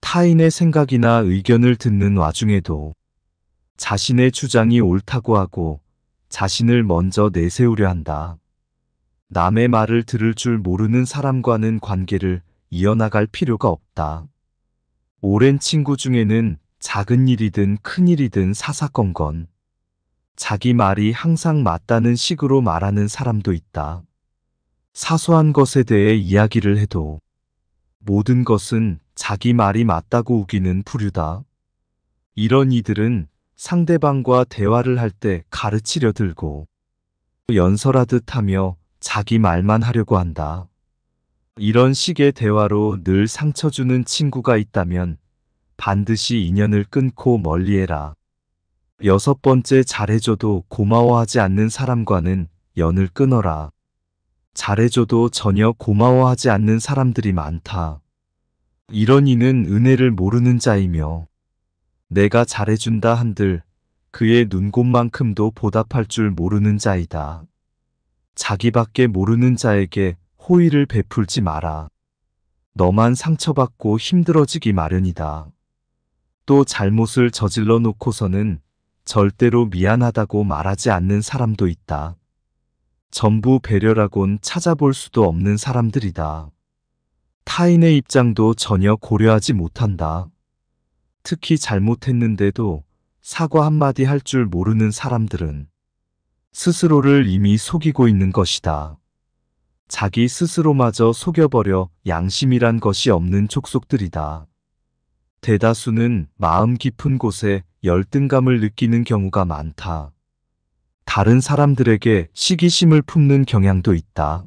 타인의 생각이나 의견을 듣는 와중에도 자신의 주장이 옳다고 하고 자신을 먼저 내세우려 한다. 남의 말을 들을 줄 모르는 사람과는 관계를 이어나갈 필요가 없다. 오랜 친구 중에는 작은 일이든 큰 일이든 사사건건 자기 말이 항상 맞다는 식으로 말하는 사람도 있다. 사소한 것에 대해 이야기를 해도 모든 것은 자기 말이 맞다고 우기는 부류다. 이런 이들은 상대방과 대화를 할 때 가르치려 들고 연설하듯 하며 자기 말만 하려고 한다. 이런 식의 대화로 늘 상처 주는 친구가 있다면 반드시 인연을 끊고 멀리해라. 여섯 번째 잘해줘도 고마워하지 않는 사람과는 연을 끊어라. 잘해줘도 전혀 고마워하지 않는 사람들이 많다. 이런 이는 은혜를 모르는 자이며 내가 잘해준다 한들 그의 눈곱만큼도 보답할 줄 모르는 자이다. 자기밖에 모르는 자에게 호의를 베풀지 마라. 너만 상처받고 힘들어지기 마련이다. 또 잘못을 저질러 놓고서는 절대로 미안하다고 말하지 않는 사람도 있다. 전부 배려라곤 찾아볼 수도 없는 사람들이다. 타인의 입장도 전혀 고려하지 못한다. 특히 잘못했는데도 사과 한마디 할 줄 모르는 사람들은 스스로를 이미 속이고 있는 것이다. 자기 스스로마저 속여버려 양심이란 것이 없는 족속들이다. 대다수는 마음 깊은 곳에 열등감을 느끼는 경우가 많다. 다른 사람들에게 시기심을 품는 경향도 있다.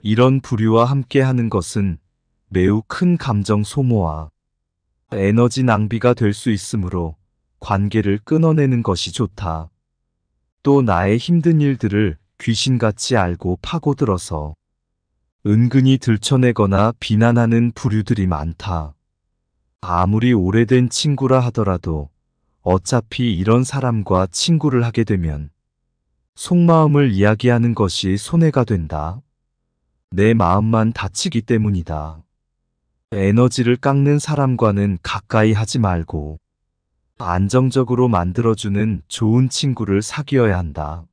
이런 부류와 함께 하는 것은 매우 큰 감정 소모와 에너지 낭비가 될 수 있으므로 관계를 끊어내는 것이 좋다. 또 나의 힘든 일들을 귀신같이 알고 파고들어서 은근히 들춰내거나 비난하는 부류들이 많다. 아무리 오래된 친구라 하더라도 어차피 이런 사람과 친구를 하게 되면 속마음을 이야기하는 것이 손해가 된다. 내 마음만 다치기 때문이다. 에너지를 깎는 사람과는 가까이 하지 말고 안정적으로 만들어주는 좋은 친구를 사귀어야 한다.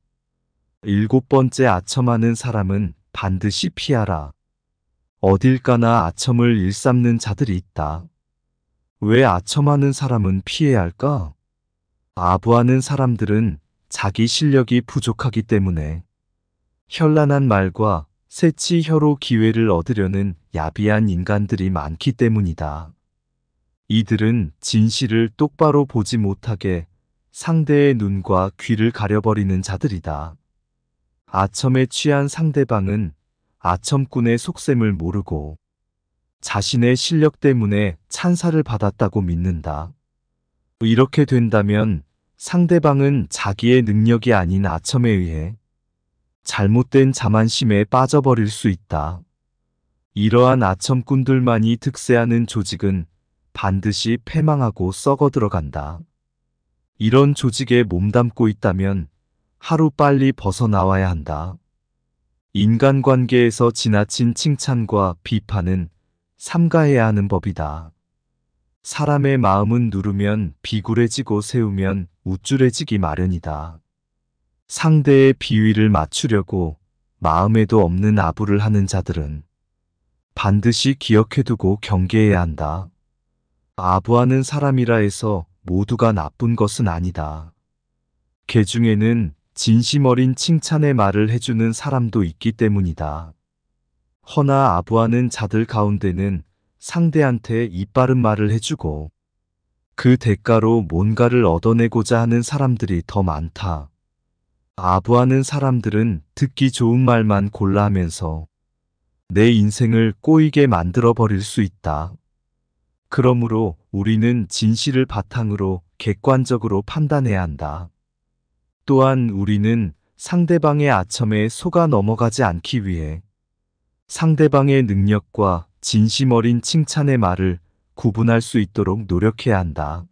일곱 번째 아첨하는 사람은 반드시 피하라. 어딜가나 아첨을 일삼는 자들이 있다. 왜 아첨하는 사람은 피해야 할까? 아부하는 사람들은 자기 실력이 부족하기 때문에 현란한 말과 새치 혀로 기회를 얻으려는 야비한 인간들이 많기 때문이다. 이들은 진실을 똑바로 보지 못하게 상대의 눈과 귀를 가려버리는 자들이다. 아첨에 취한 상대방은 아첨꾼의 속셈을 모르고 자신의 실력 때문에 찬사를 받았다고 믿는다. 이렇게 된다면 상대방은 자기의 능력이 아닌 아첨에 의해 잘못된 자만심에 빠져버릴 수 있다. 이러한 아첨꾼들만이 특세하는 조직은 반드시 패망하고 썩어 들어간다. 이런 조직에 몸담고 있다면 하루 빨리 벗어나와야 한다. 인간관계에서 지나친 칭찬과 비판은 삼가해야 하는 법이다. 사람의 마음은 누르면 비굴해지고 세우면 우쭐해지기 마련이다. 상대의 비위를 맞추려고 마음에도 없는 아부를 하는 자들은 반드시 기억해두고 경계해야 한다. 아부하는 사람이라 해서 모두가 나쁜 것은 아니다. 개 중에는 진심 어린 칭찬의 말을 해주는 사람도 있기 때문이다. 허나 아부하는 자들 가운데는 상대한테 이빨른 말을 해주고 그 대가로 뭔가를 얻어내고자 하는 사람들이 더 많다. 아부하는 사람들은 듣기 좋은 말만 골라하면서 내 인생을 꼬이게 만들어 버릴 수 있다. 그러므로 우리는 진실을 바탕으로 객관적으로 판단해야 한다. 또한 우리는 상대방의 아첨에 속아 넘어가지 않기 위해 상대방의 능력과 진심 어린 칭찬의 말을 구분할 수 있도록 노력해야 한다.